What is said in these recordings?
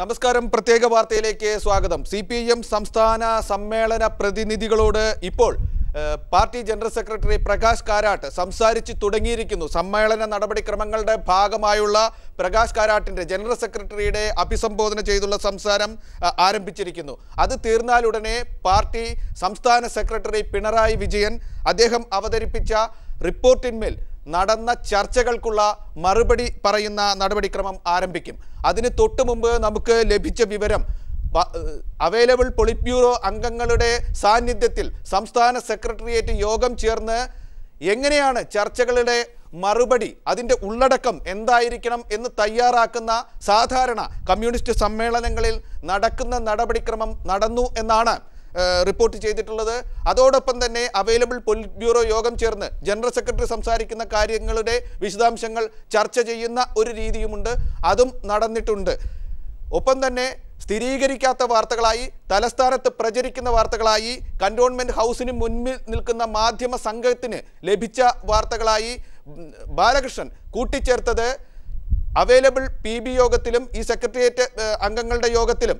നമസ്കാരം പ്രത്യേക വാർത്തയിലേക്ക് സ്വാഗതം സി പി എം സംസ്ഥാന സമ്മേളന പ്രതിനിധികളോട് ഇപ്പോൾ party general secretary Prakash Karat സംസാരിച്ച് തുടങ്ങിയിരിക്കുന്നു സമ്മേളന നടപടിക്രമങ്ങളുടെ ഭാഗമായുള്ള പ്രകാശ് കാരാട്ടിൻ്റെ ജനറൽ സെക്രട്ടറിയുടെ അഭിസംബോധന ചെയ്തുള്ള സംസാരം ആരംഭിച്ചിരിക്കുന്നു അത് തീർന്നാലുടനെ പാർട്ടി സംസ്ഥാന സെക്രട്ടറി പിണറായി വിജയൻ അദ്ദേഹം അവതരിപ്പിച്ച റിപ്പോർട്ടിന്മേൽ നടന്ന ചർച്ചകൾക്കുള്ള മറുപടി പറയുന്ന നടപടിക്രമം ആരംഭിക്കും അതിന് തൊട്ടു മുമ്പ് നമുക്ക് ലഭിച്ച വിവരം അവൈലബിൾ പൊളിറ്റ് ബ്യൂറോ അംഗങ്ങളുടെ സാന്നിധ്യത്തിൽ സംസ്ഥാന സെക്രട്ടേറിയറ്റ് യോഗം ചേർന്ന് എങ്ങനെയാണ് ചർച്ചകളുടെ മറുപടി അതിൻ്റെ ഉള്ളടക്കം എന്തായിരിക്കണം എന്ന് തയ്യാറാക്കുന്ന സാധാരണ കമ്മ്യൂണിസ്റ്റ് സമ്മേളനങ്ങളിൽ നടക്കുന്ന നടപടിക്രമം നടന്നു എന്നാണ് റിപ്പോർട്ട് ചെയ്തിട്ടുള്ളത് അതോടൊപ്പം തന്നെ അവൈലബിൾ പൊളിറ്റ് ബ്യൂറോ യോഗം ചേർന്ന് ജനറൽ സെക്രട്ടറി സംസാരിക്കുന്ന കാര്യങ്ങളുടെ വിശദാംശങ്ങൾ ചർച്ച ചെയ്യുന്ന ഒരു രീതിയുമുണ്ട് അതും നടന്നിട്ടുണ്ട് ഒപ്പം തന്നെ സ്ഥിരീകരിക്കാത്ത വാർത്തകളായി തലസ്ഥാനത്ത് പ്രചരിക്കുന്ന വാർത്തകളായി കൻ്റോൺമെൻറ് ഹൗസിന് മുൻപിൽ നിൽക്കുന്ന മാധ്യമ സംഘത്തിന് ലഭിച്ച വാർത്തകളായി ബാലകൃഷ്ണൻ കൂട്ടിച്ചേർത്തത് അവൈലബിൾ പി ബി യോഗത്തിലും ഈ സെക്രട്ടേറിയറ്റ് അംഗങ്ങളുടെ യോഗത്തിലും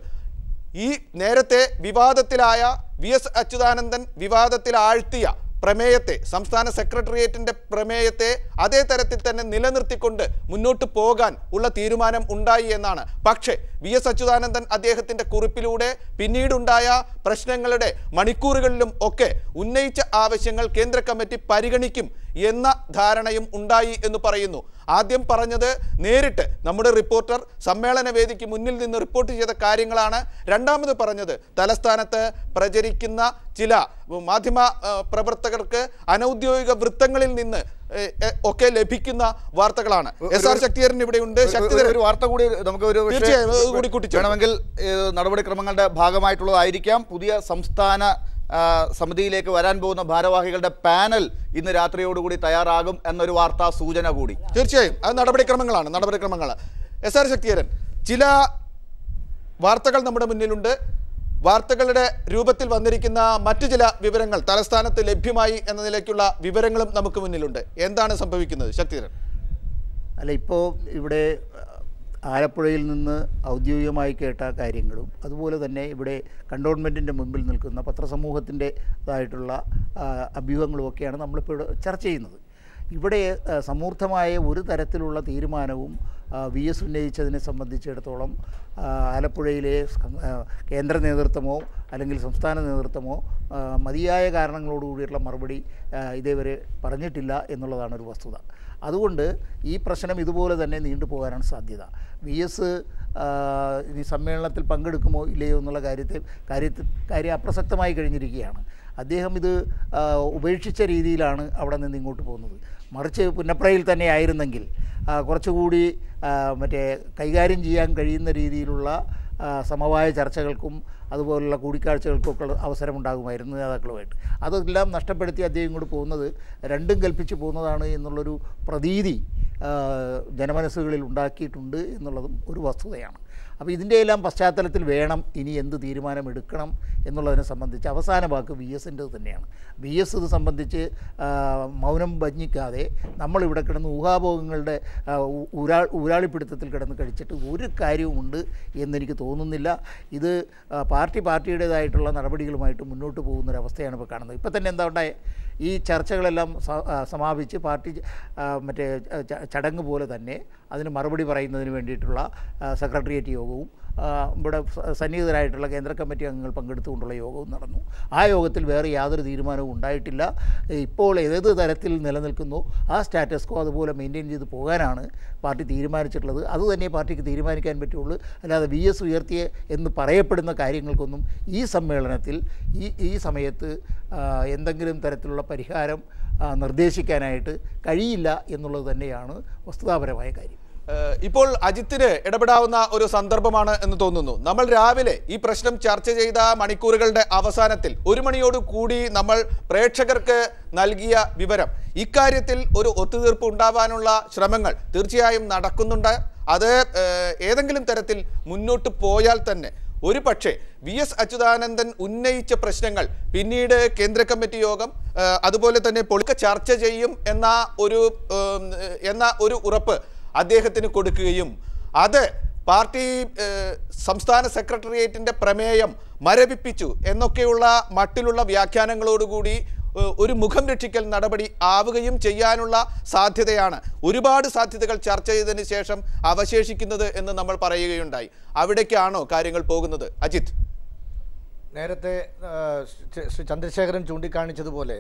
ഈ നേരത്തെ വിവാദത്തിലായ വി എസ് അച്യുതാനന്ദൻ വിവാദത്തിൽ ആഴ്ത്തിയ പ്രമേയത്തെ സംസ്ഥാന സെക്രട്ടേറിയറ്റിൻ്റെ പ്രമേയത്തെ അതേ തരത്തിൽ തന്നെ നിലനിർത്തിക്കൊണ്ട് മുന്നോട്ട് പോകാൻ ഉള്ള തീരുമാനം ഉണ്ടായി എന്നാണ് പക്ഷേ വി എസ് അച്യുതാനന്ദൻ അദ്ദേഹത്തിൻ്റെ കുറിപ്പിലൂടെ പിന്നീടുണ്ടായ പ്രശ്നങ്ങളുടെ മണിക്കൂറുകളിലും ഒക്കെ ഉന്നയിച്ച ആവശ്യങ്ങൾ കേന്ദ്ര കമ്മിറ്റി പരിഗണിക്കും എന്ന ധാരണയും ഉണ്ടായി എന്ന് പറയുന്നു ആദ്യം പറഞ്ഞത് നേരിട്ട് നമ്മുടെ റിപ്പോർട്ടർ സമ്മേളന വേദിക്ക് മുന്നിൽ നിന്ന് റിപ്പോർട്ട് ചെയ്ത കാര്യങ്ങളാണ് രണ്ടാമത് പറഞ്ഞത് തലസ്ഥാനത്ത് പ്രചരിക്കുന്ന ചില മാധ്യമ പ്രവർത്തകർക്ക് അനൗദ്യോഗിക വൃത്തങ്ങളിൽ നിന്ന് ഒക്കെ ലഭിക്കുന്ന വാർത്തകളാണ് എസ് ആർ ശക്തിധരൻ ഉണ്ട് ശക്തിധരൻ വാർത്ത കൂടി നമുക്ക് ഒരു തീർച്ചയായും കൂടി വേണമെങ്കിൽ നടപടിക്രമങ്ങളുടെ ഭാഗമായിട്ടുള്ളതായിരിക്കാം പുതിയ സംസ്ഥാന സമിതിയിലേക്ക് വരാൻ പോകുന്ന ഭാരവാഹികളുടെ പാനൽ ഇന്ന് രാത്രിയോടുകൂടി തയ്യാറാകും എന്നൊരു വാർത്താ സൂചന കൂടി തീർച്ചയായും അത് നടപടിക്രമങ്ങളാണ് നടപടിക്രമങ്ങൾ എസ് ആർ ശക്തിധരൻ ചില വാർത്തകൾ നമ്മുടെ മുന്നിലുണ്ട് വാർത്തകളുടെ രൂപത്തിൽ വന്നിരിക്കുന്ന മറ്റു ചില വിവരങ്ങൾ തലസ്ഥാനത്ത് ലഭ്യമായി എന്ന നിലയ്ക്കുള്ള വിവരങ്ങളും നമുക്ക് മുന്നിലുണ്ട് എന്താണ് സംഭവിക്കുന്നത് ശക്തിധരൻ അല്ല ഇപ്പോൾ ഇവിടെ ആലപ്പുഴയിൽ നിന്ന് ഔദ്യോഗികമായി കേട്ട കാര്യങ്ങളും അതുപോലെ തന്നെ ഇവിടെ കണ്ടോൺമെൻറ്റിൻ്റെ മുമ്പിൽ നിൽക്കുന്ന അഭ്യൂഹങ്ങളും ഒക്കെയാണ് നമ്മളിപ്പോൾ ചർച്ച ചെയ്യുന്നത് ഇവിടെ സമൂർത്തമായ ഒരു തരത്തിലുള്ള തീരുമാനവും വി എസ് ഉന്നയിച്ചതിനെ സംബന്ധിച്ചിടത്തോളം ആലപ്പുഴയിലെ കേന്ദ്ര നേതൃത്വമോ അല്ലെങ്കിൽ സംസ്ഥാന നേതൃത്വമോ മതിയായ കാരണങ്ങളോടുകൂടിയുള്ള മറുപടി ഇതേവരെ പറഞ്ഞിട്ടില്ല എന്നുള്ളതാണ് ഒരു വസ്തുത അതുകൊണ്ട് ഈ പ്രശ്നം ഇതുപോലെ തന്നെ നീണ്ടുപോകാനാണ് സാധ്യത വി എസ് ഈ സമ്മേളനത്തിൽ പങ്കെടുക്കുമോ ഇല്ലയോ എന്നുള്ള കാര്യത്തെ കാര്യത്തിൽ കാര്യം അപ്രസക്തമായി കഴിഞ്ഞിരിക്കുകയാണ് അദ്ദേഹം ഇത് ഉപേക്ഷിച്ച രീതിയിലാണ് അവിടെ നിന്ന് ഇങ്ങോട്ട് പോകുന്നത് മറിച്ച് പുന്നപ്രയിൽ തന്നെ ആയിരുന്നെങ്കിൽ കുറച്ചുകൂടി മറ്റേ കൈകാര്യം ചെയ്യാൻ കഴിയുന്ന രീതിയിലുള്ള സമവായ ചർച്ചകൾക്കും അതുപോലുള്ള കൂടിക്കാഴ്ചകൾക്കൊക്കെ അവസരമുണ്ടാകുമായിരുന്നു നേതാക്കളുമായിട്ട് അതെല്ലാം നഷ്ടപ്പെടുത്തി അദ്ദേഹം കൂടി പോകുന്നത് രണ്ടും കൽപ്പിച്ച് പോകുന്നതാണ് എന്നുള്ളൊരു പ്രതീതി ജനമനസ്സുകളിൽ ഉണ്ടാക്കിയിട്ടുണ്ട് എന്നുള്ളതും ഒരു വസ്തുതയാണ് അപ്പോൾ ഇതിൻ്റെ എല്ലാം പശ്ചാത്തലത്തിൽ വേണം ഇനി എന്ത് തീരുമാനം എടുക്കണം എന്നുള്ളതിനെ സംബന്ധിച്ച് അവസാന വാക്ക് വി എസിൻ്റെ തന്നെയാണ് വി എസ് ഇത് സംബന്ധിച്ച് മൗനം ഭജിക്കാതെ നമ്മളിവിടെ കിടന്ന് ഊഹാഭോഗങ്ങളുടെ ഊരാ ഊരാളിപ്പിടുത്തത്തിൽ കിടന്ന് കഴിച്ചിട്ട് ഒരു കാര്യവുമുണ്ട് എന്നെനിക്ക് തോന്നുന്നില്ല ഇത് പാർട്ടി പാർട്ടിയുടേതായിട്ടുള്ള നടപടികളുമായിട്ട് മുന്നോട്ട് പോകുന്നൊരവസ്ഥയാണ് ഇപ്പോൾ കാണുന്നത് ഇപ്പോൾ തന്നെ എന്താ ഉണ്ടായത് ഈ ചർച്ചകളെല്ലാം സമാപിച്ച് പാർട്ടി മറ്റേ ചടങ്ങ് പോലെ തന്നെ അതിന് മറുപടി പറയുന്നതിന് വേണ്ടിയിട്ടുള്ള സെക്രട്ടേറിയറ്റ് യോഗവും ഇവിടെ സന്നിഹിതരായിട്ടുള്ള കേന്ദ്ര കമ്മിറ്റി അംഗങ്ങൾ പങ്കെടുത്തുകൊണ്ടുള്ള യോഗവും നടന്നു ആ യോഗത്തിൽ വേറെ യാതൊരു തീരുമാനവും ഉണ്ടായിട്ടില്ല ഇപ്പോൾ ഏത് തരത്തിൽ നിലനിൽക്കുന്നു ആ സ്റ്റാറ്റസ്കോ അതുപോലെ മെയിൻറ്റെയിൻ ചെയ്ത് പോകാനാണ് പാർട്ടി തീരുമാനിച്ചിട്ടുള്ളത് അതുതന്നെ പാർട്ടിക്ക് തീരുമാനിക്കാൻ പറ്റുള്ളൂ അല്ലാതെ വി എസ് ഉയർത്തിയ എന്ന് പറയപ്പെടുന്ന കാര്യങ്ങൾക്കൊന്നും ഈ സമ്മേളനത്തിൽ ഈ ഈ സമയത്ത് എന്തെങ്കിലും തരത്തിലുള്ള പരിഹാരം നിർദ്ദേശിക്കാനായിട്ട് കഴിയില്ല എന്നുള്ളത് തന്നെയാണ് വസ്തുതാപരമായ കാര്യം ഇപ്പോൾ അജിത്തിന് ഇടപെടാവുന്ന ഒരു സന്ദർഭമാണ് എന്ന് തോന്നുന്നു നമ്മൾ രാവിലെ ഈ പ്രശ്നം ചർച്ച ചെയ്ത മണിക്കൂറുകളുടെ അവസാനത്തിൽ ഒരു മണിയോട് കൂടി നമ്മൾ പ്രേക്ഷകർക്ക് നൽകിയ വിവരം ഇക്കാര്യത്തിൽ ഒരു ഒത്തുതീർപ്പ് ഉണ്ടാവാനുള്ള ശ്രമങ്ങൾ തീർച്ചയായും നടക്കുന്നുണ്ട് അത് ഏതെങ്കിലും തരത്തിൽ മുന്നോട്ട് പോയാൽ തന്നെ ഒരു പക്ഷേ വി എസ് അച്യുതാനന്ദൻ ഉന്നയിച്ച പ്രശ്നങ്ങൾ പിന്നീട് കേന്ദ്ര കമ്മിറ്റി യോഗം അതുപോലെ തന്നെ പൊളിക്ക ചർച്ച ചെയ്യും എന്ന ഒരു എന്ന ഒരു ഉറപ്പ് അദ്ദേഹത്തിന് കൊടുക്കുകയും അത് പാർട്ടി സംസ്ഥാന സെക്രട്ടേറിയറ്റിൻ്റെ പ്രമേയം മരവിപ്പിച്ചു എന്നൊക്കെയുള്ള മട്ടിലുള്ള വ്യാഖ്യാനങ്ങളോടുകൂടി ഒരു മുഖം രക്ഷിക്കൽ നടപടി ആവുകയും ചെയ്യാനുള്ള സാധ്യതയാണ് ഒരുപാട് സാധ്യതകൾ ചർച്ച ചെയ്തതിന് ശേഷം അവശേഷിക്കുന്നത് എന്ന് നമ്മൾ പറയുകയുണ്ടായി അവിടേക്കാണോ കാര്യങ്ങൾ പോകുന്നത് അജിത് നേരത്തെ ശ്രീ ചന്ദ്രശേഖരൻ ചൂണ്ടിക്കാണിച്ചതുപോലെ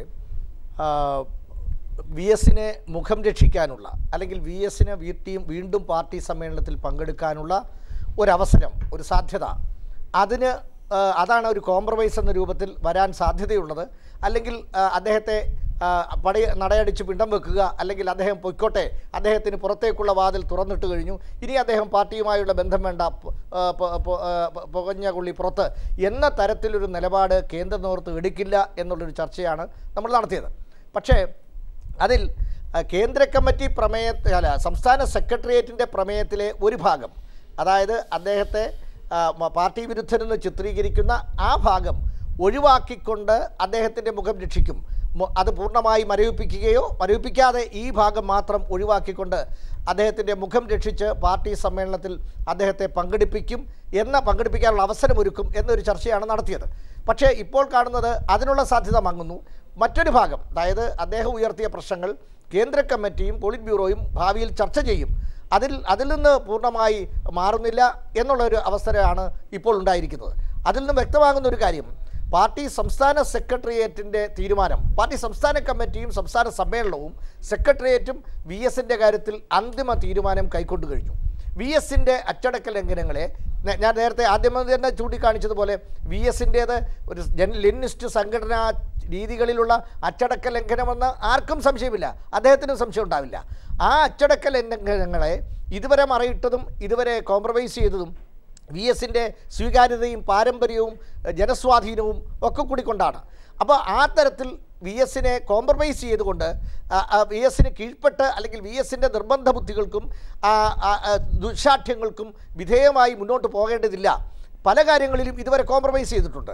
വി എസിനെ മുഖം രക്ഷിക്കാനുള്ള അല്ലെങ്കിൽ വി എസിനെ വീട്ടിയും വീണ്ടും പാർട്ടി സമ്മേളനത്തിൽ പങ്കെടുക്കാനുള്ള ഒരവസരം ഒരു സാധ്യത അതിന് അതാണ് ഒരു കോംപ്രമൈസ് എന്ന രൂപത്തിൽ വരാൻ സാധ്യതയുള്ളത് അല്ലെങ്കിൽ അദ്ദേഹത്തെ പടി നടയടിച്ച് പിണ്ടം വെക്കുക അല്ലെങ്കിൽ അദ്ദേഹം പൊയ്ക്കോട്ടെ അദ്ദേഹത്തിന് പുറത്തേക്കുള്ള വാതിൽ തുറന്നിട്ട് കഴിഞ്ഞു ഇനി അദ്ദേഹം പാർട്ടിയുമായുള്ള ബന്ധം വേണ്ട പുകഞ്ഞ കുള്ളി പുറത്ത് എന്ന തരത്തിലൊരു നിലപാട് കേന്ദ്ര നേതൃത്വം എടുക്കില്ല എന്നുള്ളൊരു ചർച്ചയാണ് നമ്മൾ നടത്തിയത് പക്ഷേ അതിൽ കേന്ദ്ര കമ്മിറ്റി പ്രമേയത്തെ അല്ല സംസ്ഥാന സെക്രട്ടേറിയറ്റിൻ്റെ പ്രമേയത്തിലെ ഒരു ഭാഗം അതായത് അദ്ദേഹത്തെ പാർട്ടി വിരുദ്ധനെന്ന് ചിത്രീകരിക്കുന്ന ആ ഭാഗം ഒഴിവാക്കിക്കൊണ്ട് അദ്ദേഹത്തിൻ്റെ മുഖം രക്ഷിക്കും അത് പൂർണ്ണമായി മരവിപ്പിക്കുകയോ മരവിപ്പിക്കാതെ ഈ ഭാഗം മാത്രം ഒഴിവാക്കിക്കൊണ്ട് അദ്ദേഹത്തിൻ്റെ മുഖം രക്ഷിച്ച് പാർട്ടി സമ്മേളനത്തിൽ അദ്ദേഹത്തെ പങ്കെടുപ്പിക്കും എന്ന പങ്കെടുപ്പിക്കാനുള്ള അവസരമൊരുക്കും എന്നൊരു ചർച്ചയാണ് നടത്തിയത് പക്ഷേ ഇപ്പോൾ കാണുന്നത് അതിനുള്ള സാധ്യത മങ്ങുന്നു മറ്റൊരു ഭാഗം അതായത് അദ്ദേഹം ഉയർത്തിയ പ്രശ്നങ്ങൾ കേന്ദ്ര കമ്മിറ്റിയും പോളിറ്റ് ബ്യൂറോയും ഭാവിയിൽ ചർച്ച ചെയ്യും അതിൽ അതിൽ നിന്ന് പൂർണ്ണമായി മാറുന്നില്ല എന്നുള്ള ഒരു അവസരമാണ് ഇപ്പോൾ ഉണ്ടായിരിക്കുന്നത് അതിൽ നിന്ന് വ്യക്തമാകുന്ന ഒരു കാര്യം പാർട്ടി സംസ്ഥാന സെക്രട്ടേറിയറ്റിൻ്റെ തീരുമാനം പാർട്ടി സംസ്ഥാന കമ്മിറ്റിയും സംസ്ഥാന സമ്മേളനവും സെക്രട്ടേറിയറ്റും വി എസിൻ്റെ കാര്യത്തിൽ അന്തിമ തീരുമാനം കൈക്കൊണ്ടു കഴിഞ്ഞു വി എസിൻ്റെ അച്ചടക്ക ലംഘനങ്ങളെ ഞാൻ നേരത്തെ ആദ്യം തന്നെ ചൂണ്ടിക്കാണിച്ചതുപോലെ വി എസിൻ്റേത് ഒരു ലെനിസ്റ്റ് സംഘടനാ രീതികളിലുള്ള അച്ചടക്ക ലംഘനമെന്ന് ആർക്കും സംശയമില്ല അദ്ദേഹത്തിനും സംശയം ഉണ്ടാവില്ല ആ അച്ചടക്ക ലംഘനങ്ങളെ ഇതുവരെ മറയിട്ടതും ഇതുവരെ കോംപ്രമൈസ് ചെയ്തതും വി എസിൻ്റെ സ്വീകാര്യതയും പാരമ്പര്യവും ജനസ്വാധീനവും ഒക്കെ കൂടിക്കൊണ്ടാണ് അപ്പോൾ ആ തരത്തിൽ വി എസിനെ കോംപ്രമൈസ് ചെയ്തുകൊണ്ട് വി എസിന് കീഴ്പ്പെട്ട് അല്ലെങ്കിൽ വി എസിൻ്റെ നിർബന്ധ ബുദ്ധികൾക്കും ദുശാഠ്യങ്ങൾക്കും വിധേയമായി മുന്നോട്ട് പോകേണ്ടതില്ല പല കാര്യങ്ങളിലും ഇതുവരെ കോംപ്രമൈസ് ചെയ്തിട്ടുണ്ട്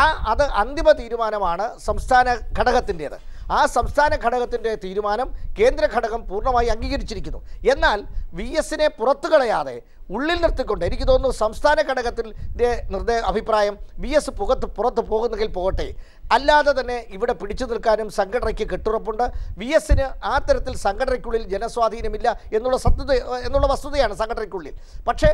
ആ അത് അന്തിമ തീരുമാനമാണ് സംസ്ഥാന ഘടകത്തിൻ്റേത് ആ സംസ്ഥാന ഘടകത്തിൻ്റെ തീരുമാനം കേന്ദ്ര ഘടകം പൂർണ്ണമായി അംഗീകരിച്ചിരിക്കുന്നു എന്നാൽ വി എസിനെ പുറത്തു കളയാതെ ഉള്ളിൽ നിർത്തിക്കൊണ്ട് എനിക്ക് തോന്നുന്നു സംസ്ഥാന ഘടകത്തിൻ്റെ നിർദ്ദേ അഭിപ്രായം വി എസ് പുറത്ത് പുറത്ത് പോകുന്നെങ്കിൽ പോകട്ടെ അല്ലാതെ തന്നെ ഇവിടെ പിടിച്ചു നിൽക്കാനും സംഘടനയ്ക്ക് കെട്ടുറപ്പുണ്ട് വി എസിന് ആ തരത്തിൽ സംഘടനയ്ക്കുള്ളിൽ ജനസ്വാധീനമില്ല എന്നുള്ള സത്യത എന്നുള്ള വസ്തുതയാണ് സംഘടനയ്ക്കുള്ളിൽ പക്ഷേ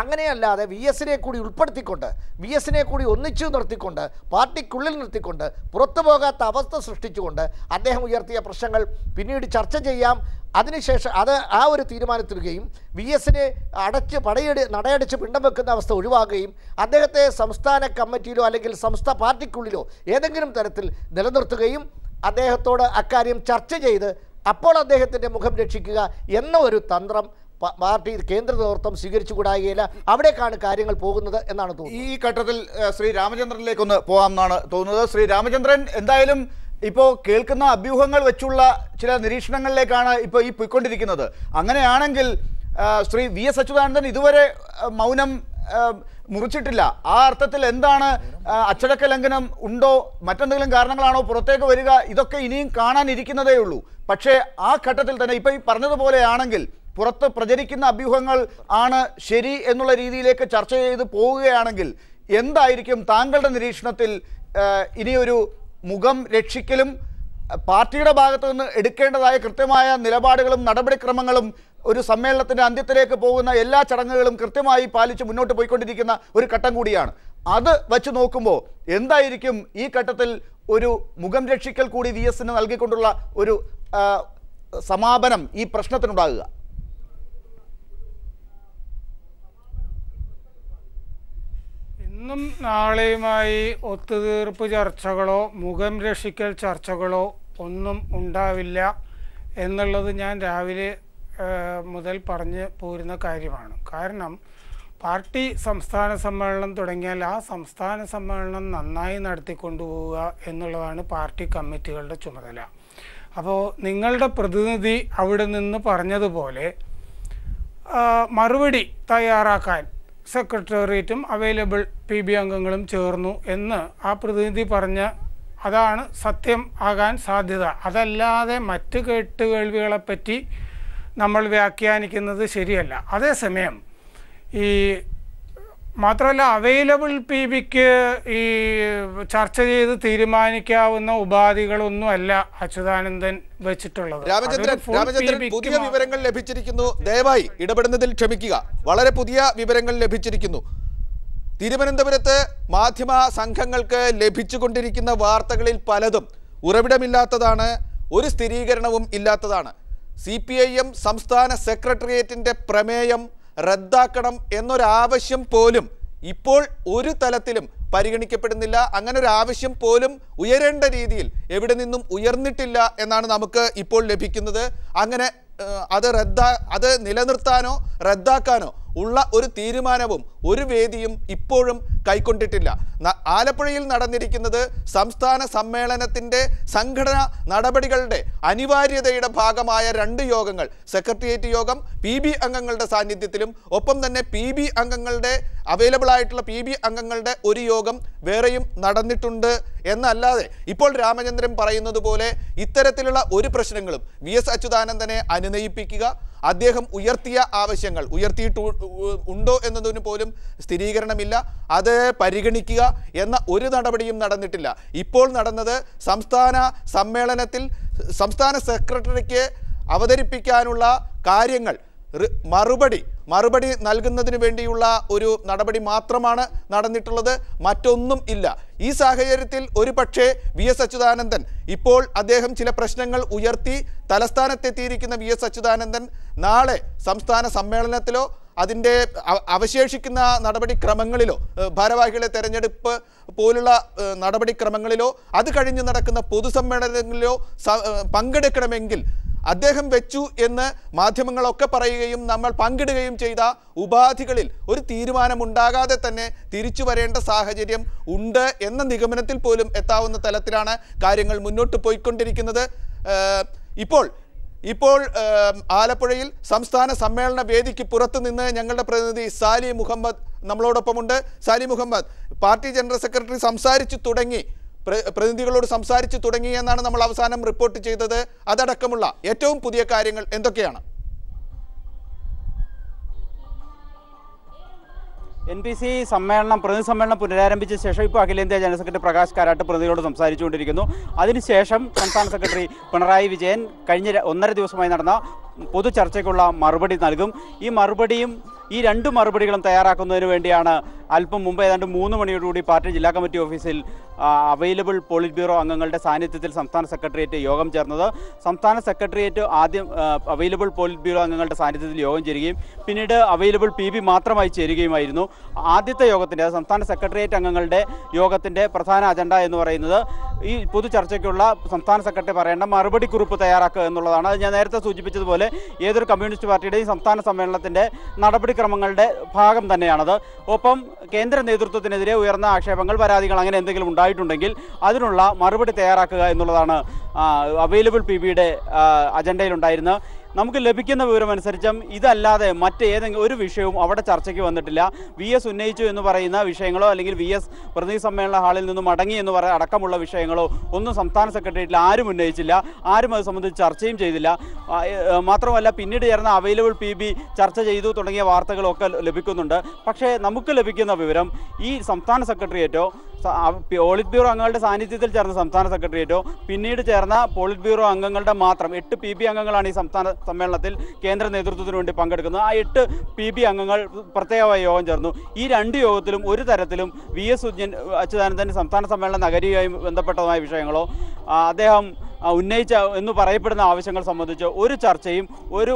അങ്ങനെയല്ലാതെ വി എസിനെ കൂടി ഉൾപ്പെടുത്തിക്കൊണ്ട് വി എസിനെ കൂടി ഒന്നിച്ചു നിർത്തിക്കൊണ്ട് പാർട്ടിക്കുള്ളിൽ നിർത്തിക്കൊണ്ട് പുറത്തു പോകാത്ത അവസ്ഥ സൃഷ്ടിച്ചുകൊണ്ട് അദ്ദേഹം ഉയർത്തിയ പ്രശ്നങ്ങൾ പിന്നീട് ചർച്ച ചെയ്യാം അതിനുശേഷം അത് ആ ഒരു തീരുമാനത്തിടുകയും വി എസിനെ അടച്ച് പടയടി നടയടിച്ച് പിണ്ടം വെക്കുന്ന അവസ്ഥ ഒഴിവാക്കുകയും അദ്ദേഹത്തെ സംസ്ഥാന കമ്മിറ്റിയിലോ അല്ലെങ്കിൽ സംസ്ഥാന പാർട്ടിക്കുള്ളിലോ ഏതെങ്കിലും തരത്തിൽ നിലനിർത്തുകയും അദ്ദേഹത്തോട് അക്കാര്യം ചർച്ച ചെയ്ത് അപ്പോൾ അദ്ദേഹത്തിൻ്റെ മുഖം രക്ഷിക്കുക എന്ന ഒരു തന്ത്രം പാർട്ടി കേന്ദ്ര നേതൃത്വം സ്വീകരിച്ചുകൂടായില്ല അവിടേക്കാണ് കാര്യങ്ങൾ പോകുന്നത് എന്നാണ് തോന്നുന്നത് ഈ ഘട്ടത്തിൽ ശ്രീ രാമചന്ദ്രനിലേക്ക് ഒന്ന് പോകാം എന്നാണ് തോന്നുന്നത് ശ്രീ രാമചന്ദ്രൻ എന്തായാലും ഇപ്പോൾ കേൾക്കുന്ന അഭ്യൂഹങ്ങൾ വെച്ചുള്ള ചില നിരീക്ഷണങ്ങളിലേക്കാണ് ഇപ്പോൾ ഈ പോയിക്കൊണ്ടിരിക്കുന്നത് അങ്ങനെയാണെങ്കിൽ ശ്രീ വി എസ് അച്യുതാനന്ദൻ ഇതുവരെ മൗനം മുറിച്ചിട്ടില്ല ആ അർത്ഥത്തിൽ എന്താണ് അച്ചടക്ക ലംഘനം ഉണ്ടോ മറ്റെന്തെങ്കിലും കാരണങ്ങളാണോ പുറത്തേക്ക് വരിക ഇതൊക്കെ ഇനിയും കാണാനിരിക്കുന്നതേ ഉള്ളൂ പക്ഷേ ആ ഘട്ടത്തിൽ തന്നെ ഇപ്പം ഈ പറഞ്ഞതുപോലെയാണെങ്കിൽ പുറത്ത് പ്രചരിക്കുന്ന അഭ്യൂഹങ്ങൾ ആണ് ശരി എന്നുള്ള രീതിയിലേക്ക് ചർച്ച ചെയ്ത് പോവുകയാണെങ്കിൽ എന്തായിരിക്കും താങ്കളുടെ നിരീക്ഷണത്തിൽ ഇനിയൊരു മുഖം രക്ഷിക്കലും പാർട്ടിയുടെ ഭാഗത്തു നിന്ന് എടുക്കേണ്ടതായ കൃത്യമായ നിലപാടുകളും നടപടിക്രമങ്ങളും ഒരു സമ്മേളനത്തിൻ്റെ അന്ത്യത്തിലേക്ക് പോകുന്ന എല്ലാ ചടങ്ങുകളും കൃത്യമായി പാലിച്ച് മുന്നോട്ട് പോയിക്കൊണ്ടിരിക്കുന്ന ഒരു ഘട്ടം കൂടിയാണ് അത് വച്ച് നോക്കുമ്പോൾ എന്തായിരിക്കും ഈ ഘട്ടത്തിൽ ഒരു മുഖം രക്ഷിക്കൽ കൂടി വി എസിന് നൽകിക്കൊണ്ടുള്ള ഒരു സമാപനം ഈ പ്രശ്നത്തിനുണ്ടാകുക ഇന്നും നാളെയുമായി ഒത്തുതീർപ്പ് ചർച്ചകളോ മുഖം രക്ഷിക്കൽ ചർച്ചകളോ ഒന്നും ഉണ്ടാവില്ല എന്നുള്ളത് ഞാൻ രാവിലെ മുതൽ പറഞ്ഞ് പോരുന്ന കാര്യമാണ് കാരണം പാർട്ടി സംസ്ഥാന സമ്മേളനം തുടങ്ങിയാൽ ആ സംസ്ഥാന സമ്മേളനം നന്നായി നടത്തിക്കൊണ്ടുപോവുക എന്നുള്ളതാണ് പാർട്ടി കമ്മിറ്റികളുടെ ചുമതല അപ്പോൾ നിങ്ങളുടെ പ്രതിനിധി അവിടെ നിന്ന് പറഞ്ഞതുപോലെ മറുപടി തയ്യാറാക്കാൻ സെക്രട്ടേറിയറ്റും അവൈലബിൾ പി ബി അംഗങ്ങളും ചേർന്നു എന്ന് ആ പ്രതിനിധി പറഞ്ഞ അതാണ് സത്യം ആകാൻ സാധ്യത അതല്ലാതെ മറ്റ് കേട്ടുകേൾവികളെപ്പറ്റി നമ്മൾ വ്യാഖ്യാനിക്കുന്നത് ശരിയല്ല അതേസമയം ഈ മാത്രമല്ല അവൈലബിൾ പി ബിക്ക് ഈ ചർച്ച ചെയ്ത് തീരുമാനിക്കാവുന്ന ഉപാധികളൊന്നുമല്ല അച്യുതാനന്ദൻ വെച്ചിട്ടുള്ളത് രാമചന്ദ്രൻ രാമചന്ദ്രൻ പുതിയ വിവരങ്ങൾ ലഭിച്ചിരിക്കുന്നു ദയവായി ഇടപെടുന്നതിൽ ക്ഷമിക്കുക വളരെ പുതിയ വിവരങ്ങൾ ലഭിച്ചിരിക്കുന്നു തിരുവനന്തപുരത്ത് മാധ്യമ സംഘങ്ങൾക്ക് ലഭിച്ചുകൊണ്ടിരിക്കുന്ന വാർത്തകളിൽ പലതും ഉറവിടമില്ലാത്തതാണ് ഒരു സ്ഥിരീകരണവും ഇല്ലാത്തതാണ് സി സംസ്ഥാന സെക്രട്ടേറിയറ്റിൻ്റെ പ്രമേയം റദ്ദാക്കണം എന്നൊരാവശ്യം പോലും ഇപ്പോൾ ഒരു തലത്തിലും പരിഗണിക്കപ്പെടുന്നില്ല അങ്ങനെ ഒരു ആവശ്യം പോലും ഉയരേണ്ട രീതിയിൽ എവിടെ നിന്നും ഉയർന്നിട്ടില്ല എന്നാണ് നമുക്ക് ഇപ്പോൾ ലഭിക്കുന്നത് അങ്ങനെ അത് റദ്ദാ അത് നിലനിർത്താനോ റദ്ദാക്കാനോ ഉള്ള ഒരു തീരുമാനവും ഒരു വേദിയും ഇപ്പോഴും കൈക്കൊണ്ടിട്ടില്ല ആലപ്പുഴയിൽ നടന്നിരിക്കുന്നത് സംസ്ഥാന സമ്മേളനത്തിൻ്റെ സംഘടന നടപടികളുടെ അനിവാര്യതയുടെ ഭാഗമായ രണ്ട് യോഗങ്ങൾ സെക്രട്ടേറിയറ്റ് യോഗം പി ബി അംഗങ്ങളുടെ സാന്നിധ്യത്തിലും ഒപ്പം തന്നെ പി ബി അംഗങ്ങളുടെ അവൈലബിൾ ആയിട്ടുള്ള പി ബി അംഗങ്ങളുടെ ഒരു യോഗം വേറെയും നടന്നിട്ടുണ്ട് എന്നല്ലാതെ ഇപ്പോൾ രാമചന്ദ്രൻ പറയുന്നത് പോലെ ഇത്തരത്തിലുള്ള ഒരു പ്രശ്നങ്ങളും വി എസ് അച്യുതാനന്ദനെ അനുനയിപ്പിക്കുക അദ്ദേഹം ഉയർത്തിയ ആവശ്യങ്ങൾ ഉയർത്തിയിട്ട് ഉണ്ടോ എന്നതിന് പോലും സ്ഥിരീകരണമില്ല അത് പരിഗണിക്കുക എന്ന ഒരു നടപടിയും നടന്നിട്ടില്ല ഇപ്പോൾ നടന്നത് സംസ്ഥാന സമ്മേളനത്തിൽ സംസ്ഥാന സെക്രട്ടറിക്ക് അവതരിപ്പിക്കാനുള്ള കാര്യങ്ങൾ മറുപടി മറുപടി നൽകുന്നതിന് വേണ്ടിയുള്ള ഒരു നടപടി മാത്രമാണ് നടന്നിട്ടുള്ളത് മറ്റൊന്നും ഇല്ല ഈ സാഹചര്യത്തിൽ ഒരു പക്ഷേ വി എസ് അച്യുതാനന്ദൻ ഇപ്പോൾ അദ്ദേഹം ചില പ്രശ്നങ്ങൾ ഉയർത്തി തലസ്ഥാനത്തെത്തിയിരിക്കുന്ന വി എസ് അച്യുതാനന്ദൻ നാളെ സംസ്ഥാന സമ്മേളനത്തിലോ അതിൻ്റെ അവശേഷിക്കുന്ന നടപടിക്രമങ്ങളിലോ ഭാരവാഹികളെ തെരഞ്ഞെടുപ്പ് പോലുള്ള നടപടിക്രമങ്ങളിലോ അത് കഴിഞ്ഞ് നടക്കുന്ന പൊതുസമ്മേളനങ്ങളിലോ പങ്കെടുക്കണമെങ്കിൽ അദ്ദേഹം വെച്ചു എന്ന് മാധ്യമങ്ങളൊക്കെ പറയുകയും നമ്മൾ പങ്കിടുകയും ചെയ്ത ഉപാധികളിൽ ഒരു തീരുമാനമുണ്ടാകാതെ തന്നെ തിരിച്ചു വരേണ്ട സാഹചര്യം ഉണ്ട് എന്ന നിഗമനത്തിൽ പോലും എത്താവുന്ന തലത്തിലാണ് കാര്യങ്ങൾ മുന്നോട്ട് പോയിക്കൊണ്ടിരിക്കുന്നത് ഇപ്പോൾ ഇപ്പോൾ ആലപ്പുഴയിൽ സംസ്ഥാന സമ്മേളന വേദിക്ക് പുറത്തു നിന്ന് ഞങ്ങളുടെ പ്രതിനിധി സാലി മുഹമ്മദ് നമ്മളോടൊപ്പമുണ്ട് Sali Muhammad party general secretary സംസാരിച്ചു തുടങ്ങി പ്രതിനിധികളോട് സംസാരിച്ചു തുടങ്ങിയെന്നാണ് നമ്മൾ അവസാനം റിപ്പോർട്ട് ചെയ്തത് അതടക്കമുള്ള ഏറ്റവും പുതിയ കാര്യങ്ങൾ എന്തൊക്കെയാണ് എൻ പി സി സമ്മേളനം പ്രതിനിധി സമ്മേളനം പുനരാരംഭിച്ച ശേഷം ഇപ്പോൾ അഖിലേന്ത്യാ ജനറൽ സെക്രട്ടറി പ്രകാശ് കാരാട്ട് പ്രതികളോട് സംസാരിച്ചുകൊണ്ടിരിക്കുന്നു അതിനുശേഷം സംസ്ഥാന സെക്രട്ടറി പിണറായി വിജയൻ കഴിഞ്ഞ ഒന്നര ദിവസമായി നടന്ന പൊതു ചർച്ചയ്ക്കുള്ള മറുപടി നൽകും ഈ മറുപടിയും ഈ രണ്ട് മറുപടികളും തയ്യാറാക്കുന്നതിന് വേണ്ടിയാണ് അല്പം മുമ്പ് ഏതാണ്ട് മൂന്ന് മണിയോടുകൂടി പാർട്ടി ജില്ലാ കമ്മിറ്റി ഓഫീസിൽ അവൈലബിൾ പോളിറ്റ് ബ്യൂറോ അംഗങ്ങളുടെ സാന്നിധ്യത്തിൽ സംസ്ഥാന സെക്രട്ടേറിയറ്റ് യോഗം ചേർന്നത് സംസ്ഥാന സെക്രട്ടേറിയറ്റ് ആദ്യം അവൈലബിൾ പോളിറ്റ് ബ്യൂറോ അംഗങ്ങളുടെ സാന്നിധ്യത്തിൽ യോഗം ചേരുകയും പിന്നീട് അവൈലബിൾ പി ബി മാത്രമായി ചേരുകയുമായിരുന്നു ആദ്യത്തെ യോഗത്തിൻ്റെ സംസ്ഥാന സെക്രട്ടേറിയറ്റ് അംഗങ്ങളുടെ യോഗത്തിൻ്റെ പ്രധാന അജണ്ട എന്ന് പറയുന്നത് ഈ പൊതു ചർച്ചയ്ക്കുള്ള സംസ്ഥാന സെക്രട്ടറി പറയേണ്ട മറുപടി കുറിപ്പ് തയ്യാറാക്കുക എന്നുള്ളതാണ് അത് ഞാൻ നേരത്തെ സൂചിപ്പിച്ചതുപോലെ ഏതൊരു കമ്മ്യൂണിസ്റ്റ് പാർട്ടിയുടെയും സംസ്ഥാന സമ്മേളനത്തിൻ്റെ നടപടിക്രമങ്ങളുടെ ഭാഗം തന്നെയാണത് ഒപ്പം കേന്ദ്ര നേതൃത്വത്തിനെതിരെ ഉയർന്ന ആക്ഷേപങ്ങൾ പരാതികൾ അങ്ങനെ എന്തെങ്കിലും ഉണ്ടായിട്ടുണ്ടെങ്കിൽ അതിനുള്ള മറുപടി തയ്യാറാക്കുക എന്നുള്ളതാണ് അവൈലബിൾ പി ബിയുടെ അജണ്ടയിലുണ്ടായിരുന്നത് നമുക്ക് ലഭിക്കുന്ന വിവരം അനുസരിച്ചും ഇതല്ലാതെ മറ്റേതെങ്കിലും ഒരു വിഷയവും അവിടെ ചർച്ചയ്ക്ക് വന്നിട്ടില്ല വി എസ് ഉന്നയിച്ചു എന്ന് പറയുന്ന വിഷയങ്ങളോ അല്ലെങ്കിൽ വി എസ് പ്രതിനിധി സമ്മേളന ഹാളിൽ നിന്ന് മടങ്ങി എന്ന് പറയുന്ന അടക്കമുള്ള വിഷയങ്ങളോ ഒന്നും സംസ്ഥാന സെക്രട്ടേറിയറ്റിൽ ആരും ഉന്നയിച്ചില്ല ആരും അത് സംബന്ധിച്ച് ചർച്ചയും ചെയ്തില്ല മാത്രമല്ല പിന്നീട് ചേർന്ന അവൈലബിൾ പി ബി ചർച്ച ചെയ്തു തുടങ്ങിയ വാർത്തകളൊക്കെ ലഭിക്കുന്നുണ്ട് പക്ഷേ നമുക്ക് ലഭിക്കുന്ന വിവരം ഈ സംസ്ഥാന സെക്രട്ടേറിയറ്റോ പോളിറ്റ് ബ്യൂറോ അംഗങ്ങളുടെ സാന്നിധ്യത്തിൽ ചേർന്ന സംസ്ഥാന സെക്രട്ടേറിയറ്റോ പിന്നീട് ചേർന്ന പോളിറ്റ് ബ്യൂറോ അംഗങ്ങളുടെ മാത്രം എട്ട് പി ബി അംഗങ്ങളാണ് ഈ സംസ്ഥാന സമ്മേളനത്തിൽ കേന്ദ്ര നേതൃത്വത്തിന് വേണ്ടി പങ്കെടുക്കുന്നത് ആ എട്ട് പി ബി അംഗങ്ങൾ പ്രത്യേകമായി യോഗം ചേർന്നു ഈ രണ്ട് യോഗത്തിലും ഒരു തരത്തിലും വി എസ് അച്യുതാനന്ദൻ സംസ്ഥാന സമ്മേളന നഗരിയുമായി ബന്ധപ്പെട്ടതുമായ വിഷയങ്ങളോ അദ്ദേഹം ഉന്നയിച്ച എന്ന് പറയപ്പെടുന്ന ആവശ്യങ്ങൾ സംബന്ധിച്ച് ഒരു ചർച്ചയും ഒരു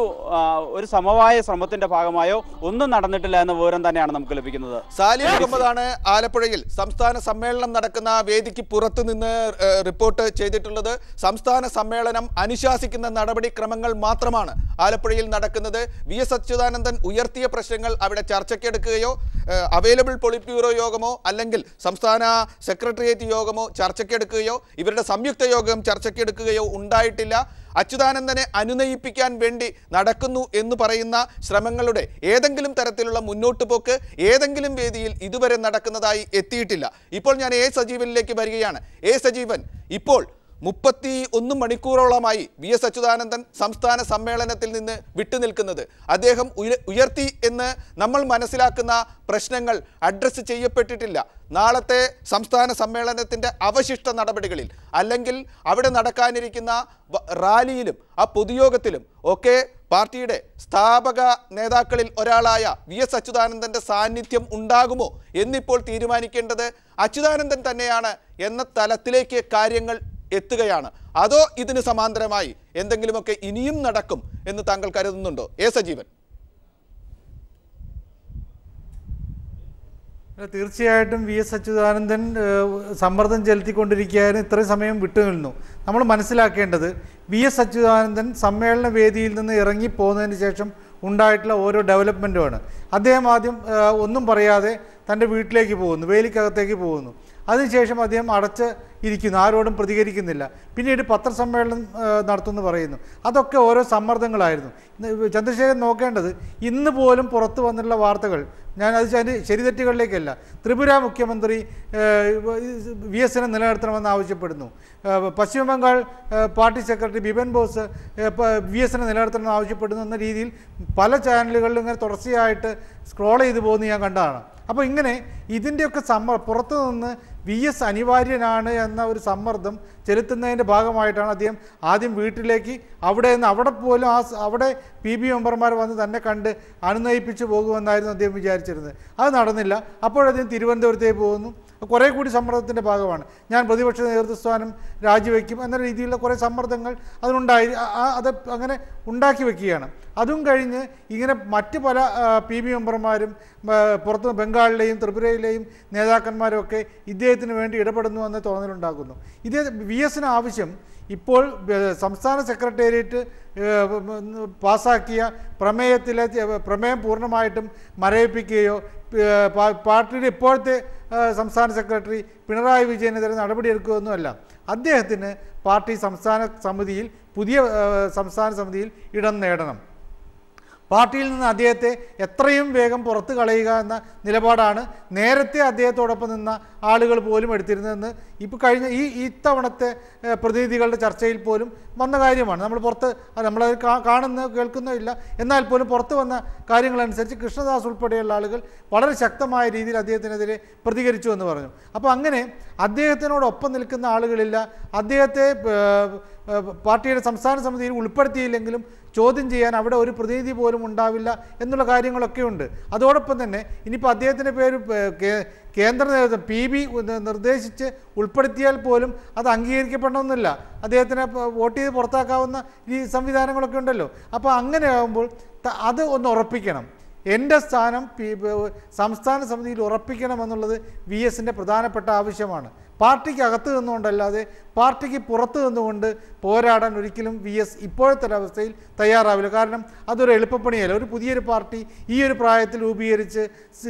ഒരു സമവായ ശ്രമത്തിന്റെ ഭാഗമായോ ഒന്നും നടന്നിട്ടില്ല എന്ന വിവരം തന്നെയാണ് നമുക്ക് ലഭിക്കുന്നത് സാലി മുഹമ്മദാണ് ആലപ്പുഴയിൽ സംസ്ഥാന സമ്മേളനം നടക്കുന്ന വേദിക്ക് പുറത്തു നിന്ന് റിപ്പോർട്ട് ചെയ്തിട്ടുള്ളത് സംസ്ഥാന സമ്മേളനം അനുശാസിക്കുന്ന നടപടിക്രമങ്ങൾ മാത്രമാണ് ആലപ്പുഴയിൽ നടക്കുന്നത് വി എസ് അച്യുതാനന്ദൻ ഉയർത്തിയ പ്രശ്നങ്ങൾ അവിടെ ചർച്ചയ്ക്കെടുക്കുകയോ അവൈലബിൾ പൊളിറ്റ് ബ്യൂറോ യോഗമോ അല്ലെങ്കിൽ സംസ്ഥാന സെക്രട്ടേറിയറ്റ് യോഗമോ ചർച്ചയ്ക്കെടുക്കുകയോ ഇവരുടെ സംയുക്ത യോഗം ചർച്ചയ്ക്കെടുക്കുകയോ ഏറ്റെടുക്കുകയോ ഉണ്ടായിട്ടില്ല അച്യുതാനന്ദനെ അനുനയിപ്പിക്കാൻ വേണ്ടി നടക്കുന്നു എന്ന് പറയുന്ന ശ്രമങ്ങളുടെ ഏതെങ്കിലും തരത്തിലുള്ള മുന്നോട്ട് പോക്ക് ഏതെങ്കിലും വേദിയിൽ ഇതുവരെ നടക്കുന്നതായി എത്തിയിട്ടില്ല ഇപ്പോൾ ഞാൻ എ സജീവനിലേക്ക് വരികയാണ് എ സജീവൻ ഇപ്പോൾ മുപ്പത്തി ഒന്ന് മണിക്കൂറോളമായി വി എസ് അച്യുതാനന്ദൻ സംസ്ഥാന സമ്മേളനത്തിൽ നിന്ന് വിട്ടുനിൽക്കുന്നത് അദ്ദേഹം ഉയർത്തി എന്ന് നമ്മൾ മനസ്സിലാക്കുന്ന പ്രശ്നങ്ങൾ അഡ്രസ്സ് ചെയ്യപ്പെട്ടിട്ടില്ല നാളത്തെ സംസ്ഥാന സമ്മേളനത്തിൻ്റെ അവശിഷ്ട നടപടികളിൽ അല്ലെങ്കിൽ അവിടെ നടക്കാനിരിക്കുന്ന റാലിയിലും ആ പൊതുയോഗത്തിലും ഒക്കെ പാർട്ടിയുടെ സ്ഥാപക നേതാക്കളിൽ ഒരാളായ വി എസ് അച്യുതാനന്ദൻ്റെ സാന്നിധ്യം ഉണ്ടാകുമോ എന്നിപ്പോൾ തീരുമാനിക്കേണ്ടത് അച്യുതാനന്ദൻ തന്നെയാണ് എന്ന തലത്തിലേക്ക് കാര്യങ്ങൾ എത്തുകയാണ് അതോ ഇതിന് സമാന്തരമായി എന്തെങ്കിലുമൊക്കെ ഇനിയും നടക്കും എന്ന് താങ്കൾ കരുതുന്നുണ്ടോ എ സജീവൻ തീർച്ചയായിട്ടും വി എസ് അച്യുതാനന്ദൻ സമ്മർദ്ദം ചെലുത്തിക്കൊണ്ടിരിക്കാൻ ഇത്രയും സമയം നിന്നു നമ്മൾ മനസ്സിലാക്കേണ്ടത് വി എസ് അച്യുതാനന്ദൻ സമ്മേളന വേദിയിൽ നിന്ന് ഇറങ്ങി പോകുന്നതിന് ശേഷം ഉണ്ടായിട്ടുള്ള ഓരോ ഡെവലപ്മെൻറ്റുമാണ് അദ്ദേഹം ആദ്യം ഒന്നും പറയാതെ തൻ്റെ വീട്ടിലേക്ക് പോകുന്നു വേലിക്കകത്തേക്ക് പോകുന്നു അതിനുശേഷം അദ്ദേഹം അടച്ച് ഇരിക്കുന്നു ആരോടും പ്രതികരിക്കുന്നില്ല പിന്നീട് പത്രസമ്മേളനം നടത്തുമെന്ന് പറയുന്നു അതൊക്കെ ഓരോ സമ്മർദ്ദങ്ങളായിരുന്നു ചന്ദ്രശേഖരൻ നോക്കേണ്ടത് ഇന്ന് പോലും പുറത്തു വന്നിട്ടുള്ള വാർത്തകൾ ഞാൻ അത് അതിൻ്റെ ശരിതെറ്റുകളിലേക്കല്ല ത്രിപുര മുഖ്യമന്ത്രി വി എനെ നിലനിർത്തണമെന്ന് ആവശ്യപ്പെടുന്നു പശ്ചിമ Bengal party secretary Bipin Bose V എനെ നിലനിർത്തണമെന്ന് ആവശ്യപ്പെടുന്നു എന്ന രീതിയിൽ പല ചാനലുകളിലും ഇങ്ങനെ തുടർച്ചയായിട്ട് സ്ക്രോൾ ചെയ്തു പോകുന്നു ഞാൻ കണ്ടതാണ് അപ്പോൾ ഇങ്ങനെ ഇതിൻ്റെയൊക്കെ സമ്മർ പുറത്തു നിന്ന് വി എസ് അനിവാര്യനാണ് എന്ന ഒരു സമ്മർദ്ദം ചെലുത്തുന്നതിൻ്റെ ഭാഗമായിട്ടാണ് അദ്ദേഹം ആദ്യം വീട്ടിലേക്ക് അവിടെ നിന്ന് അവിടെ പോലും ആ അവിടെ പി ബി മെമ്പർമാർ വന്ന് തന്നെ കണ്ട് അനുനയിപ്പിച്ചു പോകുമെന്നായിരുന്നു അദ്ദേഹം വിചാരിച്ചിരുന്നത് അത് നടന്നില്ല അപ്പോഴദ്ദേഹം തിരുവനന്തപുരത്തേക്ക് പോകുന്നു കുറേ കൂടി സമ്മർദ്ദത്തിൻ്റെ ഭാഗമാണ് ഞാൻ പ്രതിപക്ഷ നേതൃത്വസ്ഥാനം രാജിവെക്കും എന്ന രീതിയിലുള്ള കുറേ സമ്മർദ്ദങ്ങൾ അതിനുണ്ടായി അത് അങ്ങനെ ഉണ്ടാക്കി വെക്കുകയാണ് അതും കഴിഞ്ഞ് ഇങ്ങനെ മറ്റ് പല പി ബി മെമ്പർമാരും പുറത്ത് ബംഗാളിലെയും ത്രിപുരയിലെയും നേതാക്കന്മാരും ഒക്കെ ഇദ്ദേഹത്തിന് വേണ്ടി ഇടപെടുന്നു എന്ന തോന്നലുണ്ടാക്കുന്നു ഇദ്ദേഹം വി എസിന് ആവശ്യം ഇപ്പോൾ സംസ്ഥാന സെക്രട്ടേറിയറ്റ് പാസാക്കിയ പ്രമേയത്തിലെ പ്രമേയം പൂർണ്ണമായിട്ടും മരവിപ്പിക്കുകയോ പാർട്ടിയുടെ ഇപ്പോഴത്തെ സംസ്ഥാന സെക്രട്ടറി പിണറായി വിജയനെതിരെ അല്ല അദ്ദേഹത്തിന് പാർട്ടി സംസ്ഥാന സമിതിയിൽ പുതിയ സംസ്ഥാന സമിതിയിൽ ഇടം നേടണം പാർട്ടിയിൽ നിന്ന് അദ്ദേഹത്തെ എത്രയും വേഗം പുറത്തു കളയുക എന്ന നിലപാടാണ് നേരത്തെ അദ്ദേഹത്തോടൊപ്പം നിന്ന ആളുകൾ പോലും എടുത്തിരുന്നതെന്ന് ഇപ്പോൾ കഴിഞ്ഞ ഈ ഇത്തവണത്തെ പ്രതിനിധികളുടെ ചർച്ചയിൽ പോലും വന്ന കാര്യമാണ് നമ്മൾ പുറത്ത് നമ്മളത് കാണുന്ന കേൾക്കുന്നോ ഇല്ല എന്നാൽ പോലും പുറത്ത് വന്ന കാര്യങ്ങളനുസരിച്ച് കൃഷ്ണദാസ് ഉൾപ്പെടെയുള്ള ആളുകൾ വളരെ ശക്തമായ രീതിയിൽ അദ്ദേഹത്തിനെതിരെ പ്രതികരിച്ചു എന്ന് പറഞ്ഞു അപ്പോൾ അങ്ങനെ അദ്ദേഹത്തിനോടൊപ്പം നിൽക്കുന്ന ആളുകളില്ല അദ്ദേഹത്തെ പാർട്ടിയുടെ സംസ്ഥാന സമിതിയിൽ ഉൾപ്പെടുത്തിയില്ലെങ്കിലും ചോദ്യം ചെയ്യാൻ അവിടെ ഒരു പ്രതിനിധി പോലും ഉണ്ടാവില്ല എന്നുള്ള കാര്യങ്ങളൊക്കെയുണ്ട് അതോടൊപ്പം തന്നെ ഇനിയിപ്പോൾ അദ്ദേഹത്തിൻ്റെ പേര് കേന്ദ്ര നേതൃത്വം പി ബി നിർദ്ദേശിച്ച് ഉൾപ്പെടുത്തിയാൽ പോലും അത് അംഗീകരിക്കപ്പെടണമെന്നില്ല അദ്ദേഹത്തിനെ വോട്ട് ചെയ്ത് പുറത്താക്കാവുന്ന ഈ സംവിധാനങ്ങളൊക്കെ ഉണ്ടല്ലോ അപ്പോൾ അങ്ങനെ ആകുമ്പോൾ അത് ഒന്ന് ഉറപ്പിക്കണം എൻ്റെ സ്ഥാനം സംസ്ഥാന സമിതിയിൽ ഉറപ്പിക്കണം എന്നുള്ളത് വി എസിൻ്റെ പ്രധാനപ്പെട്ട ആവശ്യമാണ് പാർട്ടിക്കകത്ത് നിന്നുകൊണ്ടല്ലാതെ പാർട്ടിക്ക് പുറത്ത് നിന്നുകൊണ്ട് പോരാടാൻ ഒരിക്കലും വി എസ് ഇപ്പോഴത്തെ ഒരവസ്ഥയിൽ തയ്യാറാവില്ല കാരണം അതൊരു എളുപ്പപ്പണിയല്ല ഒരു പുതിയൊരു പാർട്ടി ഈ ഒരു പ്രായത്തിൽ രൂപീകരിച്ച്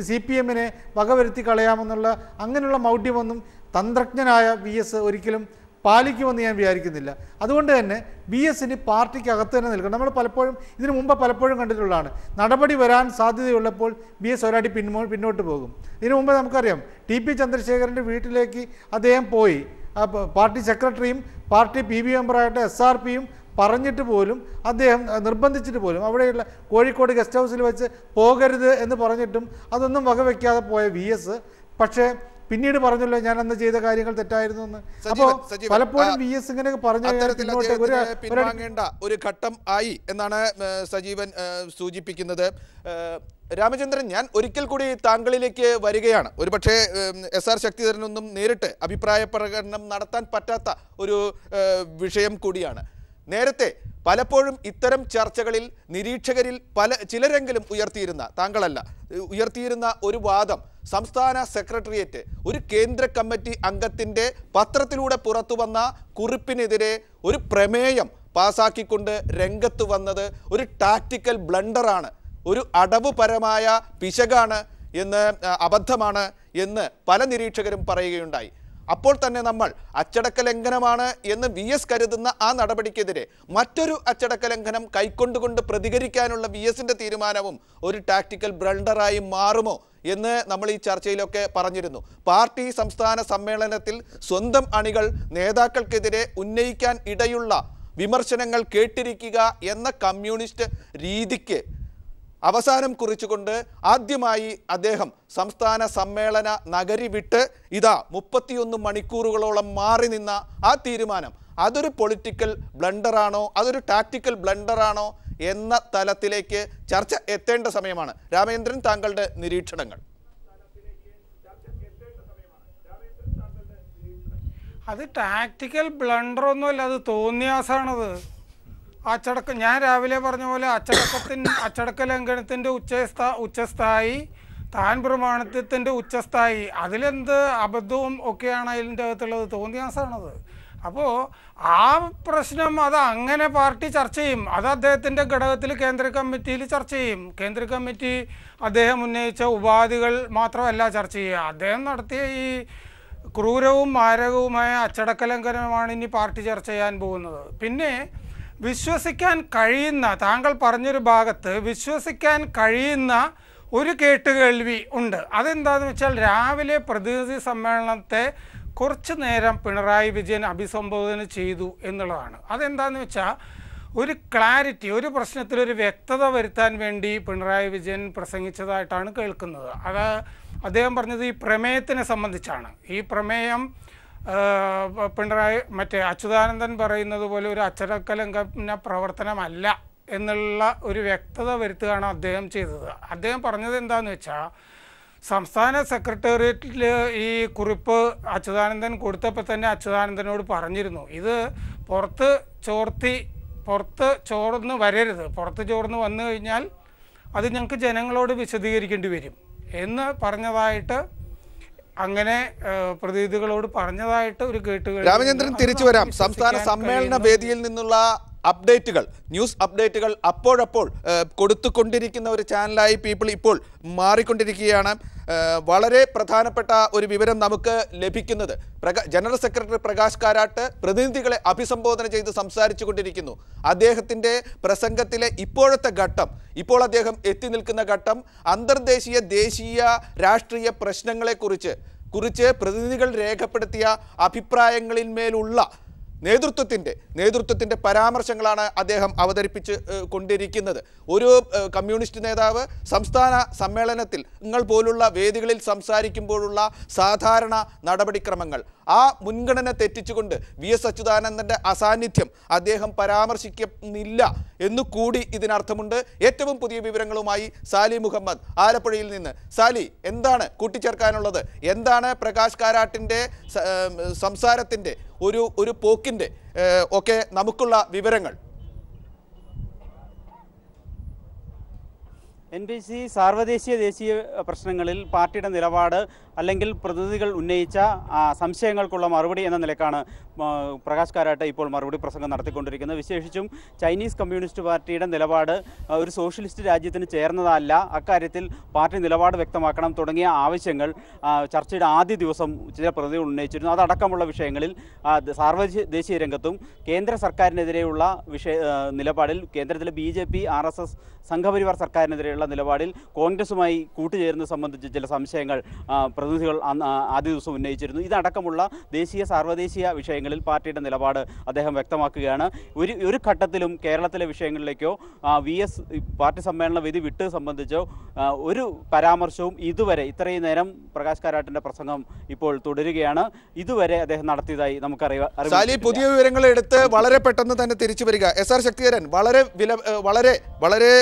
സി പി എമ്മിനെ വകവരുത്തി കളയാമെന്നുള്ള അങ്ങനെയുള്ള മൗഢ്യമൊന്നും തന്ത്രജ്ഞനായ വി എസ് ഒരിക്കലും പാലിക്കുമെന്ന് ഞാൻ വിചാരിക്കുന്നില്ല അതുകൊണ്ട് തന്നെ ബി എസിന് പാർട്ടിക്കകത്ത് തന്നെ നിൽക്കണം നമ്മൾ പലപ്പോഴും ഇതിനു മുമ്പ് പലപ്പോഴും കണ്ടിട്ടുള്ളതാണ് നടപടി വരാൻ സാധ്യതയുള്ളപ്പോൾ ബി എസ് ഒരാടി പിന്നോ പിന്നോട്ട് പോകും ഇതിനു മുമ്പ് നമുക്കറിയാം ടി പി ചന്ദ്രശേഖരൻ്റെ വീട്ടിലേക്ക് അദ്ദേഹം പോയി പാർട്ടി സെക്രട്ടറിയും പാർട്ടി പി ബി മെമ്പറായിട്ട് എസ് ആർ പിയും പറഞ്ഞിട്ട് പോലും അദ്ദേഹം നിർബന്ധിച്ചിട്ട് പോലും അവിടെയുള്ള കോഴിക്കോട് ഗസ്റ്റ് ഹൗസിൽ വെച്ച് പോകരുത് എന്ന് പറഞ്ഞിട്ടും അതൊന്നും വകവയ്ക്കാതെ പോയ വി എസ് പക്ഷേ പിന്നീട് പറഞ്ഞല്ലോ ഞാൻ അന്ന് ചെയ്ത കാര്യങ്ങൾ തെറ്റായിരുന്നു എന്ന് അപ്പോ പലപ്പോഴും വി എസ് ഇങ്ങനെ പിൻവാങ്ങേണ്ട ഒരു ഘട്ടം ആയി എന്നാണ് സജീവൻ സൂചിപ്പിക്കുന്നത് രാമചന്ദ്രൻ ഞാൻ ഒരിക്കൽ കൂടി താങ്കളിലേക്ക് വരികയാണ് ഒരുപക്ഷെ എസ് ആർ ശക്തിധരനൊന്നും നേരിട്ട് അഭിപ്രായ പ്രകടനം നടത്താൻ പറ്റാത്ത ഒരു വിഷയം കൂടിയാണ് നേരത്തെ പലപ്പോഴും ഇത്തരം ചർച്ചകളിൽ നിരീക്ഷകരിൽ പല ചിലരെങ്കിലും ഉയർത്തിയിരുന്ന താങ്കളല്ല ഉയർത്തിയിരുന്ന ഒരു വാദം സംസ്ഥാന സെക്രട്ടേറിയറ്റ് ഒരു കേന്ദ്ര കമ്മിറ്റി അംഗത്തിൻ്റെ പത്രത്തിലൂടെ പുറത്തുവന്ന കുറിപ്പിനെതിരെ ഒരു പ്രമേയം പാസാക്കിക്കൊണ്ട് രംഗത്ത് വന്നത് ഒരു ടാക്റ്റിക്കൽ ബ്ലണ്ടറാണ് ഒരു അടവുപരമായ പിശകാണ് എന്ന് അബദ്ധമാണ് എന്ന് പല നിരീക്ഷകരും പറയുകയുണ്ടായി അപ്പോൾ തന്നെ നമ്മൾ അച്ചടക്ക ലംഘനമാണ് എന്ന് വി എസ് കരുതുന്ന ആ നടപടിക്കെതിരെ മറ്റൊരു അച്ചടക്ക ലംഘനം കൈക്കൊണ്ടുകൊണ്ട് പ്രതികരിക്കാനുള്ള വി എസിൻ്റെ തീരുമാനവും ഒരു ടാക്ടിക്കൽ ബ്ലണ്ടറായി മാറുമോ എന്ന് നമ്മൾ ഈ ചർച്ചയിലൊക്കെ പറഞ്ഞിരുന്നു പാർട്ടി സംസ്ഥാന സമ്മേളനത്തിൽ സ്വന്തം അണികൾ നേതാക്കൾക്കെതിരെ ഉന്നയിക്കാൻ ഇടയുള്ള വിമർശനങ്ങൾ കേട്ടിരിക്കുക എന്ന കമ്മ്യൂണിസ്റ്റ് രീതിക്ക് അവസാനം കുറിച്ചുകൊണ്ട് ആദ്യമായി അദ്ദേഹം സംസ്ഥാന സമ്മേളന നഗരി വിട്ട് ഇതാ മുപ്പത്തിയൊന്ന് മണിക്കൂറുകളോളം മാറി നിന്ന ആ തീരുമാനം അതൊരു പൊളിറ്റിക്കൽ ബ്ലണ്ടറാണോ അതൊരു ടാക്റ്റിക്കൽ ബ്ലണ്ടറാണോ എന്ന തലത്തിലേക്ക് ചർച്ച എത്തേണ്ട സമയമാണ് രാമേന്ദ്രൻ താങ്കളുടെ നിരീക്ഷണങ്ങൾ അത് ടാക്റ്റിക്കൽ ബ്ലണ്ടറൊന്നുമല്ല അത് തോന്നിയാസാണത് അച്ചടക്കം ഞാൻ രാവിലെ പറഞ്ഞ പോലെ അച്ചടക്കത്തിൻ അച്ചടക്ക ലംഘനത്തിൻ്റെ ഉച്ചസ്ഥ ഉച്ചസ്ഥായി താൻ പ്രമാണത്തിൻ്റെ ഉച്ചസ്ഥായി അതിലെന്ത് അബദ്ധവും ഒക്കെയാണ് അതിൻ്റെ അകത്തുള്ളത് തോന്നിയാസാണത് അപ്പോൾ ആ പ്രശ്നം അത് അങ്ങനെ പാർട്ടി ചർച്ച ചെയ്യും അത് അദ്ദേഹത്തിൻ്റെ ഘടകത്തിൽ കേന്ദ്ര കമ്മിറ്റിയിൽ ചർച്ച ചെയ്യും കേന്ദ്ര കമ്മിറ്റി അദ്ദേഹം ഉന്നയിച്ച ഉപാധികൾ മാത്രമല്ല ചർച്ച ചെയ്യുക അദ്ദേഹം നടത്തിയ ഈ ക്രൂരവും മാരകവുമായ അച്ചടക്ക ലംഘനമാണ് ഇനി പാർട്ടി ചർച്ച ചെയ്യാൻ പോകുന്നത് പിന്നെ വിശ്വസിക്കാൻ കഴിയുന്ന താങ്കൾ പറഞ്ഞൊരു ഭാഗത്ത് വിശ്വസിക്കാൻ കഴിയുന്ന ഒരു കേട്ടുകേൾവി ഉണ്ട് അതെന്താണെന്ന് വെച്ചാൽ രാവിലെ പ്രതിനിധി സമ്മേളനത്തെ കുറച്ച് നേരം പിണറായി വിജയൻ അഭിസംബോധന ചെയ്തു എന്നുള്ളതാണ് അതെന്താണെന്ന് വെച്ചാൽ ഒരു ക്ലാരിറ്റി ഒരു പ്രശ്നത്തിൽ ഒരു വ്യക്തത വരുത്താൻ വേണ്ടി പിണറായി വിജയൻ പ്രസംഗിച്ചതായിട്ടാണ് കേൾക്കുന്നത് അത് അദ്ദേഹം പറഞ്ഞത് ഈ പ്രമേയത്തിനെ സംബന്ധിച്ചാണ് ഈ പ്രമേയം പിണറായി മറ്റേ അച്യുതാനന്ദൻ പറയുന്നത് പോലെ ഒരു അച്ചടക്കലംഘന പ്രവർത്തനമല്ല എന്നുള്ള ഒരു വ്യക്തത വരുത്തുകയാണ് അദ്ദേഹം ചെയ്തത് അദ്ദേഹം പറഞ്ഞത് എന്താണെന്ന് വെച്ചാൽ സംസ്ഥാന സെക്രട്ടേറിയറ്റിൽ ഈ കുറിപ്പ് അച്യുതാനന്ദൻ കൊടുത്തപ്പോൾ തന്നെ അച്യുതാനന്ദനോട് പറഞ്ഞിരുന്നു ഇത് പുറത്ത് ചോർത്തി പുറത്ത് ചോർന്ന് വരരുത് പുറത്ത് ചോർന്ന് വന്നു കഴിഞ്ഞാൽ അത് ഞങ്ങൾക്ക് ജനങ്ങളോട് വിശദീകരിക്കേണ്ടി വരും എന്ന് പറഞ്ഞതായിട്ട് അങ്ങനെ പ്രതിനിധികളോട് പറഞ്ഞതായിട്ട് ഒരു കേട്ടുകൾ രാമചന്ദ്രൻ തിരിച്ചു വരാം സംസ്ഥാന സമ്മേളന വേദിയിൽ നിന്നുള്ള അപ്ഡേറ്റുകൾ ന്യൂസ് അപ്ഡേറ്റുകൾ അപ്പോഴപ്പോൾ കൊടുത്തുകൊണ്ടിരിക്കുന്ന ഒരു ചാനലായി പീപ്പിൾ ഇപ്പോൾ മാറിക്കൊണ്ടിരിക്കുകയാണ് വളരെ പ്രധാനപ്പെട്ട ഒരു വിവരം നമുക്ക് ലഭിക്കുന്നത് ജനറൽ സെക്രട്ടറി പ്രകാശ് കാരാട്ട് പ്രതിനിധികളെ അഭിസംബോധന ചെയ്ത് സംസാരിച്ചു കൊണ്ടിരിക്കുന്നു അദ്ദേഹത്തിൻ്റെ പ്രസംഗത്തിലെ ഇപ്പോഴത്തെ ഘട്ടം ഇപ്പോൾ അദ്ദേഹം എത്തി നിൽക്കുന്ന ഘട്ടം അന്തർദേശീയ ദേശീയ രാഷ്ട്രീയ പ്രശ്നങ്ങളെക്കുറിച്ച് കുറിച്ച് പ്രതിനിധികൾ രേഖപ്പെടുത്തിയ അഭിപ്രായങ്ങളിന്മേലുള്ള നേതൃത്വത്തിൻ്റെ നേതൃത്വത്തിൻ്റെ പരാമർശങ്ങളാണ് അദ്ദേഹം അവതരിപ്പിച്ച് കൊണ്ടിരിക്കുന്നത് ഒരു കമ്മ്യൂണിസ്റ്റ് നേതാവ് സംസ്ഥാന സമ്മേളനത്തിൽ നിങ്ങൾ പോലുള്ള വേദികളിൽ സംസാരിക്കുമ്പോഴുള്ള സാധാരണ നടപടിക്രമങ്ങൾ ആ മുൻഗണന തെറ്റിച്ചുകൊണ്ട് വി എസ് അച്യുതാനന്ദൻ്റെ അസാന്നിധ്യം അദ്ദേഹം പരാമർശിക്കുന്നില്ല എന്നുകൂടി കൂടി ഇതിനർത്ഥമുണ്ട് ഏറ്റവും പുതിയ വിവരങ്ങളുമായി സാലി മുഹമ്മദ് ആലപ്പുഴയിൽ നിന്ന് സാലി എന്താണ് കൂട്ടിച്ചേർക്കാനുള്ളത് എന്താണ് പ്രകാശ് കാരാട്ടിൻ്റെ സംസാരത്തിൻ്റെ ഒരു ഒരു പോക്കിൻ്റെ ഒക്കെ നമുക്കുള്ള വിവരങ്ങൾ എൻ പി സി സാർവദേശീയ ദേശീയ പ്രശ്നങ്ങളിൽ പാർട്ടിയുടെ നിലപാട് അല്ലെങ്കിൽ പ്രതിനിധികൾ ഉന്നയിച്ച സംശയങ്ങൾക്കുള്ള മറുപടി എന്ന നിലക്കാണ് പ്രകാശ് കാരാട്ട് ഇപ്പോൾ മറുപടി പ്രസംഗം നടത്തിക്കൊണ്ടിരിക്കുന്നത് വിശേഷിച്ചും ചൈനീസ് കമ്മ്യൂണിസ്റ്റ് പാർട്ടിയുടെ നിലപാട് ഒരു സോഷ്യലിസ്റ്റ് രാജ്യത്തിന് ചേർന്നതല്ല അക്കാര്യത്തിൽ പാർട്ടി നിലപാട് വ്യക്തമാക്കണം തുടങ്ങിയ ആവശ്യങ്ങൾ ചർച്ചയുടെ ആദ്യ ദിവസം ചില പ്രതിനിധികൾ ഉന്നയിച്ചിരുന്നു അതടക്കമുള്ള വിഷയങ്ങളിൽ ദേശീയ രംഗത്തും കേന്ദ്ര സർക്കാരിനെതിരെയുള്ള വിഷയ നിലപാടിൽ കേന്ദ്രത്തിലെ B J P R S S Sangh Parivar സർക്കാരിനെതിരെയുള്ള നിലപാടിൽ കോൺഗ്രസുമായി കൂട്ടുചേരുന്നത് സംബന്ധിച്ച് ചില സംശയങ്ങൾ പ്രതി പ്രതിനിധികൾ ആദ്യ ദിവസം ഉന്നയിച്ചിരുന്നു ഇതടക്കമുള്ള ദേശീയ സാർവദേശീയ വിഷയങ്ങളിൽ പാർട്ടിയുടെ നിലപാട് അദ്ദേഹം വ്യക്തമാക്കുകയാണ് ഒരു ഒരു ഘട്ടത്തിലും കേരളത്തിലെ വിഷയങ്ങളിലേക്കോ വി എസ് പാർട്ടി സമ്മേളന വിധി വിട്ട് സംബന്ധിച്ചോ ഒരു പരാമർശവും ഇതുവരെ ഇത്രയും നേരം പ്രകാശ് കാരാട്ടിന്റെ പ്രസംഗം ഇപ്പോൾ തുടരുകയാണ് ഇതുവരെ അദ്ദേഹം നടത്തിയതായി നമുക്കറിയാം പുതിയ വിവരങ്ങൾ എടുത്ത് വളരെ പെട്ടെന്ന് തന്നെ തിരിച്ചു വരിക എസ് ആർ ശക്തിധരൻ വളരെ വില വളരെ വളരെ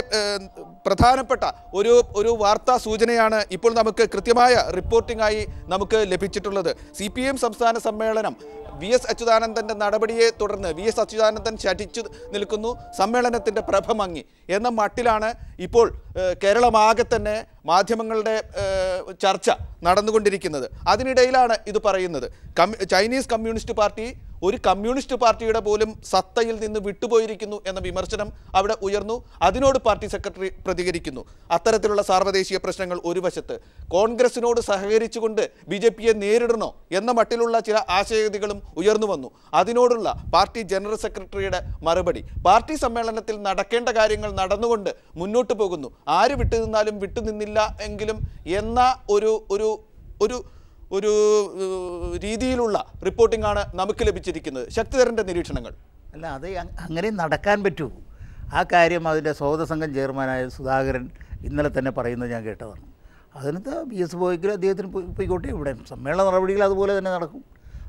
പ്രധാനപ്പെട്ട ഒരു ഒരു വാർത്താ സൂചനയാണ് ഇപ്പോൾ നമുക്ക് കൃത്യമായ റിപ്പോർട്ട് റിപ്പോർട്ടിംഗ് ആയി നമുക്ക് ലഭിച്ചിട്ടുള്ളത് സി പി എം സംസ്ഥാന സമ്മേളനം വി എസ് അച്യുതാനന്ദൻ്റെ നടപടിയെ തുടർന്ന് വി എസ് അച്യുതാനന്ദൻ ചടിച്ചു നിൽക്കുന്നു സമ്മേളനത്തിൻ്റെ പ്രഭ മങ്ങി എന്ന മട്ടിലാണ് ഇപ്പോൾ കേരളമാകെ തന്നെ മാധ്യമങ്ങളുടെ ചർച്ച നടന്നുകൊണ്ടിരിക്കുന്നത് അതിനിടയിലാണ് ഇത് പറയുന്നത് ചൈനീസ് കമ്മ്യൂണിസ്റ്റ് പാർട്ടി ഒരു കമ്മ്യൂണിസ്റ്റ് പാർട്ടിയുടെ പോലും സത്തയിൽ നിന്ന് വിട്ടുപോയിരിക്കുന്നു എന്ന വിമർശനം അവിടെ ഉയർന്നു അതിനോട് പാർട്ടി സെക്രട്ടറി പ്രതികരിക്കുന്നു അത്തരത്തിലുള്ള സാർവദേശീയ പ്രശ്നങ്ങൾ ഒരു വശത്ത് കോൺഗ്രസിനോട് സഹകരിച്ചുകൊണ്ട് ബി ജെ പിയെ നേരിടണോ എന്ന മട്ടിലുള്ള ചില ആശയഗതികളും ഉയർന്നു വന്നു അതിനോടുള്ള പാർട്ടി ജനറൽ സെക്രട്ടറിയുടെ മറുപടി പാർട്ടി സമ്മേളനത്തിൽ നടക്കേണ്ട കാര്യങ്ങൾ നടന്നുകൊണ്ട് മുന്നോട്ട് പോകുന്നു ആര് വിട്ടുനിന്നാലും വിട്ടുനിന്നില്ല എങ്കിലും എന്ന ഒരു ഒരു ഒരു ഒരു രീതിയിലുള്ള റിപ്പോർട്ടിംഗാണ് നമുക്ക് ലഭിച്ചിരിക്കുന്നത് ശക്തിധരൻ്റെ നിരീക്ഷണങ്ങൾ അല്ല അത് അങ്ങനെ നടക്കാൻ പറ്റൂ ആ കാര്യം അതിൻ്റെ സ്രോതസംഘം ചെയർമാനായ സുധാകരൻ ഇന്നലെ തന്നെ പറയുന്നത് ഞാൻ കേട്ടതാണ് അതിനകത്ത് ബി എസ് ബോയ്ക്കിൽ അദ്ദേഹത്തിന് പോയിക്കോട്ടെ ഇവിടെ സമ്മേളന നടപടികൾ അതുപോലെ തന്നെ നടക്കും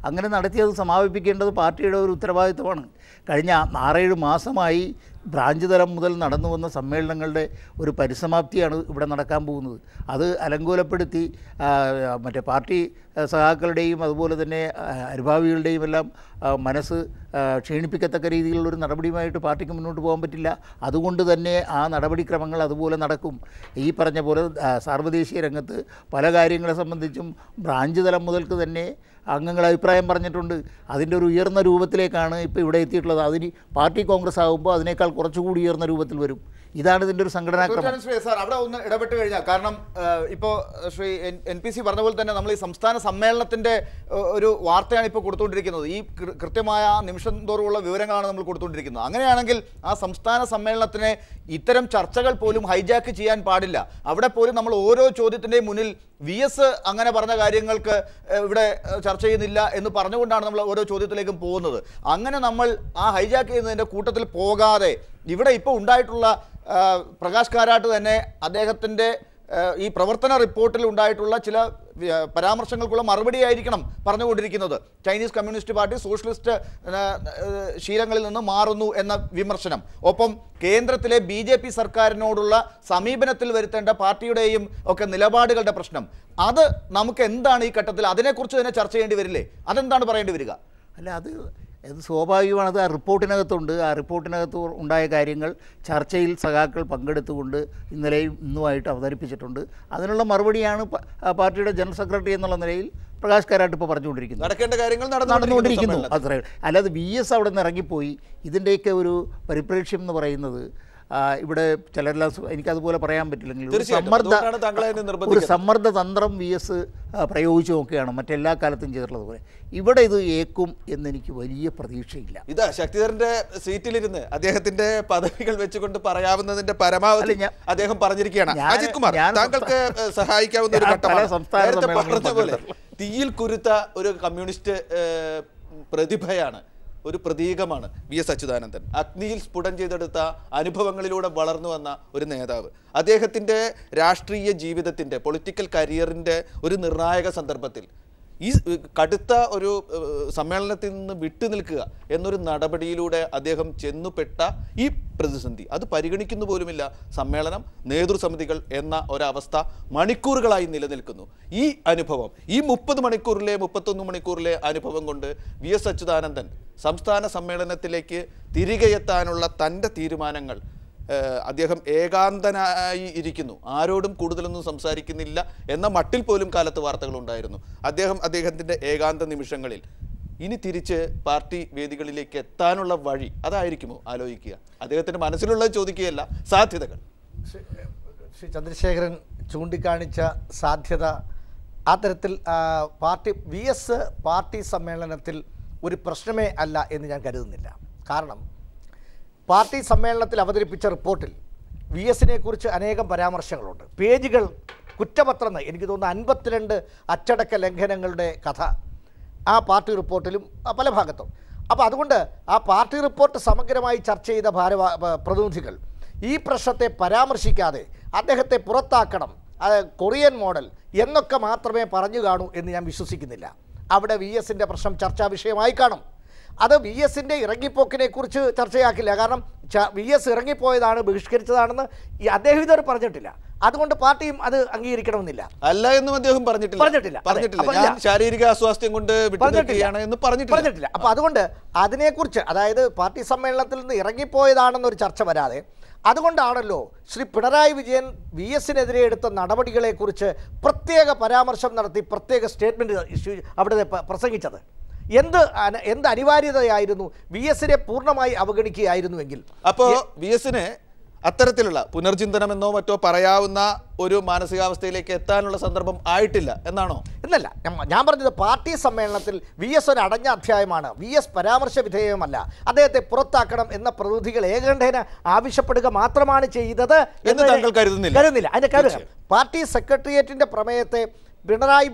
അങ്ങനെ നടത്തി അത് സമാപിപ്പിക്കേണ്ടത് പാർട്ടിയുടെ ഒരു ഉത്തരവാദിത്വമാണ് കഴിഞ്ഞ ആറേഴ് മാസമായി ബ്രാഞ്ച് തലം മുതൽ നടന്നു വന്ന സമ്മേളനങ്ങളുടെ ഒരു പരിസമാപ്തിയാണ് ഇവിടെ നടക്കാൻ പോകുന്നത് അത് അലങ്കോലപ്പെടുത്തി മറ്റേ പാർട്ടി സഹാക്കളുടെയും അതുപോലെ തന്നെ അനുഭാവികളുടെയും എല്ലാം മനസ്സ് ക്ഷീണിപ്പിക്കത്തക്ക രീതിയിലുള്ള ഒരു നടപടിയുമായിട്ട് പാർട്ടിക്ക് മുന്നോട്ട് പോകാൻ പറ്റില്ല അതുകൊണ്ട് തന്നെ ആ നടപടിക്രമങ്ങൾ അതുപോലെ നടക്കും ഈ പറഞ്ഞ പോലെ സാർവദേശീയ രംഗത്ത് പല കാര്യങ്ങളെ സംബന്ധിച്ചും ബ്രാഞ്ച് തലം മുതൽക്ക് തന്നെ അംഗങ്ങൾ അഭിപ്രായം പറഞ്ഞിട്ടുണ്ട് അതിൻ്റെ ഒരു ഉയർന്ന രൂപത്തിലേക്കാണ് ഇപ്പോൾ ഇവിടെ എത്തിയിട്ടുള്ളത് അതിന് പാർട്ടി കോൺഗ്രസ് ആകുമ്പോൾ അതിനേക്കാൾ അതിനേക്കാൾ കുറച്ചുകൂടി ഉയർന്ന രൂപത്തിൽ വരും ഇതാണ് ഇതിൻ്റെ ഒരു സംഘടനാക്രമം അവിടെ ഒന്ന് ഇടപെട്ട് കഴിഞ്ഞാൽ കാരണം ഇപ്പോൾ ശ്രീ എൻ പി സി പറഞ്ഞ പോലെ തന്നെ നമ്മൾ ഈ സംസ്ഥാന സമ്മേളനത്തിൻ്റെ ഒരു വാർത്തയാണ് ഇപ്പോൾ കൊടുത്തുകൊണ്ടിരിക്കുന്നത് ഈ കൃത്യമായ നിമിഷം തോറുമുള്ള വിവരങ്ങളാണ് നമ്മൾ കൊടുത്തുകൊണ്ടിരിക്കുന്നത് അങ്ങനെയാണെങ്കിൽ ആ സംസ്ഥാന സമ്മേളനത്തിനെ ഇത്തരം ചർച്ചകൾ പോലും ഹൈജാക്ക് ചെയ്യാൻ പാടില്ല അവിടെ പോലും നമ്മൾ ഓരോ ചോദ്യത്തിൻ്റെയും മുന്നിൽ വി എസ് അങ്ങനെ പറഞ്ഞ കാര്യങ്ങൾക്ക് ഇവിടെ ചർച്ച ചെയ്യുന്നില്ല എന്ന് പറഞ്ഞുകൊണ്ടാണ് നമ്മൾ ഓരോ ചോദ്യത്തിലേക്കും പോകുന്നത് അങ്ങനെ നമ്മൾ ആ ഹൈജാക്ക് ചെയ്യുന്നതിൻ്റെ കൂട്ടത്തിൽ പോകാതെ ഇവിടെ ഇപ്പോൾ ഉണ്ടായിട്ടുള്ള പ്രകാശ് കാരാട്ട് തന്നെ അദ്ദേഹത്തിൻ്റെ ഈ പ്രവർത്തന റിപ്പോർട്ടിൽ ഉണ്ടായിട്ടുള്ള ചില പരാമർശങ്ങൾക്കുള്ള മറുപടി ആയിരിക്കണം പറഞ്ഞുകൊണ്ടിരിക്കുന്നത് ചൈനീസ് കമ്മ്യൂണിസ്റ്റ് പാർട്ടി സോഷ്യലിസ്റ്റ് ശീലങ്ങളിൽ നിന്ന് മാറുന്നു എന്ന വിമർശനം ഒപ്പം കേന്ദ്രത്തിലെ ബി ജെ പി സർക്കാരിനോടുള്ള സമീപനത്തിൽ വരുത്തേണ്ട പാർട്ടിയുടെയും ഒക്കെ നിലപാടുകളുടെ പ്രശ്നം അത് നമുക്ക് എന്താണ് ഈ ഘട്ടത്തിൽ അതിനെക്കുറിച്ച് തന്നെ ചർച്ച ചെയ്യേണ്ടി വരില്ലേ അതെന്താണ് പറയേണ്ടി വരിക അല്ല അത് അത് സ്വാഭാവികമാണ് അത് ആ റിപ്പോർട്ടിനകത്തുണ്ട് ആ റിപ്പോർട്ടിനകത്ത് ഉണ്ടായ കാര്യങ്ങൾ ചർച്ചയിൽ സഖാക്കൾ പങ്കെടുത്തുകൊണ്ട് ഇന്നലെയും ഇന്നുമായിട്ട് അവതരിപ്പിച്ചിട്ടുണ്ട് അതിനുള്ള മറുപടിയാണ് പാർട്ടിയുടെ ജനറൽ സെക്രട്ടറി എന്നുള്ള നിലയിൽ പ്രകാശ് കാരാട്ട് ഇപ്പോൾ പറഞ്ഞുകൊണ്ടിരിക്കുന്നത് നടക്കേണ്ട കാര്യങ്ങൾ നടന്നുകൊണ്ടിരിക്കുന്നു അത്രേ അല്ലാതെ വി എസ് അവിടെ നിന്ന് ഇറങ്ങിപ്പോയി ഇതിൻ്റെയൊക്കെ ഒരു പരിപ്രേക്ഷ്യം എന്ന് പറയുന്നത് ഇവിടെ ചിലരെല്ലാം എനിക്കതുപോലെ പറയാൻ പറ്റില്ലെങ്കിൽ സമ്മർദ്ദ ഒരു സമ്മർദ്ദ തന്ത്രം വി എസ് പ്രയോഗിച്ചു നോക്കുകയാണ് മറ്റെല്ലാ കാലത്തും ചെയ്തിട്ടുള്ളത് പോലെ ഇവിടെ ഇത് ഏക്കും എന്നെനിക്ക് വലിയ പ്രതീക്ഷയില്ല ഇതാ ശക്തിധരന്റെ സീറ്റിലിരുന്ന് അദ്ദേഹത്തിന്റെ പദവികൾ വെച്ചുകൊണ്ട് പറയാവുന്നതിന്റെ പരമാവധി അദ്ദേഹം പറഞ്ഞിരിക്കുകയാണ് അജിത് കുമാർ താങ്കൾക്ക് സഹായിക്കാവുന്ന ഒരു ഘട്ടമാണ് പോലെ തീയിൽ കുരുത്ത ഒരു കമ്മ്യൂണിസ്റ്റ് പ്രതിഭയാണ് ഒരു പ്രതീകമാണ് വി എസ് അച്യുതാനന്ദൻ അഗ്നിയിൽ സ്ഫുടം ചെയ്തെടുത്ത അനുഭവങ്ങളിലൂടെ വളർന്നു വന്ന ഒരു നേതാവ് അദ്ദേഹത്തിൻ്റെ രാഷ്ട്രീയ ജീവിതത്തിൻ്റെ പൊളിറ്റിക്കൽ കരിയറിൻ്റെ ഒരു നിർണായക സന്ദർഭത്തിൽ ഈ കടുത്ത ഒരു സമ്മേളനത്തിൽ നിന്ന് വിട്ടുനിൽക്കുക എന്നൊരു നടപടിയിലൂടെ അദ്ദേഹം ചെന്നുപെട്ട ഈ പ്രതിസന്ധി അത് പരിഗണിക്കുന്നു പോലുമില്ല സമ്മേളനം നേതൃസമിതികൾ എന്ന ഒരവസ്ഥ മണിക്കൂറുകളായി നിലനിൽക്കുന്നു ഈ അനുഭവം ഈ മുപ്പത് മണിക്കൂറിലെ മുപ്പത്തൊന്ന് മണിക്കൂറിലെ അനുഭവം കൊണ്ട് വി എസ് അച്യുതാനന്ദൻ സംസ്ഥാന സമ്മേളനത്തിലേക്ക് തിരികെ എത്താനുള്ള തൻ്റെ തീരുമാനങ്ങൾ അദ്ദേഹം ഏകാന്തനായി ഇരിക്കുന്നു ആരോടും കൂടുതലൊന്നും സംസാരിക്കുന്നില്ല എന്ന മട്ടിൽ പോലും കാലത്ത് വാർത്തകളുണ്ടായിരുന്നു അദ്ദേഹം അദ്ദേഹത്തിൻ്റെ ഏകാന്ത നിമിഷങ്ങളിൽ ഇനി തിരിച്ച് പാർട്ടി വേദികളിലേക്ക് എത്താനുള്ള വഴി അതായിരിക്കുമോ ആലോചിക്കുക അദ്ദേഹത്തിൻ്റെ മനസ്സിലുള്ളത് ചോദിക്കുകയല്ല സാധ്യതകൾ ശ്രീ ചന്ദ്രശേഖരൻ ചൂണ്ടിക്കാണിച്ച സാധ്യത ആ തരത്തിൽ പാർട്ടി വി എസ് പാർട്ടി സമ്മേളനത്തിൽ ഒരു പ്രശ്നമേ അല്ല എന്ന് ഞാൻ കരുതുന്നില്ല കാരണം പാർട്ടി സമ്മേളനത്തിൽ അവതരിപ്പിച്ച റിപ്പോർട്ടിൽ വി എസിനെ കുറിച്ച് അനേകം പരാമർശങ്ങളുണ്ട് പേജുകൾ കുറ്റപത്രം എനിക്ക് തോന്നുന്നു അൻപത്തിരണ്ട് അച്ചടക്ക ലംഘനങ്ങളുടെ കഥ ആ പാർട്ടി റിപ്പോർട്ടിലും പല ഭാഗത്തും അപ്പോൾ അതുകൊണ്ട് ആ പാർട്ടി റിപ്പോർട്ട് സമഗ്രമായി ചർച്ച ചെയ്ത ഭാരവാ പ്രതിനിധികൾ ഈ പ്രശ്നത്തെ പരാമർശിക്കാതെ അദ്ദേഹത്തെ പുറത്താക്കണം കൊറിയൻ മോഡൽ എന്നൊക്കെ മാത്രമേ പറഞ്ഞു കാണൂ എന്ന് ഞാൻ വിശ്വസിക്കുന്നില്ല അവിടെ വി എസിൻ്റെ പ്രശ്നം ചർച്ചാ വിഷയമായി കാണും അത് വി എസിൻ്റെ ഇറങ്ങിപ്പോക്കിനെ കുറിച്ച് ചർച്ചയാക്കില്ല കാരണം വി എസ് ഇറങ്ങിപ്പോയതാണ് ബഹിഷ്കരിച്ചതാണെന്ന് ഈ അദ്ദേഹം ഇതുവരെ പറഞ്ഞിട്ടില്ല അതുകൊണ്ട് പാർട്ടിയും അത് അംഗീകരിക്കണമെന്നില്ല അല്ല എന്നും അദ്ദേഹം പറഞ്ഞിട്ടില്ല പറഞ്ഞിട്ടില്ല പറഞ്ഞിട്ടില്ല ഞാൻ ശാരീരിക അസ്വാസ്ഥ്യം കൊണ്ട് എന്ന് പറഞ്ഞിട്ടില്ല പറഞ്ഞിട്ടില്ല അപ്പൊ അതുകൊണ്ട് അതിനെക്കുറിച്ച് അതായത് പാർട്ടി സമ്മേളനത്തിൽ നിന്ന് ഇറങ്ങിപ്പോയതാണെന്നൊരു ചർച്ച വരാതെ അതുകൊണ്ടാണല്ലോ ശ്രീ പിണറായി വിജയൻ വി എസിനെതിരെ എടുത്ത നടപടികളെക്കുറിച്ച് പ്രത്യേക പരാമർശം നടത്തി പ്രത്യേക സ്റ്റേറ്റ്മെന്റ് ഇഷ്യൂ അവിടെ പ്രസംഗിച്ചത് എന്ത് എന്ത് അനിവാര്യതയായിരുന്നു വി എസിനെ പൂർണ്ണമായി അവഗണിക്കുകയായിരുന്നുവെങ്കിൽ അപ്പോൾ വി എസിന് അത്തരത്തിലുള്ള പുനർചിന്തനമെന്നോ മറ്റോ പറയാവുന്ന ഒരു മാനസികാവസ്ഥയിലേക്ക് എത്താനുള്ള സന്ദർഭം ആയിട്ടില്ല എന്നാണോ എന്നല്ല ഞാൻ പറഞ്ഞത് പാർട്ടി സമ്മേളനത്തിൽ വി എസ് ഒരു അടഞ്ഞ അധ്യായമാണ് വി എസ് പരാമർശ വിധേയമല്ല അദ്ദേഹത്തെ പുറത്താക്കണം എന്ന പ്രതിനിധികൾ ഏകണ്ഠേന ആവശ്യപ്പെടുക മാത്രമാണ് ചെയ്തത് എന്ന് താങ്കൾ കരുതുന്നില്ല കരുതുന്നില്ല അതിന്റെ കാര്യം പാർട്ടി സെക്രട്ടേറിയറ്റിന്റെ പ്രമേയത്തെ പിണറായി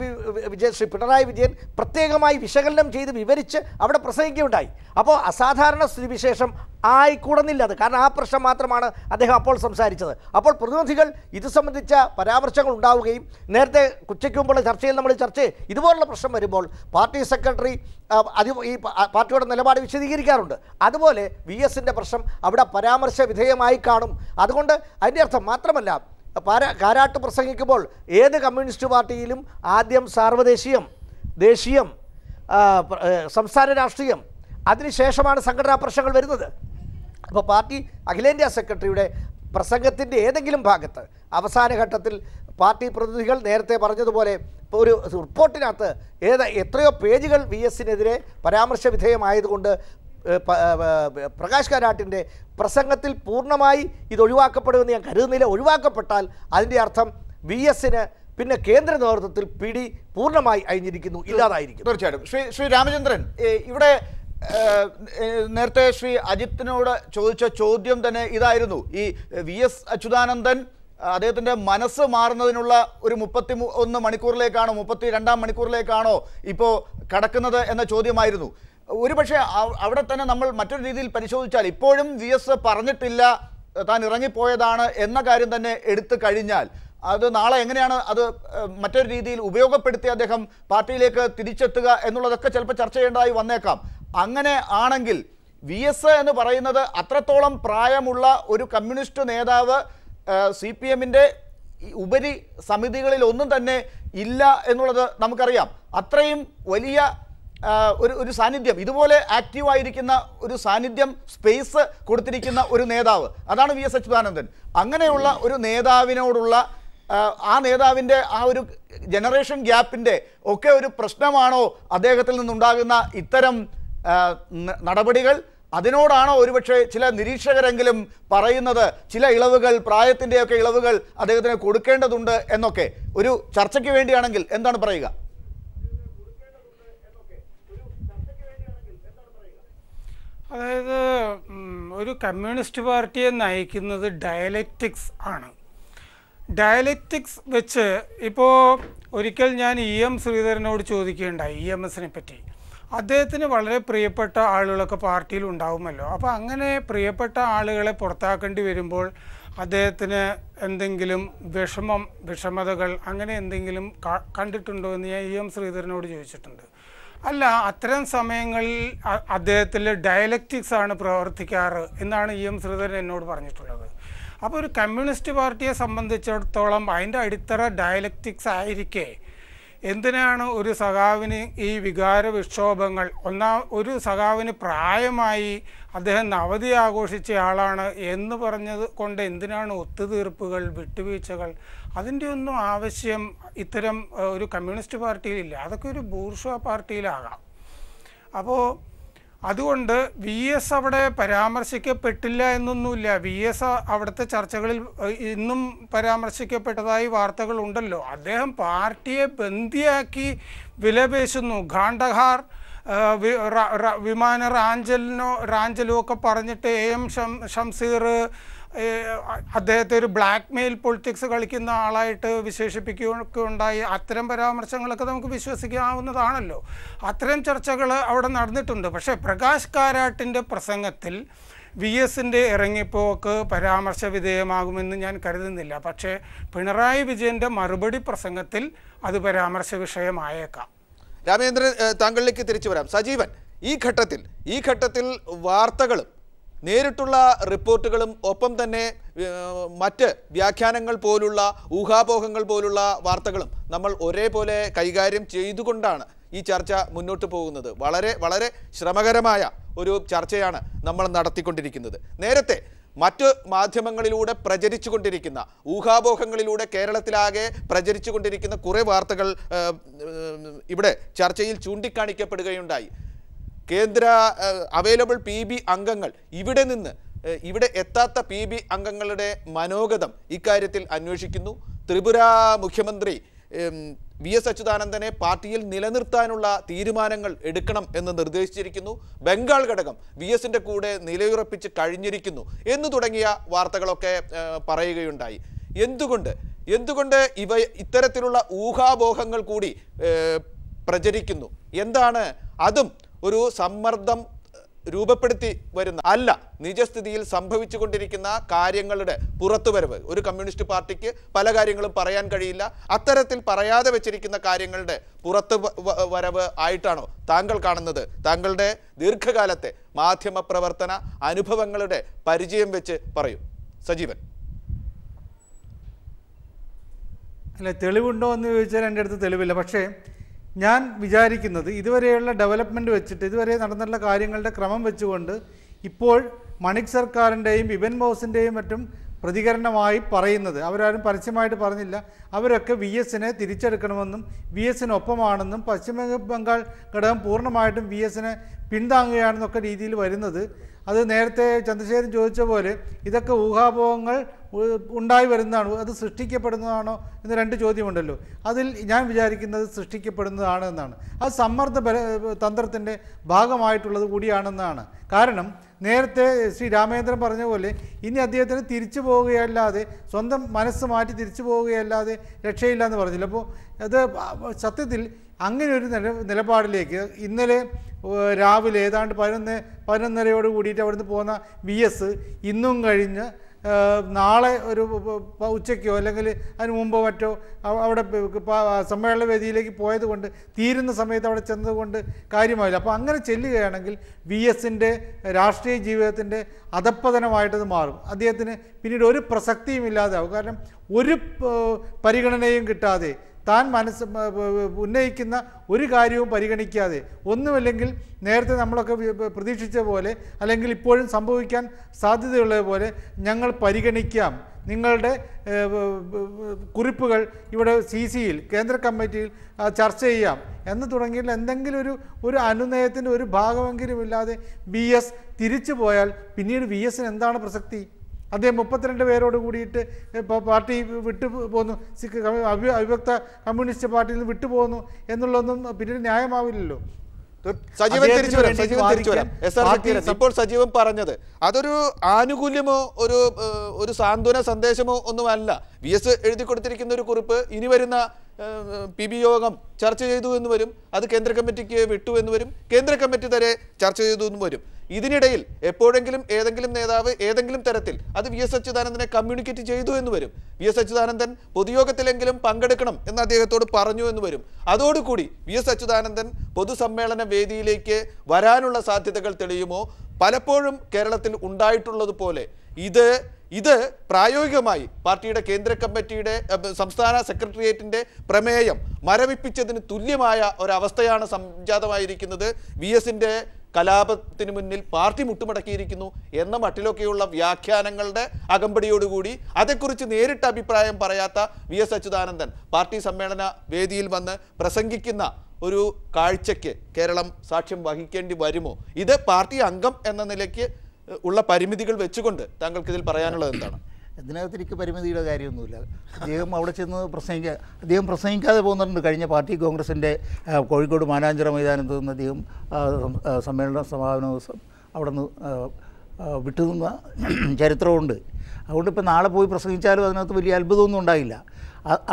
വിജയൻ ശ്രീ പിണറായി വിജയൻ പ്രത്യേകമായി വിശകലനം ചെയ്ത് വിവരിച്ച് അവിടെ പ്രസംഗിക്കുകയുണ്ടായി അപ്പോൾ അസാധാരണ സ്ഥിതിവിശേഷം ആയിക്കൂടുന്നില്ല അത് കാരണം ആ പ്രശ്നം മാത്രമാണ് അദ്ദേഹം അപ്പോൾ സംസാരിച്ചത് അപ്പോൾ പ്രതിനിധികൾ ഇത് സംബന്ധിച്ച പരാമർശങ്ങൾ ഉണ്ടാവുകയും നേരത്തെ ഉച്ചയ്ക്ക് മുമ്പുള്ള ചർച്ചയിൽ നമ്മൾ ചർച്ച ഇതുപോലുള്ള പ്രശ്നം വരുമ്പോൾ പാർട്ടി സെക്രട്ടറി അതി ഈ പാർട്ടിയുടെ നിലപാട് വിശദീകരിക്കാറുണ്ട് അതുപോലെ വി എസിൻ്റെ പ്രശ്നം അവിടെ പരാമർശ വിധേയമായി കാണും അതുകൊണ്ട് അതിൻ്റെ അർത്ഥം മാത്രമല്ല പാരാ കാരാട്ട് പ്രസംഗിക്കുമ്പോൾ ഏത് കമ്മ്യൂണിസ്റ്റ് പാർട്ടിയിലും ആദ്യം സാർവദേശീയം ദേശീയം സംസ്ഥാന രാഷ്ട്രീയം അതിനുശേഷമാണ് സംഘടനാ പ്രശ്നങ്ങൾ വരുന്നത് അപ്പോൾ പാർട്ടി അഖിലേന്ത്യാ സെക്രട്ടറിയുടെ പ്രസംഗത്തിൻ്റെ ഏതെങ്കിലും ഭാഗത്ത് അവസാന ഘട്ടത്തിൽ പാർട്ടി പ്രതിനിധികൾ നേരത്തെ പറഞ്ഞതുപോലെ ഒരു റിപ്പോർട്ടിനകത്ത് ഏത് എത്രയോ പേജുകൾ വി എസിനെതിരെ പരാമർശ വിധേയമായതുകൊണ്ട് പ്രകാശ് കാരാട്ടിൻ്റെ പ്രസംഗത്തിൽ പൂർണ്ണമായി ഇത് ഒഴിവാക്കപ്പെടുമെന്ന് ഞാൻ കരുതുന്നില്ല ഒഴിവാക്കപ്പെട്ടാൽ അതിൻ്റെ അർത്ഥം വി എസിന് പിന്നെ കേന്ദ്ര നേതൃത്വത്തിൽ പിടി പൂർണ്ണമായി അഴിഞ്ഞിരിക്കുന്നു ഇല്ലാതായിരിക്കും തീർച്ചയായിട്ടും ശ്രീ ശ്രീ രാമചന്ദ്രൻ ഇവിടെ നേരത്തെ ശ്രീ അജിത്തിനോട് ചോദിച്ച ചോദ്യം തന്നെ ഇതായിരുന്നു ഈ വി എസ് അച്യുതാനന്ദൻ അദ്ദേഹത്തിൻ്റെ മനസ്സ് മാറുന്നതിനുള്ള ഒരു മുപ്പത്തി ഒന്ന് മണിക്കൂറിലേക്കാണോ മുപ്പത്തി രണ്ടാം മണിക്കൂറിലേക്കാണോ ഇപ്പോൾ കടക്കുന്നത് എന്ന ചോദ്യമായിരുന്നു ഒരുപക്ഷെ അവിടെ തന്നെ നമ്മൾ മറ്റൊരു രീതിയിൽ പരിശോധിച്ചാൽ ഇപ്പോഴും വി എസ് പറഞ്ഞിട്ടില്ല താൻ ഇറങ്ങിപ്പോയതാണ് എന്ന കാര്യം തന്നെ എടുത്തു കഴിഞ്ഞാൽ അത് നാളെ എങ്ങനെയാണ് അത് മറ്റൊരു രീതിയിൽ ഉപയോഗപ്പെടുത്തി അദ്ദേഹം പാർട്ടിയിലേക്ക് തിരിച്ചെത്തുക എന്നുള്ളതൊക്കെ ചിലപ്പോൾ ചർച്ച ചെയ്യേണ്ടതായി വന്നേക്കാം അങ്ങനെ ആണെങ്കിൽ വി എന്ന് പറയുന്നത് അത്രത്തോളം പ്രായമുള്ള ഒരു കമ്മ്യൂണിസ്റ്റ് നേതാവ് സി പി എമ്മിൻ്റെ ഉപരി സമിതികളിൽ ഒന്നും തന്നെ ഇല്ല എന്നുള്ളത് നമുക്കറിയാം അത്രയും വലിയ ഒരു ഒരു സാന്നിധ്യം ഇതുപോലെ ആക്റ്റീവായിരിക്കുന്ന ഒരു സാന്നിധ്യം സ്പേസ് കൊടുത്തിരിക്കുന്ന ഒരു നേതാവ് അതാണ് വി എസ് അച്യുതാനന്ദൻ അങ്ങനെയുള്ള ഒരു നേതാവിനോടുള്ള ആ നേതാവിൻ്റെ ആ ഒരു ജനറേഷൻ ഗ്യാപ്പിൻ്റെ ഒക്കെ ഒരു പ്രശ്നമാണോ അദ്ദേഹത്തിൽ നിന്നുണ്ടാകുന്ന ഇത്തരം നടപടികൾ അതിനോടാണോ ഒരുപക്ഷെ ചില നിരീക്ഷകരെങ്കിലും പറയുന്നത് ചില ഇളവുകൾ പ്രായത്തിൻ്റെയൊക്കെ ഇളവുകൾ അദ്ദേഹത്തിന് കൊടുക്കേണ്ടതുണ്ട് എന്നൊക്കെ ഒരു ചർച്ചയ്ക്ക് വേണ്ടിയാണെങ്കിൽ എന്താണ് പറയുക അതായത് ഒരു കമ്മ്യൂണിസ്റ്റ് പാർട്ടിയെ നയിക്കുന്നത് ഡയലക്റ്റിക്സ് ആണ് ഡയലക്റ്റിക്സ് വെച്ച് ഇപ്പോൾ ഒരിക്കൽ ഞാൻ ഇ എം ശ്രീധരനോട് ചോദിക്കുകയുണ്ടായി ഇ എം എസിനെ പറ്റി അദ്ദേഹത്തിന് വളരെ പ്രിയപ്പെട്ട ആളുകളൊക്കെ പാർട്ടിയിൽ ഉണ്ടാവുമല്ലോ അപ്പോൾ അങ്ങനെ പ്രിയപ്പെട്ട ആളുകളെ പുറത്താക്കേണ്ടി വരുമ്പോൾ അദ്ദേഹത്തിന് എന്തെങ്കിലും വിഷമം വിഷമതകൾ അങ്ങനെ എന്തെങ്കിലും കണ്ടിട്ടുണ്ടോ എന്ന് ഞാൻ ഇ എം ശ്രീധരനോട് ചോദിച്ചിട്ടുണ്ട് അല്ല അത്തരം സമയങ്ങളിൽ അദ്ദേഹത്തിൽ ഡയലക്റ്റിക്സ് ആണ് പ്രവർത്തിക്കാറ് എന്നാണ് ഇ എം ശ്രീധരൻ എന്നോട് പറഞ്ഞിട്ടുള്ളത് അപ്പോൾ ഒരു കമ്മ്യൂണിസ്റ്റ് പാർട്ടിയെ സംബന്ധിച്ചിടത്തോളം അതിൻ്റെ അടിത്തറ ഡയലക്റ്റിക്സ് ആയിരിക്കേ എന്തിനാണ് ഒരു സഖാവിന് ഈ വികാര വിക്ഷോഭങ്ങൾ ഒന്നാം ഒരു സഖാവിന് പ്രായമായി അദ്ദേഹം അവധി ആഘോഷിച്ച ആളാണ് എന്ന് പറഞ്ഞത് കൊണ്ട് എന്തിനാണ് ഒത്തുതീർപ്പുകൾ വിട്ടുവീഴ്ചകൾ അതിൻ്റെ ഒന്നും ആവശ്യം ഇത്തരം ഒരു കമ്മ്യൂണിസ്റ്റ് പാർട്ടിയിലില്ല അതൊക്കെ ഒരു ബൂർഷ പാർട്ടിയിലാകാം അപ്പോൾ അതുകൊണ്ട് വി എസ് അവിടെ പരാമർശിക്കപ്പെട്ടില്ല എന്നൊന്നുമില്ല വി എസ് അവിടുത്തെ ചർച്ചകളിൽ ഇന്നും പരാമർശിക്കപ്പെട്ടതായി വാർത്തകളുണ്ടല്ലോ അദ്ദേഹം പാർട്ടിയെ ബന്ദിയാക്കി വിലപേശുന്നു ഖാണ്ഡഹാർ വിമാന റാഞ്ചലിനോ റാഞ്ചലോ ഒക്കെ പറഞ്ഞിട്ട് എ എം ഷംസീർ അദ്ദേഹത്തെ ഒരു ബ്ലാക്ക് മെയിൽ പൊളിറ്റിക്സ് കളിക്കുന്ന ആളായിട്ട് വിശേഷിപ്പിക്കുകയൊക്കെ ഉണ്ടായി അത്തരം പരാമർശങ്ങളൊക്കെ നമുക്ക് വിശ്വസിക്കാവുന്നതാണല്ലോ അത്തരം ചർച്ചകൾ അവിടെ നടന്നിട്ടുണ്ട് പക്ഷേ പ്രകാശ് കാരാട്ടിൻ്റെ പ്രസംഗത്തിൽ വി എസിൻ്റെ ഇറങ്ങിപ്പോക്ക് പരാമർശ വിധേയമാകുമെന്ന് ഞാൻ കരുതുന്നില്ല പക്ഷേ പിണറായി വിജയൻ്റെ മറുപടി പ്രസംഗത്തിൽ അത് പരാമർശ വിഷയമായേക്കാം രാമേന്ദ്രൻ താങ്കളിലേക്ക് തിരിച്ചു വരാം സജീവൻ ഈ ഘട്ടത്തിൽ ഈ ഘട്ടത്തിൽ വാർത്തകളും നേരിട്ടുള്ള റിപ്പോർട്ടുകളും ഒപ്പം തന്നെ മറ്റ് വ്യാഖ്യാനങ്ങൾ പോലുള്ള ഊഹാപോഹങ്ങൾ പോലുള്ള വാർത്തകളും നമ്മൾ ഒരേപോലെ കൈകാര്യം ചെയ്തുകൊണ്ടാണ് ഈ ചർച്ച മുന്നോട്ട് പോകുന്നത് വളരെ വളരെ ശ്രമകരമായ ഒരു ചർച്ചയാണ് നമ്മൾ നടത്തിക്കൊണ്ടിരിക്കുന്നത് നേരത്തെ മറ്റ് മാധ്യമങ്ങളിലൂടെ പ്രചരിച്ചു കൊണ്ടിരിക്കുന്ന ഊഹാപോഹങ്ങളിലൂടെ കേരളത്തിലാകെ പ്രചരിച്ചു കൊണ്ടിരിക്കുന്ന കുറേ വാർത്തകൾ ഇവിടെ ചർച്ചയിൽ ചൂണ്ടിക്കാണിക്കപ്പെടുകയുണ്ടായി കേന്ദ്ര അവൈലബിൾ പി ബി അംഗങ്ങൾ ഇവിടെ നിന്ന് ഇവിടെ എത്താത്ത പി ബി അംഗങ്ങളുടെ മനോഗതം ഇക്കാര്യത്തിൽ അന്വേഷിക്കുന്നു ത്രിപുര മുഖ്യമന്ത്രി വി എസ് അച്യുതാനന്ദനെ പാർട്ടിയിൽ നിലനിർത്താനുള്ള തീരുമാനങ്ങൾ എടുക്കണം എന്ന് നിർദ്ദേശിച്ചിരിക്കുന്നു ബംഗാൾ ഘടകം വി എസിൻ്റെ കൂടെ നിലയുറപ്പിച്ച് കഴിഞ്ഞിരിക്കുന്നു എന്ന് തുടങ്ങിയ വാർത്തകളൊക്കെ പറയുകയുണ്ടായി എന്തുകൊണ്ട് എന്തുകൊണ്ട് ഇവ ഇത്തരത്തിലുള്ള ഊഹാബോഹങ്ങൾ കൂടി പ്രചരിക്കുന്നു എന്താണ് അതും ഒരു സമ്മർദ്ദം രൂപപ്പെടുത്തി വരുന്ന അല്ല നിജസ്ഥിതിയിൽ സംഭവിച്ചുകൊണ്ടിരിക്കുന്ന കാര്യങ്ങളുടെ പുറത്തുവരവ് ഒരു കമ്മ്യൂണിസ്റ്റ് പാർട്ടിക്ക് പല കാര്യങ്ങളും പറയാൻ കഴിയില്ല അത്തരത്തിൽ പറയാതെ വെച്ചിരിക്കുന്ന കാര്യങ്ങളുടെ പുറത്തു വരവ് ആയിട്ടാണോ താങ്കൾ കാണുന്നത് താങ്കളുടെ ദീർഘകാലത്തെ മാധ്യമ പ്രവർത്തന അനുഭവങ്ങളുടെ പരിചയം വെച്ച് പറയൂ സജീവൻ അല്ല തെളിവുണ്ടോ എന്ന് ചോദിച്ചാൽ എൻ്റെ അടുത്ത് തെളിവില്ല പക്ഷേ ഞാൻ വിചാരിക്കുന്നത് ഇതുവരെയുള്ള ഡെവലപ്മെൻറ്റ് വെച്ചിട്ട് ഇതുവരെ നടന്നിട്ടുള്ള കാര്യങ്ങളുടെ ക്രമം വെച്ചുകൊണ്ട് ഇപ്പോൾ മണിക് സർക്കാരിൻ്റെയും ബിബൻ ബോസിൻ്റെയും മറ്റും പ്രതികരണമായി പറയുന്നത് അവരാരും പരസ്യമായിട്ട് പറഞ്ഞില്ല അവരൊക്കെ വി എസിനെ തിരിച്ചെടുക്കണമെന്നും വി എസിനൊപ്പമാണെന്നും പശ്ചിമ ബംഗാൾ ഘടകം പൂർണ്ണമായിട്ടും വി എസിനെ പിന്താങ്ങുകയാണെന്നൊക്കെ രീതിയിൽ വരുന്നത് അത് നേരത്തെ ചന്ദ്രശേഖരൻ ചോദിച്ച പോലെ ഇതൊക്കെ ഊഹാപോഹങ്ങൾ ഉണ്ടായി വരുന്നതാണോ അത് സൃഷ്ടിക്കപ്പെടുന്നതാണോ എന്ന് രണ്ട് ചോദ്യമുണ്ടല്ലോ അതിൽ ഞാൻ വിചാരിക്കുന്നത് സൃഷ്ടിക്കപ്പെടുന്നതാണ് എന്നാണ് അത് സമ്മർദ്ദ തന്ത്രത്തിൻ്റെ ഭാഗമായിട്ടുള്ളത് കൂടിയാണെന്നാണ് കാരണം നേരത്തെ ശ്രീ രാമേന്ദ്രൻ പറഞ്ഞ പോലെ ഇനി അദ്ദേഹത്തിന് തിരിച്ചു പോവുകയല്ലാതെ സ്വന്തം മനസ്സ് മാറ്റി തിരിച്ചു പോവുകയല്ലാതെ രക്ഷയില്ല എന്ന് പറഞ്ഞില്ല അപ്പോൾ അത് സത്യത്തിൽ അങ്ങനെ ഒരു നില നിലപാടിലേക്ക് ഇന്നലെ രാവിലെ ഏതാണ്ട് പതിനൊന്ന് പതിനൊന്നരയോട് കൂടിയിട്ട് അവിടുന്ന് പോകുന്ന വി എസ് ഇന്നും കഴിഞ്ഞ് നാളെ ഒരു ഉച്ചയ്ക്കോ അല്ലെങ്കിൽ അതിന് മുമ്പോ മറ്റോ അവിടെ സമ്മേളന വേദിയിലേക്ക് പോയത് കൊണ്ട് തീരുന്ന സമയത്ത് അവിടെ ചെന്നതുകൊണ്ട് കാര്യമാവില്ല അപ്പോൾ അങ്ങനെ ചെല്ലുകയാണെങ്കിൽ വി എസിൻ്റെ രാഷ്ട്രീയ ജീവിതത്തിൻ്റെ അധപ്പതനമായിട്ടത് മാറും അദ്ദേഹത്തിന് പിന്നീട് ഒരു പ്രസക്തിയും ഇല്ലാതാവും കാരണം ഒരു പരിഗണനയും കിട്ടാതെ താൻ മനസ്സ് ഉന്നയിക്കുന്ന ഒരു കാര്യവും പരിഗണിക്കാതെ ഒന്നുമില്ലെങ്കിൽ നേരത്തെ നമ്മളൊക്കെ പ്രതീക്ഷിച്ച പോലെ അല്ലെങ്കിൽ ഇപ്പോഴും സംഭവിക്കാൻ പോലെ ഞങ്ങൾ പരിഗണിക്കാം നിങ്ങളുടെ കുറിപ്പുകൾ ഇവിടെ സി സിയിൽ കേന്ദ്ര കമ്മിറ്റിയിൽ ചർച്ച ചെയ്യാം എന്ന് തുടങ്ങിയിട്ടുള്ള എന്തെങ്കിലും ഒരു ഒരു അനുനയത്തിൻ്റെ ഒരു ഭാഗമെങ്കിലും ഇല്ലാതെ ബി എസ് തിരിച്ചു പോയാൽ പിന്നീട് വി എസിന് എന്താണ് പ്രസക്തി അദ്ദേഹം മുപ്പത്തിരണ്ട് പേരോട് കൂടിയിട്ട് പാർട്ടി വിട്ടു പോകുന്നു സിഖ് അവിഭക്ത കമ്മ്യൂണിസ്റ്റ് പാർട്ടിയിൽ നിന്ന് വിട്ടുപോകുന്നു എന്നുള്ളതൊന്നും പിന്നീട് ന്യായമാവില്ലല്ലോ സജീവൻ തിരിച്ചു സജീവൻ തിരിച്ചു ഇപ്പോൾ സജീവൻ പറഞ്ഞത് അതൊരു ആനുകൂല്യമോ ഒരു ഒരു സാന്ത്വന സന്ദേശമോ ഒന്നുമല്ല വി എസ് എഴുതി കൊടുത്തിരിക്കുന്ന ഒരു കുറിപ്പ് ഇനി വരുന്ന പി ബി യോഗം ചർച്ച ചെയ്തു എന്ന് വരും അത് കേന്ദ്ര കമ്മിറ്റിക്ക് വിട്ടു എന്ന് വരും കേന്ദ്ര കമ്മിറ്റി വരെ ചർച്ച ചെയ്തു എന്ന് വരും ഇതിനിടയിൽ എപ്പോഴെങ്കിലും ഏതെങ്കിലും നേതാവ് ഏതെങ്കിലും തരത്തിൽ അത് വി എസ് അച്യുതാനന്ദനെ കമ്മ്യൂണിക്കേറ്റ് ചെയ്തു എന്ന് വരും വി എസ് അച്യുതാനന്ദൻ പൊതുയോഗത്തിലെങ്കിലും പങ്കെടുക്കണം എന്ന് അദ്ദേഹത്തോട് പറഞ്ഞു എന്ന് വരും അതോടുകൂടി വി എസ് അച്യുതാനന്ദൻ പൊതുസമ്മേളന വേദിയിലേക്ക് വരാനുള്ള സാധ്യതകൾ തെളിയുമോ പലപ്പോഴും കേരളത്തിൽ ഉണ്ടായിട്ടുള്ളതുപോലെ ഇത് ഇത് പ്രായോഗികമായി പാർട്ടിയുടെ കേന്ദ്ര കമ്മിറ്റിയുടെ സംസ്ഥാന സെക്രട്ടേറിയറ്റിന്റെ പ്രമേയം മരവിപ്പിച്ചതിന് തുല്യമായ ഒരവസ്ഥയാണ് സംജാതമായിരിക്കുന്നത് വി എസിൻ്റെ കലാപത്തിന് മുന്നിൽ പാർട്ടി മുട്ടുമടക്കിയിരിക്കുന്നു എന്ന മട്ടിലൊക്കെയുള്ള വ്യാഖ്യാനങ്ങളുടെ അകമ്പടിയോടുകൂടി അതേക്കുറിച്ച് നേരിട്ട് അഭിപ്രായം പറയാത്ത വി എസ് അച്യുതാനന്ദൻ പാർട്ടി സമ്മേളന വേദിയിൽ വന്ന് പ്രസംഗിക്കുന്ന ഒരു കാഴ്ചയ്ക്ക് കേരളം സാക്ഷ്യം വഹിക്കേണ്ടി വരുമോ ഇത് പാർട്ടി അംഗം എന്ന നിലയ്ക്ക് ഉള്ള പരിമിതികൾ വെച്ചുകൊണ്ട് താങ്കൾക്ക് ഇതിൽ പറയാനുള്ളത് എന്താണ് ഇതിനകത്ത് എനിക്ക് പരിമിതിയുടെ കാര്യമൊന്നുമില്ല അദ്ദേഹം അവിടെ ചെന്ന് പ്രസംഗിക്കുക അദ്ദേഹം പ്രസംഗിക്കാതെ പോകുന്നുണ്ട് കഴിഞ്ഞ പാർട്ടി കോൺഗ്രസിൻ്റെ കോഴിക്കോട് മാനാഞ്ചിറ മൈതാനത്ത് നിന്ന് അദ്ദേഹം സമ്മേളന സമാപന ദിവസം അവിടെ നിന്ന് വിട്ടുനിന്ന ചരിത്രമുണ്ട് അതുകൊണ്ട് ഇപ്പോൾ നാളെ പോയി പ്രസംഗിച്ചാലും അതിനകത്ത് വലിയ അത്ഭുതമൊന്നും ഉണ്ടായില്ല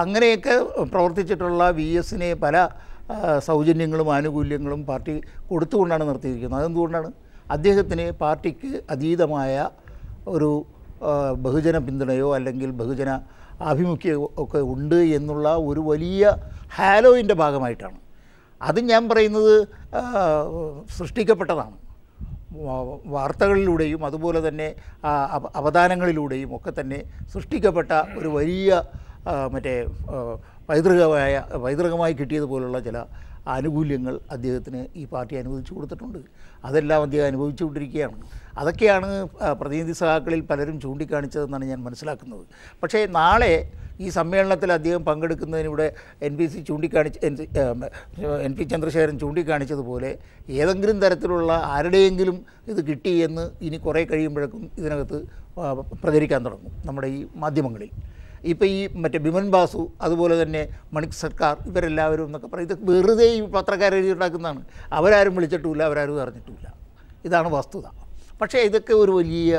അങ്ങനെയൊക്കെ പ്രവർത്തിച്ചിട്ടുള്ള വി എസിനെ പല സൗജന്യങ്ങളും ആനുകൂല്യങ്ങളും പാർട്ടി കൊടുത്തുകൊണ്ടാണ് നിർത്തിയിരിക്കുന്നത് അതെന്തുകൊണ്ടാണ് അദ്ദേഹത്തിന് പാർട്ടിക്ക് അതീതമായ ഒരു ബഹുജന പിന്തുണയോ അല്ലെങ്കിൽ ബഹുജന ആഭിമുഖ്യമോ ഒക്കെ ഉണ്ട് എന്നുള്ള ഒരു വലിയ ഹാലോയിൻ്റെ ഭാഗമായിട്ടാണ് അത് ഞാൻ പറയുന്നത് സൃഷ്ടിക്കപ്പെട്ടതാണ് വാർത്തകളിലൂടെയും അതുപോലെ തന്നെ അവദാനങ്ങളിലൂടെയും ഒക്കെ തന്നെ സൃഷ്ടിക്കപ്പെട്ട ഒരു വലിയ മറ്റേ പൈതൃകമായ പൈതൃകമായി കിട്ടിയതുപോലുള്ള ചില ആനുകൂല്യങ്ങൾ അദ്ദേഹത്തിന് ഈ പാർട്ടി അനുവദിച്ചു കൊടുത്തിട്ടുണ്ട് അതെല്ലാം അദ്ദേഹം അനുഭവിച്ചുകൊണ്ടിരിക്കുകയാണ് അതൊക്കെയാണ് പ്രതിനിധി സഭാക്കളിൽ പലരും ചൂണ്ടിക്കാണിച്ചതെന്നാണ് ഞാൻ മനസ്സിലാക്കുന്നത് പക്ഷേ നാളെ ഈ സമ്മേളനത്തിൽ അദ്ദേഹം പങ്കെടുക്കുന്നതിനിവിടെ എൻ പി സി ചൂണ്ടിക്കാണിച്ച് എൻ പി ചന്ദ്രശേഖരൻ ചൂണ്ടിക്കാണിച്ചതുപോലെ ഏതെങ്കിലും തരത്തിലുള്ള ആരുടെയെങ്കിലും ഇത് കിട്ടി എന്ന് ഇനി കുറേ കഴിയുമ്പോഴേക്കും ഇതിനകത്ത് പ്രചരിക്കാൻ തുടങ്ങും നമ്മുടെ ഈ മാധ്യമങ്ങളിൽ ഇപ്പോൾ ഈ മറ്റേ ബിമൻ ബാസു അതുപോലെ തന്നെ മണിക് സർക്കാർ ഇവരെല്ലാവരും എന്നൊക്കെ പറയും ഇത് വെറുതെ ഈ പത്രക്കാരെ എഴുതി ഉണ്ടാക്കുന്നതാണ് അവരാരും വിളിച്ചിട്ടുമില്ല അവരാരും അറിഞ്ഞിട്ടുമില്ല ഇതാണ് വസ്തുത പക്ഷേ ഇതൊക്കെ ഒരു വലിയ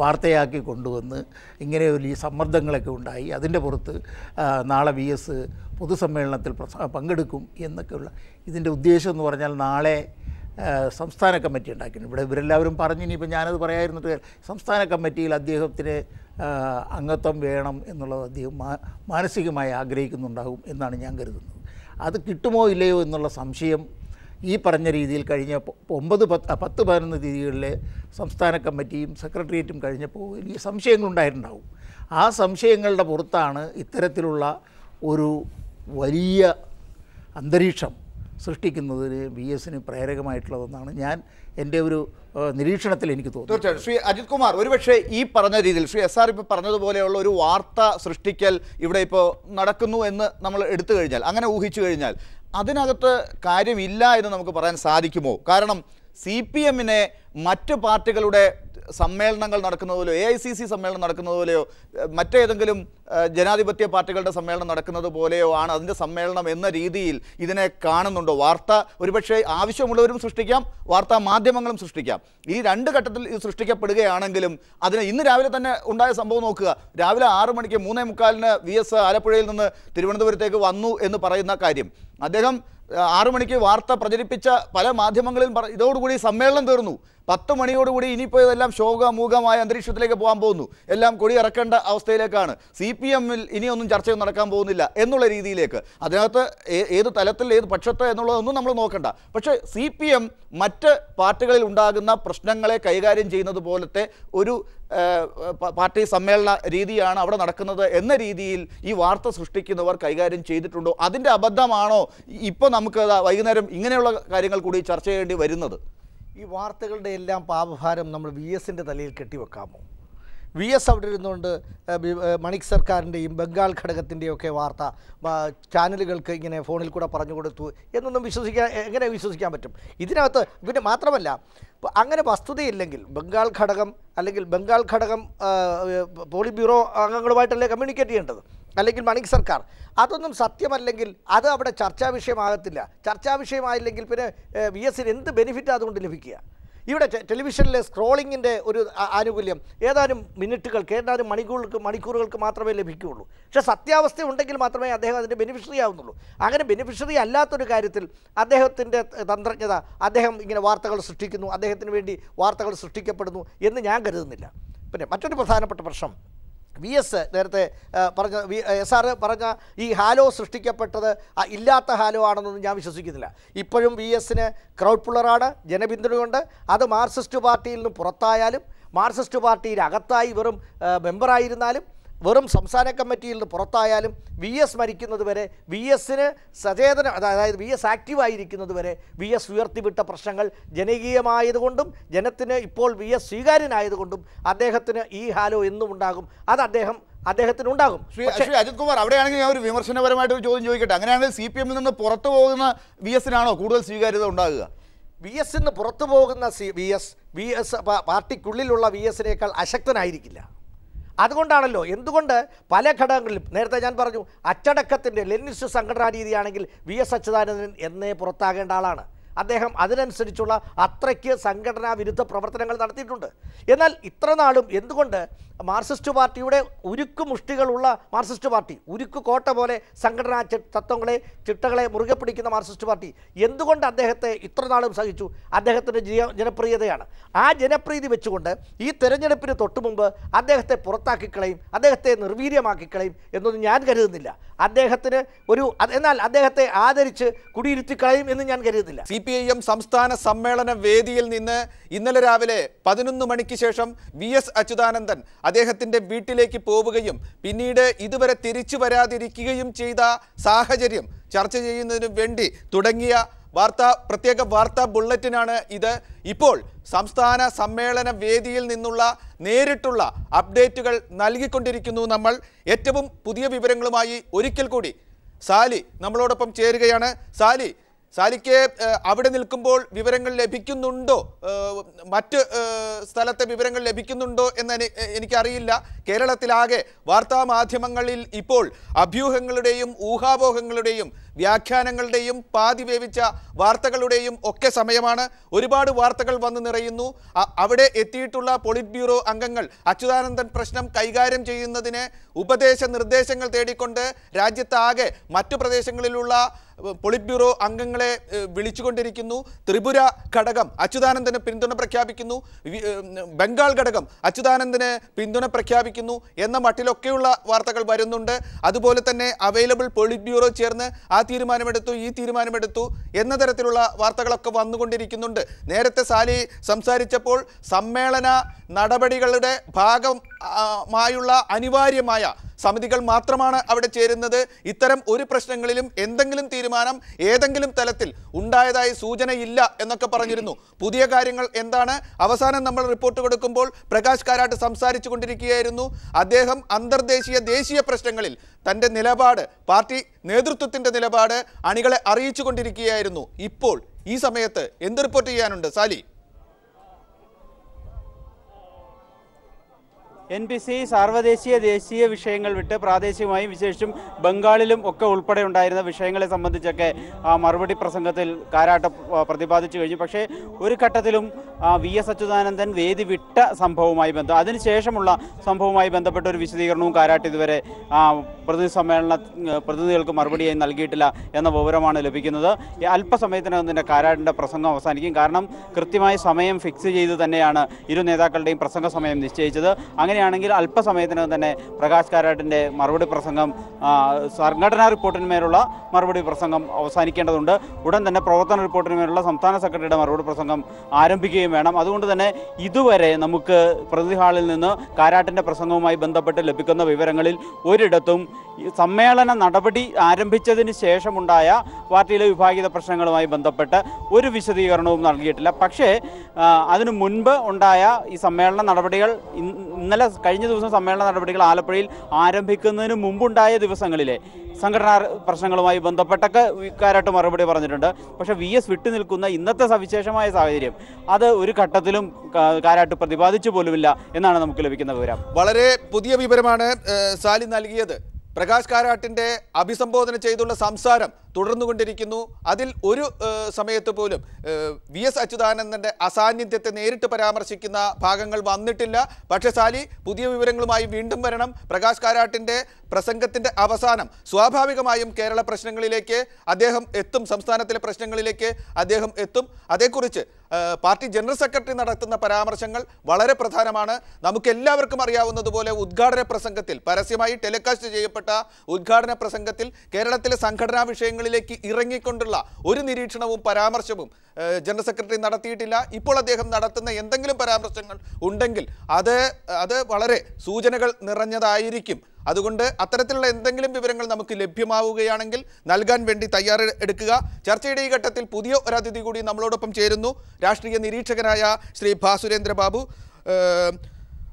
വാർത്തയാക്കി കൊണ്ടുവന്ന് ഇങ്ങനെ വലിയ സമ്മർദ്ദങ്ങളൊക്കെ ഉണ്ടായി അതിൻ്റെ പുറത്ത് നാളെ വി എസ് പൊതുസമ്മേളനത്തിൽ പങ്കെടുക്കും എന്നൊക്കെയുള്ള ഇതിൻ്റെ ഉദ്ദേശം എന്ന് പറഞ്ഞാൽ നാളെ സംസ്ഥാന കമ്മിറ്റി ഉണ്ടാക്കിയിട്ടുണ്ട് ഇവിടെ ഇവരെല്ലാവരും പറഞ്ഞു ഇനിയിപ്പോൾ ഞാനത് പറയാതിരുന്നിട്ട് സംസ്ഥാന കമ്മിറ്റിയിൽ അദ്ദേഹത്തിന് അംഗത്വം വേണം എന്നുള്ളത് അദ്ദേഹം മാനസികമായി ആഗ്രഹിക്കുന്നുണ്ടാകും എന്നാണ് ഞാൻ കരുതുന്നത് അത് കിട്ടുമോ ഇല്ലയോ എന്നുള്ള സംശയം ഈ പറഞ്ഞ രീതിയിൽ കഴിഞ്ഞ ഒമ്പത് പത്ത് പത്ത് പതിനൊന്ന് തീയതികളിലെ സംസ്ഥാന കമ്മിറ്റിയും സെക്രട്ടേറിയറ്റും കഴിഞ്ഞപ്പോൾ ഈ സംശയങ്ങളുണ്ടായിട്ടുണ്ടാവും ആ സംശയങ്ങളുടെ പുറത്താണ് ഇത്തരത്തിലുള്ള ഒരു വലിയ അന്തരീക്ഷം സൃഷ്ടിക്കുന്നതിന് ബി എസിന് പ്രേരകമായിട്ടുള്ളതെന്നാണ് ഞാൻ എൻ്റെ ഒരു നിരീക്ഷണത്തിൽ എനിക്ക് തോന്നുന്നു തീർച്ചയായിട്ടും ശ്രീ അജിത് കുമാർ ഒരുപക്ഷെ ഈ പറഞ്ഞ രീതിയിൽ ശ്രീ എസ് ആർ ഇപ്പോൾ പറഞ്ഞതുപോലെയുള്ള ഒരു വാർത്ത സൃഷ്ടിക്കൽ ഇവിടെ ഇപ്പോൾ നടക്കുന്നു എന്ന് നമ്മൾ എടുത്തു കഴിഞ്ഞാൽ അങ്ങനെ ഊഹിച്ചു കഴിഞ്ഞാൽ അതിനകത്ത് കാര്യമില്ല എന്ന് നമുക്ക് പറയാൻ സാധിക്കുമോ കാരണം സി പി എമ്മിനെ മറ്റ് പാർട്ടികളുടെ സമ്മേളനങ്ങൾ നടക്കുന്നതുപോലെയോ എ ഐ സി സി സമ്മേളനം നടക്കുന്നതുപോലെയോ മറ്റേതെങ്കിലും ജനാധിപത്യ പാർട്ടികളുടെ സമ്മേളനം നടക്കുന്നത് പോലെയോ ആണ് അതിൻ്റെ സമ്മേളനം എന്ന രീതിയിൽ ഇതിനെ കാണുന്നുണ്ടോ വാർത്ത ഒരുപക്ഷെ ആവശ്യമുള്ളവരും സൃഷ്ടിക്കാം വാർത്താ മാധ്യമങ്ങളും സൃഷ്ടിക്കാം ഈ രണ്ട് ഘട്ടത്തിൽ ഇത് സൃഷ്ടിക്കപ്പെടുകയാണെങ്കിലും അതിന് ഇന്ന് രാവിലെ തന്നെ ഉണ്ടായ സംഭവം നോക്കുക രാവിലെ ആറു മണിക്ക് മൂന്നേ മുക്കാലിന് വി എസ് ആലപ്പുഴയിൽ നിന്ന് തിരുവനന്തപുരത്തേക്ക് വന്നു എന്ന് പറയുന്ന കാര്യം അദ്ദേഹം ആറു മണിക്ക് വാർത്ത പ്രചരിപ്പിച്ച പല മാധ്യമങ്ങളിലും ഇതോടുകൂടി സമ്മേളനം തീർന്നു പത്ത് മണിയോടുകൂടി ഇനിയിപ്പോൾ ഇതെല്ലാം ശോകമൂകമായ അന്തരീക്ഷത്തിലേക്ക് പോകാൻ പോകുന്നു എല്ലാം കൊടിയിറക്കേണ്ട അവസ്ഥയിലേക്കാണ് സി പി എമ്മിൽ ഇനിയൊന്നും ചർച്ചയൊന്നും നടക്കാൻ പോകുന്നില്ല എന്നുള്ള രീതിയിലേക്ക് അതിനകത്ത് ഏത് തലത്തിൽ ഏത് പക്ഷത്ത് എന്നുള്ളതൊന്നും നമ്മൾ നോക്കണ്ട പക്ഷേ സി പി എം മറ്റ് പാർട്ടികളിൽ ഉണ്ടാകുന്ന പ്രശ്നങ്ങളെ കൈകാര്യം ചെയ്യുന്നത് പോലത്തെ ഒരു പാർട്ടി സമ്മേളന രീതിയാണ് അവിടെ നടക്കുന്നത് എന്ന രീതിയിൽ ഈ വാർത്ത സൃഷ്ടിക്കുന്നവർ കൈകാര്യം ചെയ്തിട്ടുണ്ടോ അതിൻ്റെ അബദ്ധമാണോ ഇപ്പോൾ നമുക്ക് വൈകുന്നേരം ഇങ്ങനെയുള്ള കാര്യങ്ങൾ കൂടി ചർച്ച ചെയ്യേണ്ടി വരുന്നത് ഈ വാർത്തകളുടെ എല്ലാം പാപഭാരം നമ്മൾ വി എസിൻ്റെ തലയിൽ കെട്ടിവെക്കാമോ വി എസ് അവിടെ ഇരുന്നുകൊണ്ട് മണിക് സർക്കാരിൻ്റെയും ബംഗാൾ ഘടകത്തിൻ്റെയും ഒക്കെ വാർത്ത ചാനലുകൾക്ക് ഇങ്ങനെ ഫോണിൽ കൂടെ പറഞ്ഞു കൊടുത്തു എന്നൊന്നും വിശ്വസിക്കാൻ എങ്ങനെ വിശ്വസിക്കാൻ പറ്റും ഇതിനകത്ത് പിന്നെ മാത്രമല്ല അങ്ങനെ വസ്തുതയില്ലെങ്കിൽ ബംഗാൾ ഘടകം അല്ലെങ്കിൽ ബംഗാൾ ഘടകം പോളി ബ്യൂറോ അംഗങ്ങളുമായിട്ടല്ലേ കമ്മ്യൂണിക്കേറ്റ് ചെയ്യേണ്ടത് അല്ലെങ്കിൽ മണിക് സർക്കാർ അതൊന്നും സത്യമല്ലെങ്കിൽ അത് അവിടെ ചർച്ചാ വിഷയമാകത്തില്ല ചർച്ചാ വിഷയമായില്ലെങ്കിൽ പിന്നെ വി എസിന് എന്ത് ബെനിഫിറ്റ് അതുകൊണ്ട് ലഭിക്കുക ഇവിടെ ടെലിവിഷനിലെ സ്ക്രോളിങ്ങിൻ്റെ ഒരു ആനുകൂല്യം ഏതാനും മിനിറ്റുകൾക്ക് ഏതാനും മണിക്കൂറുകൾക്ക് മണിക്കൂറുകൾക്ക് മാത്രമേ ലഭിക്കുകയുള്ളൂ പക്ഷേ സത്യാവസ്ഥ ഉണ്ടെങ്കിൽ മാത്രമേ അദ്ദേഹം അതിൻ്റെ ബെനിഫിഷ്യറി ആവുന്നുള്ളൂ അങ്ങനെ ബെനിഫിഷ്യറി അല്ലാത്തൊരു കാര്യത്തിൽ അദ്ദേഹത്തിൻ്റെ തന്ത്രജ്ഞത അദ്ദേഹം ഇങ്ങനെ വാർത്തകൾ സൃഷ്ടിക്കുന്നു അദ്ദേഹത്തിന് വേണ്ടി വാർത്തകൾ സൃഷ്ടിക്കപ്പെടുന്നു എന്ന് ഞാൻ കരുതുന്നില്ല പിന്നെ മറ്റൊരു പ്രധാനപ്പെട്ട പ്രശ്നം വി എസ് നേരത്തെ പറഞ്ഞ വി എസ് ആർ പറഞ്ഞ ഈ ഹാലോ സൃഷ്ടിക്കപ്പെട്ടത് ഇല്ലാത്ത ഹാലോ ആണെന്നൊന്നും ഞാൻ വിശ്വസിക്കുന്നില്ല ഇപ്പോഴും വി എസിന് ക്രൗഡ് പുള്ളറാണ് ജനപിന്തുണയുണ്ട് അത് മാർക്സിസ്റ്റ് പാർട്ടിയിൽ നിന്ന് പുറത്തായാലും മാർക്സിസ്റ്റ് പാർട്ടിയിൽ അകത്തായി വെറും മെമ്പറായിരുന്നാലും വെറും സംസ്ഥാന കമ്മിറ്റിയിൽ നിന്ന് പുറത്തായാലും വി എസ് മരിക്കുന്നത് വരെ വി എസിന് സചേതന അതായത് വി എസ് ആക്റ്റീവായിരിക്കുന്നത് വരെ വി എസ് ഉയർത്തിവിട്ട പ്രശ്നങ്ങൾ ജനകീയമായതുകൊണ്ടും ജനത്തിന് ഇപ്പോൾ വി എസ് സ്വീകാര്യനായതുകൊണ്ടും അദ്ദേഹത്തിന് ഈ ഹാലോ എന്നും ഉണ്ടാകും അത് അദ്ദേഹം അദ്ദേഹത്തിനുണ്ടാകും ശ്രീ ശ്രീ അജിത് കുമാർ അവിടെയാണെങ്കിൽ ഞാൻ ഒരു വിമർശനപരമായിട്ട് ഒരു ചോദ്യം ചോദിക്കട്ടെ അങ്ങനെയാണെങ്കിൽ സി പി എമ്മിൽ നിന്ന് പുറത്തു പോകുന്ന വി എസിനാണോ കൂടുതൽ സ്വീകാര്യത ഉണ്ടാകുക വി എസ് നിന്ന് പുറത്തു പോകുന്ന C V S V S പാർട്ടിക്കുള്ളിലുള്ള വി എസിനേക്കാൾ അശക്തനായിരിക്കില്ല അതുകൊണ്ടാണല്ലോ എന്തുകൊണ്ട് പല ഘടകങ്ങളിലും നേരത്തെ ഞാൻ പറഞ്ഞു അച്ചടക്കത്തിൻ്റെ ലെനിനിസ്റ്റ് സംഘടനാ രീതിയാണെങ്കിൽ വി എസ് അച്യുതാനന്ദൻ എന്നേ പുറത്താകേണ്ട ആളാണ് അദ്ദേഹം അതിനനുസരിച്ചുള്ള അത്രയ്ക്ക് സംഘടനാ വിരുദ്ധ പ്രവർത്തനങ്ങൾ നടത്തിയിട്ടുണ്ട് എന്നാൽ ഇത്രനാളും എന്തുകൊണ്ട് മാർക്സിസ്റ്റ് പാർട്ടിയുടെ ഉരുക്ക് മുഷ്ടികളുള്ള മാർക്സിസ്റ്റ് പാർട്ടി ഉരുക്ക് കോട്ട പോലെ സംഘടനാ തത്വങ്ങളെ ചിട്ടകളെ മുറുകെ പിടിക്കുന്ന മാർക്സിസ്റ്റ് പാർട്ടി എന്തുകൊണ്ട് അദ്ദേഹത്തെ ഇത്രനാളും സഹിച്ചു അദ്ദേഹത്തിൻ്റെ ജനപ്രിയതയാണ് ആ ജനപ്രീതി വെച്ചുകൊണ്ട് ഈ തെരഞ്ഞെടുപ്പിന് തൊട്ട് മുമ്പ് അദ്ദേഹത്തെ പുറത്താക്കിക്കളയും അദ്ദേഹത്തെ നിർവീര്യമാക്കിക്കളയും എന്നൊന്നും ഞാൻ കരുതുന്നില്ല അദ്ദേഹത്തിന് ഒരു എന്നാൽ അദ്ദേഹത്തെ ആദരിച്ച് കുടിയിരുത്തിക്കളയും എന്ന് ഞാൻ കരുതുന്നില്ല സി പി ഐ എം സംസ്ഥാന സമ്മേളന വേദിയിൽ നിന്ന് ഇന്നലെ രാവിലെ പതിനൊന്ന് മണിക്ക് ശേഷം വി എസ് അച്യുതാനന്ദൻ അദ്ദേഹത്തിൻ്റെ വീട്ടിലേക്ക് പോവുകയും പിന്നീട് ഇതുവരെ തിരിച്ചു വരാതിരിക്കുകയും ചെയ്ത സാഹചര്യം ചർച്ച ചെയ്യുന്നതിനു വേണ്ടി തുടങ്ങിയ വാർത്താ പ്രത്യേക വാർത്താ ബുള്ളറ്റിനാണ് ഇത് ഇപ്പോൾ സംസ്ഥാന സമ്മേളന വേദിയിൽ നിന്നുള്ള നേരിട്ടുള്ള അപ്ഡേറ്റുകൾ നൽകിക്കൊണ്ടിരിക്കുന്നു നമ്മൾ ഏറ്റവും പുതിയ വിവരങ്ങളുമായി ഒരിക്കൽ കൂടി സാലി നമ്മളോടൊപ്പം ചേരുകയാണ് സാലി സാലിക്ക് അവിടെ നിൽക്കുമ്പോൾ വിവരങ്ങൾ ലഭിക്കുന്നുണ്ടോ മറ്റ് സ്ഥലത്തെ വിവരങ്ങൾ ലഭിക്കുന്നുണ്ടോ എന്ന് എനിക്കറിയില്ല കേരളത്തിലാകെ വാർത്താ മാധ്യമങ്ങളിൽ ഇപ്പോൾ അഭ്യൂഹങ്ങളുടെയും ഊഹാപോഹങ്ങളുടെയും വ്യാഖ്യാനങ്ങളുടെയും പാതി വേവിച്ച വാർത്തകളുടെയും ഒക്കെ സമയമാണ് ഒരുപാട് വാർത്തകൾ വന്നു നിറയുന്നു അവിടെ എത്തിയിട്ടുള്ള പോളിറ്റ് ബ്യൂറോ അംഗങ്ങൾ അച്യുതാനന്ദൻ പ്രശ്നം കൈകാര്യം ചെയ്യുന്നതിന് ഉപദേശ നിർദ്ദേശങ്ങൾ തേടിക്കൊണ്ട് രാജ്യത്താകെ മറ്റു പ്രദേശങ്ങളിലുള്ള പൊളിറ്റ് ബ്യൂറോ അംഗങ്ങളെ വിളിച്ചുകൊണ്ടിരിക്കുന്നു ത്രിപുര ഘടകം അച്യുതാനന്ദന് പിന്തുണ പ്രഖ്യാപിക്കുന്നു ബംഗാൾ ഘടകം അച്യുതാനന്ദന് പിന്തുണ പ്രഖ്യാപിക്കുന്നു എന്ന മട്ടിലൊക്കെയുള്ള വാർത്തകൾ വരുന്നുണ്ട് അതുപോലെ തന്നെ അവൈലബിൾ പൊളിറ്റ് ബ്യൂറോ ചേർന്ന് ആ തീരുമാനമെടുത്തു ഈ തീരുമാനമെടുത്തു എന്ന തരത്തിലുള്ള വാർത്തകളൊക്കെ വന്നുകൊണ്ടിരിക്കുന്നുണ്ട് നേരത്തെ സാലി സംസാരിച്ചപ്പോൾ സമ്മേളന നടപടികളുടെ ഭാഗമായുള്ള അനിവാര്യമായ സമിതികൾ മാത്രമാണ് അവിടെ ചേരുന്നത് ഇത്തരം ഒരു പ്രശ്നങ്ങളിലും എന്തെങ്കിലും തീരുമാനം തീരുമാനം ഏതെങ്കിലും തലത്തിൽ ഉണ്ടായതായി സൂചനയില്ല എന്നൊക്കെ പറഞ്ഞിരുന്നു പുതിയ കാര്യങ്ങൾ എന്താണ് അവസാനം നമ്മൾ റിപ്പോർട്ട് കൊടുക്കുമ്പോൾ പ്രകാശ് കാരാട്ട് സംസാരിച്ചു കൊണ്ടിരിക്കുകയായിരുന്നു അദ്ദേഹം അന്തർദേശീയ ദേശീയ പ്രശ്നങ്ങളിൽ തൻ്റെ നിലപാട് പാർട്ടി നേതൃത്വത്തിൻ്റെ നിലപാട് അണികളെ അറിയിച്ചു ഇപ്പോൾ ഈ സമയത്ത് എന്ത് റിപ്പോർട്ട് ചെയ്യാനുണ്ട് സാലി എൻ പി സി സാർവദേശീയ ദേശീയ വിഷയങ്ങൾ വിട്ട് പ്രാദേശികമായും വിശേഷിച്ചും ബംഗാളിലും ഒക്കെ ഉൾപ്പെടെ ഉണ്ടായിരുന്ന വിഷയങ്ങളെ സംബന്ധിച്ചൊക്കെ ആ മറുപടി പ്രസംഗത്തിൽ കാരാട്ട് പ്രതിപാദിച്ചു കഴിഞ്ഞു പക്ഷേ ഒരു ഘട്ടത്തിലും വി എസ് അച്യുതാനന്ദൻ വേദി വിട്ട സംഭവവുമായി ബന്ധം അതിനുശേഷമുള്ള സംഭവവുമായി ബന്ധപ്പെട്ട ഒരു വിശദീകരണവും കാരാട്ട് ഇതുവരെ പ്രതിനിധി സമ്മേളന പ്രതിനിധികൾക്ക് മറുപടിയായി നൽകിയിട്ടില്ല എന്ന വിവരമാണ് ലഭിക്കുന്നത് അല്പസമയത്തിനകം തന്നെ കാരാട്ടിൻ്റെ പ്രസംഗം അവസാനിക്കും കാരണം കൃത്യമായ സമയം ഫിക്സ് ചെയ്ത് തന്നെയാണ് ഇരു നേതാക്കളുടെയും പ്രസംഗ സമയം നിശ്ചയിച്ചത് അങ്ങനെ അങ്ങനെയാണെങ്കിൽ അല്പസമയത്തിനകം തന്നെ പ്രകാശ് കാരാട്ടിൻ്റെ മറുപടി പ്രസംഗം സംഘടനാ റിപ്പോർട്ടിന്മേലുള്ള മറുപടി പ്രസംഗം അവസാനിക്കേണ്ടതുണ്ട് ഉടൻ തന്നെ പ്രവർത്തന റിപ്പോർട്ടിന്മേലുള്ള സംസ്ഥാന സെക്രട്ടറിയുടെ മറുപടി പ്രസംഗം ആരംഭിക്കുകയും വേണം അതുകൊണ്ട് തന്നെ ഇതുവരെ നമുക്ക് പ്രതിനിധി ഹാളിൽ നിന്ന് കാരാട്ടിൻ്റെ പ്രസംഗവുമായി ബന്ധപ്പെട്ട് ലഭിക്കുന്ന വിവരങ്ങളിൽ ഒരിടത്തും സമ്മേളന നടപടി ആരംഭിച്ചതിന് ശേഷമുണ്ടായ പാർട്ടിയിലെ വിഭാഗീയ പ്രശ്നങ്ങളുമായി ബന്ധപ്പെട്ട് ഒരു വിശദീകരണവും നൽകിയിട്ടില്ല പക്ഷേ അതിനു മുൻപ് ഉണ്ടായ ഈ സമ്മേളന നടപടികൾ ഇന്നലെ കഴിഞ്ഞ ദിവസം സമ്മേളന നടപടികൾ ആലപ്പുഴയിൽ ആരംഭിക്കുന്നതിന് മുമ്പുണ്ടായ ദിവസങ്ങളിലെ സംഘടനാ പ്രശ്നങ്ങളുമായി ബന്ധപ്പെട്ടൊക്കെ ഇക്കാരായിട്ട് മറുപടി പറഞ്ഞിട്ടുണ്ട് പക്ഷേ വി എസ് വിട്ടുനിൽക്കുന്ന ഇന്നത്തെ സവിശേഷമായ സാഹചര്യം അത് ഒരു ഘട്ടത്തിലും കാരായിട്ട് പ്രതിപാദിച്ചു പോലുമില്ല എന്നാണ് നമുക്ക് ലഭിക്കുന്ന വിവരം വളരെ പുതിയ വിവരമാണ് സാലി നൽകിയത് പ്രകാശ് കാരാട്ടിൻ്റെ അഭിസംബോധന ചെയ്തുള്ള സംസാരം തുടർന്നുകൊണ്ടിരിക്കുന്നു അതിൽ ഒരു സമയത്ത് പോലും വി എസ് അച്യുതാനന്ദൻ്റെ അസാന്നിധ്യത്തെ നേരിട്ട് പരാമർശിക്കുന്ന ഭാഗങ്ങൾ വന്നിട്ടില്ല പക്ഷേ സാലി പുതിയ വിവരങ്ങളുമായി വീണ്ടും വരണം പ്രകാശ് കാരാട്ടിൻ്റെ പ്രസംഗത്തിൻ്റെ അവസാനം സ്വാഭാവികമായും കേരള പ്രശ്നങ്ങളിലേക്ക് അദ്ദേഹം എത്തും സംസ്ഥാനത്തിലെ പ്രശ്നങ്ങളിലേക്ക് അദ്ദേഹം എത്തും അതേക്കുറിച്ച് പാർട്ടി ജനറൽ സെക്രട്ടറി നടത്തുന്ന പരാമർശങ്ങൾ വളരെ പ്രധാനമാണ് നമുക്കെല്ലാവർക്കും അറിയാവുന്നതുപോലെ ഉദ്ഘാടന പ്രസംഗത്തിൽ പരസ്യമായി ടെലികാസ്റ്റ് ചെയ്യപ്പെട്ട ഉദ്ഘാടന പ്രസംഗത്തിൽ കേരളത്തിലെ സംഘടനാ വിഷയങ്ങൾ കാര്യങ്ങളിലേക്ക് ഇറങ്ങിക്കൊണ്ടുള്ള ഒരു നിരീക്ഷണവും പരാമർശവും ജനറൽ സെക്രട്ടറി നടത്തിയിട്ടില്ല ഇപ്പോൾ അദ്ദേഹം നടത്തുന്ന എന്തെങ്കിലും പരാമർശങ്ങൾ ഉണ്ടെങ്കിൽ അത് അത് വളരെ സൂചനകൾ നിറഞ്ഞതായിരിക്കും അതുകൊണ്ട് അത്തരത്തിലുള്ള എന്തെങ്കിലും വിവരങ്ങൾ നമുക്ക് ലഭ്യമാവുകയാണെങ്കിൽ നൽകാൻ വേണ്ടി തയ്യാറെടുക്കുക ചർച്ചയുടെ ഈ ഘട്ടത്തിൽ പുതിയ ഒരതിഥി കൂടി നമ്മളോടൊപ്പം ചേരുന്നു രാഷ്ട്രീയ നിരീക്ഷകനായ ശ്രീ ഭാസുരേന്ദ്ര ബാബു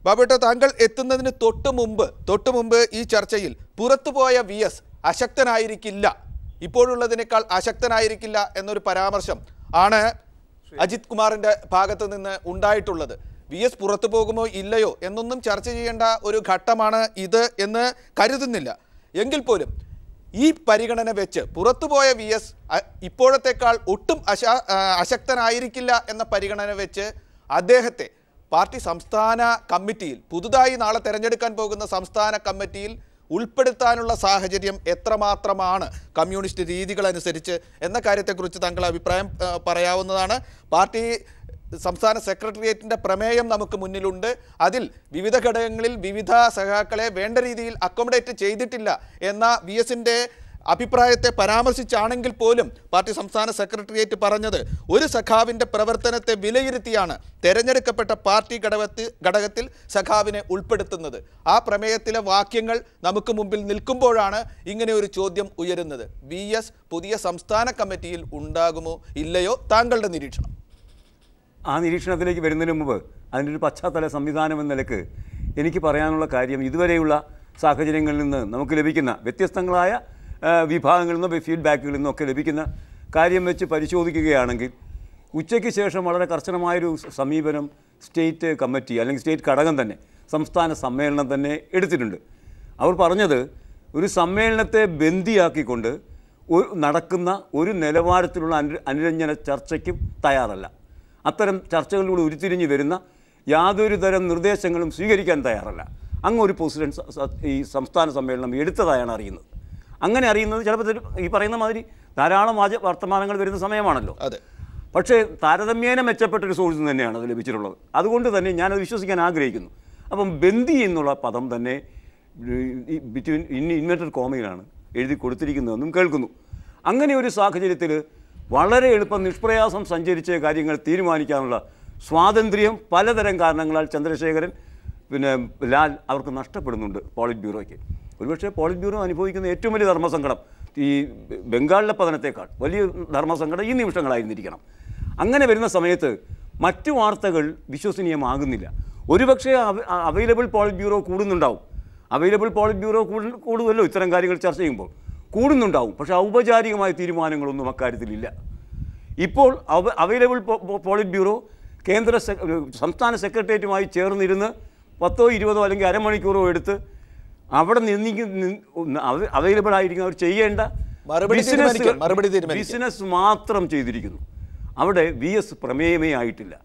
ബാബുട്ട താങ്കൾ എത്തുന്നതിന് തൊട്ട് മുമ്പ് തൊട്ട് മുമ്പ് ഈ ചർച്ചയിൽ പുറത്തുപോയ വി എസ് അശക്തനായിരിക്കില്ല ഇപ്പോഴുള്ളതിനേക്കാൾ അശക്തനായിരിക്കില്ല എന്നൊരു പരാമർശം ആണ് അജിത് കുമാറിൻ്റെ ഭാഗത്ത് നിന്ന് ഉണ്ടായിട്ടുള്ളത് വി എസ് പുറത്തു പോകുമോ ഇല്ലയോ എന്നൊന്നും ചർച്ച ചെയ്യേണ്ട ഒരു ഘട്ടമാണ് ഇത് എന്ന് കരുതുന്നില്ല എങ്കിൽ പോലും ഈ പരിഗണന വെച്ച് പുറത്തുപോയ വി എസ് ഇപ്പോഴത്തേക്കാൾ ഒട്ടും അശ അശക്തനായിരിക്കില്ല എന്ന പരിഗണന വെച്ച് അദ്ദേഹത്തെ പാർട്ടി സംസ്ഥാന കമ്മിറ്റിയിൽ പുതുതായി നാളെ തിരഞ്ഞെടുക്കാൻ പോകുന്ന സംസ്ഥാന കമ്മിറ്റിയിൽ ഉൾപ്പെടുത്താനുള്ള സാഹചര്യം എത്രമാത്രമാണ് കമ്മ്യൂണിസ്റ്റ് രീതികളനുസരിച്ച് എന്ന കാര്യത്തെക്കുറിച്ച് താങ്കൾ അഭിപ്രായം പറയാവുന്നതാണ് പാർട്ടി സംസ്ഥാന സെക്രട്ടേറിയറ്റിൻ്റെ പ്രമേയം നമുക്ക് മുന്നിലുണ്ട് അതിൽ വിവിധ ഘടകങ്ങളിൽ വിവിധ സഹാക്കളെ വേണ്ട രീതിയിൽ അക്കോമഡേറ്റ് ചെയ്തിട്ടില്ല എന്ന വി എസിൻ്റെ അഭിപ്രായത്തെ പരാമർശിച്ചാണെങ്കിൽ പോലും പാർട്ടി സംസ്ഥാന സെക്രട്ടേറിയറ്റ് പറഞ്ഞത് ഒരു സഖാവിൻ്റെ പ്രവർത്തനത്തെ വിലയിരുത്തിയാണ് തെരഞ്ഞെടുക്കപ്പെട്ട പാർട്ടി ഘടകത്തിൽ ഘടകത്തിൽ സഖാവിനെ ഉൾപ്പെടുത്തുന്നത് ആ പ്രമേയത്തിലെ വാക്യങ്ങൾ നമുക്ക് മുമ്പിൽ നിൽക്കുമ്പോഴാണ് ഇങ്ങനെ ഒരു ചോദ്യം ഉയരുന്നത് വി എസ് പുതിയ സംസ്ഥാന കമ്മിറ്റിയിൽ ഉണ്ടാകുമോ ഇല്ലയോ താങ്കളുടെ നിരീക്ഷണം ആ നിരീക്ഷണത്തിലേക്ക് വരുന്നതിന് മുമ്പ് അതിൻ്റെ ഒരു പശ്ചാത്തല സംവിധാനം എന്ന നിലക്ക് എനിക്ക് പറയാനുള്ള കാര്യം ഇതുവരെയുള്ള സാഹചര്യങ്ങളിൽ നിന്ന് നമുക്ക് ലഭിക്കുന്ന വ്യത്യസ്തങ്ങളായ വിഭാഗങ്ങളിൽ നിന്നും ഫീഡ്ബാക്കുകളിൽ നിന്നൊക്കെ ലഭിക്കുന്ന കാര്യം വെച്ച് പരിശോധിക്കുകയാണെങ്കിൽ ഉച്ചയ്ക്ക് ശേഷം വളരെ കർശനമായൊരു സമീപനം സ്റ്റേറ്റ് കമ്മിറ്റി അല്ലെങ്കിൽ സ്റ്റേറ്റ് ഘടകം തന്നെ സംസ്ഥാന സമ്മേളനം തന്നെ എടുത്തിട്ടുണ്ട് അവർ പറഞ്ഞത് ഒരു സമ്മേളനത്തെ ബന്ദിയാക്കിക്കൊണ്ട് ഒരു നടക്കുന്ന ഒരു നിലവാരത്തിലുള്ള അനു അനുരഞ്ജന ചർച്ചയ്ക്കും തയ്യാറല്ല അത്തരം ചർച്ചകളിലൂടെ ഉരുത്തിരിഞ്ഞു വരുന്ന യാതൊരു തരം നിർദ്ദേശങ്ങളും സ്വീകരിക്കാൻ തയ്യാറല്ല അങ്ങ് ഒരു പൊസിഷൻ ഈ സംസ്ഥാന സമ്മേളനം എടുത്തതായാണ് അറിയുന്നത് അങ്ങനെ അറിയുന്നത് ചിലപ്പോൾ ഈ പറയുന്ന മാതിരി ധാരാളം വാച വർത്തമാനങ്ങൾ വരുന്ന സമയമാണല്ലോ അതെ പക്ഷേ താരതമ്യേന മെച്ചപ്പെട്ട ഒരു സോഴ്സ് തന്നെയാണ് അത് ലഭിച്ചിട്ടുള്ളത് അതുകൊണ്ട് തന്നെ ഞാനത് വിശ്വസിക്കാൻ ആഗ്രഹിക്കുന്നു അപ്പം ബന്ദി എന്നുള്ള പദം തന്നെ ബിറ്റ്വീൻ ഇൻ ഇൻവെർട്ടർ കോമയിലാണ് എഴുതി കൊടുത്തിരിക്കുന്നതെന്നും കേൾക്കുന്നു അങ്ങനെ ഒരു സാഹചര്യത്തിൽ വളരെ എളുപ്പം നിഷ്പ്രയാസം സഞ്ചരിച്ച കാര്യങ്ങൾ തീരുമാനിക്കാനുള്ള സ്വാതന്ത്ര്യം പലതരം കാരണങ്ങളാൽ ചന്ദ്രശേഖരൻ പിന്നെ ലാൽ അവർക്ക് നഷ്ടപ്പെടുന്നുണ്ട് പോളിറ്റ് ബ്യൂറോയ്ക്ക് ഒരുപക്ഷെ പോളിറ്റ് ബ്യൂറോ അനുഭവിക്കുന്ന ഏറ്റവും വലിയ ധർമ്മസങ്കടം ഈ ബംഗാളിലെ പതനത്തേക്കാൾ വലിയ ധർമ്മസങ്കടം ഈ നിമിഷങ്ങളായിരുന്നിരിക്കണം അങ്ങനെ വരുന്ന സമയത്ത് മറ്റു വാർത്തകൾ വിശ്വസനീയമാകുന്നില്ല ഒരുപക്ഷെ അവൈലബിൾ പോളിറ്റ് ബ്യൂറോ കൂടുന്നുണ്ടാവും അവൈലബിൾ പോളിറ്റ് ബ്യൂറോ കൂടുമല്ലോ ഇത്തരം കാര്യങ്ങൾ ചർച്ച ചെയ്യുമ്പോൾ കൂടുന്നുണ്ടാവും പക്ഷെ ഔപചാരികമായ തീരുമാനങ്ങളൊന്നും അക്കാര്യത്തിലില്ല ഇപ്പോൾ അവൈലബിൾ പോളിറ്റ് ബ്യൂറോ കേന്ദ്ര സംസ്ഥാന സെക്രട്ടേറിയറ്റുമായി ചേർന്നിരുന്ന് പത്തോ ഇരുപതോ അല്ലെങ്കിൽ അരമണിക്കൂറോ എടുത്ത് അവിടെ അവൈലബിൾ ആയിരിക്കും അവർ ചെയ്യേണ്ട ബിസിനസ് മാത്രം ചെയ്തിരിക്കുന്നു അവിടെ വി എസ് പ്രമേയമേ ആയിട്ടില്ല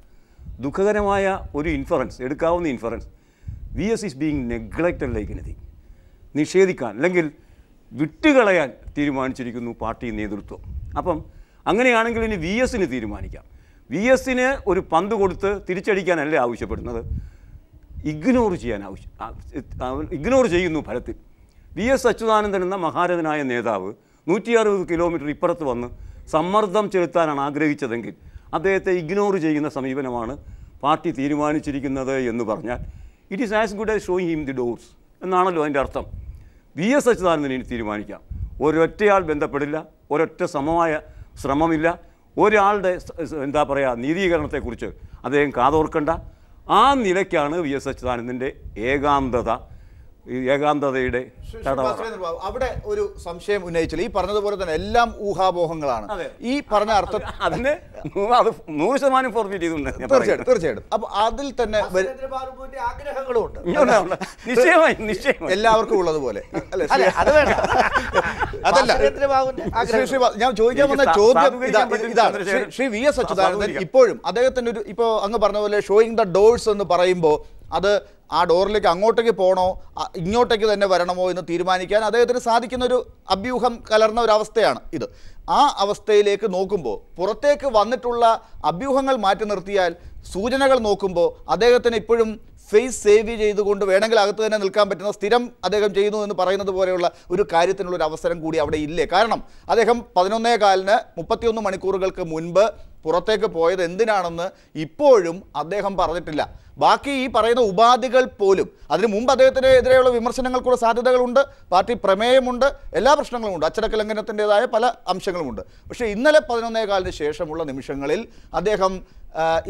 ദുഃഖകരമായ ഒരു ഇൻഫറൻസ് എടുക്കാവുന്ന inference V S is being neglected like anything നിഷേധിക്കാൻ അല്ലെങ്കിൽ വിട്ടുകളയാൻ തീരുമാനിച്ചിരിക്കുന്നു പാർട്ടി നേതൃത്വം അപ്പം അങ്ങനെയാണെങ്കിൽ ഇനി വി എസിന് തീരുമാനിക്കാം വി എസിന് ഒരു പന്ത് കൊടുത്ത് തിരിച്ചടിക്കാനല്ലേ ആവശ്യപ്പെടുന്നത് ഇഗ്നോർ ചെയ്യാൻ ആവശ്യം ഇഗ്നോർ ചെയ്യുന്നു ഫലത്തിൽ വി എസ് അച്യുതാനന്ദൻ എന്ന മഹാരഥനായ നേതാവ് നൂറ്റി അറുപത് കിലോമീറ്റർ ഇപ്പുറത്ത് വന്ന് സമ്മർദ്ദം ചെലുത്താനാണ് ആഗ്രഹിച്ചതെങ്കിൽ അദ്ദേഹത്തെ ഇഗ്നോർ ചെയ്യുന്ന സമീപനമാണ് പാർട്ടി തീരുമാനിച്ചിരിക്കുന്നത് എന്ന് പറഞ്ഞാൽ it is as good as showing him the doors എന്നാണല്ലോ അതിൻ്റെ അർത്ഥം വി എസ് അച്യുതാനന്ദൻ ഇനി തീരുമാനിക്കാം ഒരൊറ്റയാൾ ബന്ധപ്പെടില്ല ഒരൊറ്റ സമമായ ശ്രമമില്ല ഒരാളുടെ എന്താ പറയുക നീതീകരണത്തെക്കുറിച്ച് അദ്ദേഹം കാതോർക്കണ്ട ആ നിലയ്ക്കാണ് വി എസ് അച്യുതാനന്ദൻ്റെ ഏകാന്തത ഏകാന്തതയുടെ അവിടെ ഒരു സംശയം ഉന്നയിച്ചില്ല ഈ പറഞ്ഞതുപോലെ തന്നെ എല്ലാം ഊഹാപോഹങ്ങളാണ് ഈ പറഞ്ഞ അർത്ഥം അതിന് അത് നൂറ് ശതമാനം ഫോർമേറ്റ് ചെയ്തിട്ടുണ്ട് തീർച്ചയായിട്ടും തീർച്ചയായിട്ടും അപ്പൊ അതിൽ തന്നെ ഉണ്ട് നിശ്ചയമായി നിശ്ചയം എല്ലാവർക്കും ഉള്ളതുപോലെ അതല്ല ഞാൻ ചോദിക്കാൻ വന്ന ചോദ്യം ഇതാണ് ശ്രീ വി എസ് അച്യുതാനന്ദൻ ഇപ്പോഴും അദ്ദേഹത്തിന്റെ ഒരു ഇപ്പൊ അങ്ങ് പറഞ്ഞ പോലെ ഷോയിങ് ദ ഡോഴ്സ് എന്ന് പറയുമ്പോൾ അത് ആ ഡോറിലേക്ക് അങ്ങോട്ടേക്ക് പോകണോ ഇങ്ങോട്ടേക്ക് തന്നെ വരണമോ എന്ന് തീരുമാനിക്കാൻ അദ്ദേഹത്തിന് സാധിക്കുന്ന ഒരു അഭ്യൂഹം കലർന്ന ഒരു അവസ്ഥയാണ് ഇത് ആ അവസ്ഥയിലേക്ക് നോക്കുമ്പോൾ പുറത്തേക്ക് വന്നിട്ടുള്ള അഭ്യൂഹങ്ങൾ മാറ്റി നിർത്തിയാൽ സൂചനകൾ നോക്കുമ്പോൾ അദ്ദേഹത്തിന് ഇപ്പോഴും ഫേസ് സേവ് ചെയ്തുകൊണ്ട് വേണമെങ്കിൽ അകത്ത് തന്നെ നിൽക്കാൻ പറ്റുന്ന സ്ഥിരം അദ്ദേഹം ചെയ്യുന്നു എന്ന് പറയുന്നത് പോലെയുള്ള ഒരു കാര്യത്തിനുള്ളൊരു ഒരു അവസരം കൂടി അവിടെ ഇല്ലേ കാരണം അദ്ദേഹം പതിനൊന്നേ കാലിന് മുപ്പത്തിയൊന്ന് മണിക്കൂറുകൾക്ക് മുൻപ് പുറത്തേക്ക് പോയത് എന്തിനാണെന്ന് ഇപ്പോഴും അദ്ദേഹം പറഞ്ഞിട്ടില്ല ബാക്കി ഈ പറയുന്ന ഉപാധികൾ പോലും അതിനു മുമ്പ് അദ്ദേഹത്തിന് എതിരെയുള്ള വിമർശനങ്ങൾക്കുള്ള സാധ്യതകളുണ്ട് പാർട്ടി പ്രമേയമുണ്ട് എല്ലാ ഉണ്ട് അച്ചടക്ക ലംഘനത്തിൻ്റെതായ പല അംശങ്ങളുമുണ്ട് പക്ഷേ ഇന്നലെ പതിനൊന്നേ കാലിന് ശേഷമുള്ള നിമിഷങ്ങളിൽ അദ്ദേഹം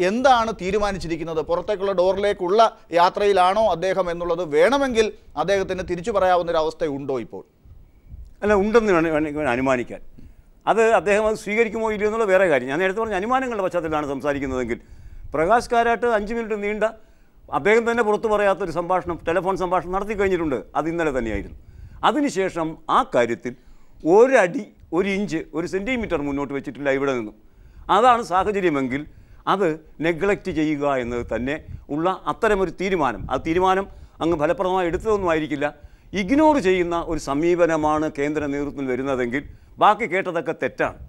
എന്താണ് തീരുമാനിച്ചിരിക്കുന്നത് പുറത്തേക്കുള്ള ഡോറിലേക്കുള്ള യാത്രയിലാണോ അദ്ദേഹം എന്നുള്ളത് വേണമെങ്കിൽ അദ്ദേഹത്തിന് തിരിച്ചു പറയാവുന്ന ഒരു അവസ്ഥയുണ്ടോ ഇപ്പോൾ അല്ല ഉണ്ടെന്ന് വേണം അനുമാനിക്കാൻ അത് അദ്ദേഹം അത് സ്വീകരിക്കുമോ ഇല്ലയോ എന്നുള്ള വേറെ കാര്യം ഞാൻ നേരത്തെ പറഞ്ഞ അനുമാനങ്ങളുടെ പശ്ചാത്തലമാണ് സംസാരിക്കുന്നതെങ്കിൽ പ്രകാശ് കാരാട്ട് അഞ്ച് മിനിറ്റ് നീണ്ട അദ്ദേഹം തന്നെ പുറത്തു പറയാത്തൊരു സംഭാഷണം ടെലിഫോൺ സംഭാഷണം നടത്തി കഴിഞ്ഞിട്ടുണ്ട് അത് ഇന്നലെ തന്നെയായിരുന്നു അതിനുശേഷം ആ കാര്യത്തിൽ ഒരടി ഒരു ഇഞ്ച് ഒരു സെൻറ്റിമീറ്റർ മുന്നോട്ട് വെച്ചിട്ടില്ല ഇവിടെ നിന്നും അതാണ് സാഹചര്യമെങ്കിൽ അത് നെഗ്ലക്റ്റ് ചെയ്യുക എന്നത് തന്നെ ഉള്ള അത്തരമൊരു തീരുമാനം ആ തീരുമാനം അങ്ങ് ഫലപ്രദമായി എടുത്തതൊന്നും ആയിരിക്കില്ല ഇഗ്നോർ ചെയ്യുന്ന ഒരു സമീപനമാണ് കേന്ദ്ര നേതൃത്വത്തിൽ വരുന്നതെങ്കിൽ ബാക്കി കേട്ടതൊക്കെ തെറ്റാണ്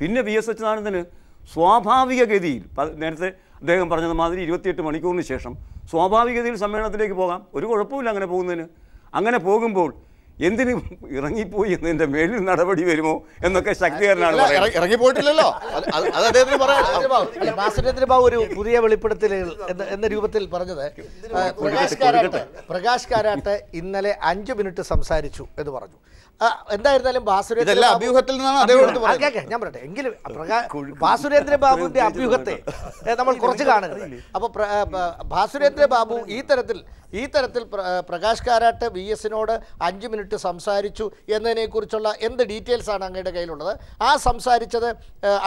പിന്നെ വി എസ് അച്യുതാനന്ദന് സ്വാഭാവിക ഗതിയിൽ നേരത്തെ അദ്ദേഹം പറഞ്ഞത് മാതിരി ഇരുപത്തിയെട്ട് മണിക്കൂറിന് ശേഷം ഗതിയിൽ സമ്മേളനത്തിലേക്ക് പോകാം ഒരു കുഴപ്പമില്ല അങ്ങനെ പോകുന്നതിന് അങ്ങനെ പോകുമ്പോൾ എന്തിന് ഇറങ്ങിപ്പോയി എന്നതിന്റെ മേളിൽ നടപടി വരുമോ എന്നൊക്കെ ശക്തികരനാണ് ഇറങ്ങിപ്പോയിട്ടില്ലല്ലോ അത് അദ്ദേഹത്തിന് ഒരു പുതിയ വെളിപ്പെടുത്തൽ എന്ന രൂപത്തിൽ പറഞ്ഞത് പ്രകാശ് കാരാട്ട് പ്രകാശ് കാരാട്ട് ഇന്നലെ അഞ്ചു മിനിറ്റ് സംസാരിച്ചു എന്ന് പറഞ്ഞു എന്തായിരുന്നാലും ബാസുരേന്ദ്രൻ അഭ്യൂഹത്തിൽ നിന്നാണ് ഞാൻ പറയട്ടെ എങ്കിലും ബാസുരേന്ദ്ര ബാബുവിന്റെ അഭ്യൂഹത്തെ നമ്മൾ കുറച്ച് കാണുന്നത് അപ്പൊ ബാസുരേന്ദ്ര ബാബു ഈ തരത്തിൽ ഈ തരത്തിൽ പ്രകാശ് കാരാട്ട് വി എസിനോട് അഞ്ച് മിനിറ്റ് സംസാരിച്ചു എന്നതിനെക്കുറിച്ചുള്ള എന്ത് ഡീറ്റെയിൽസ് ആണ് അങ്ങയുടെ കയ്യിലുള്ളത് ആ സംസാരിച്ചത്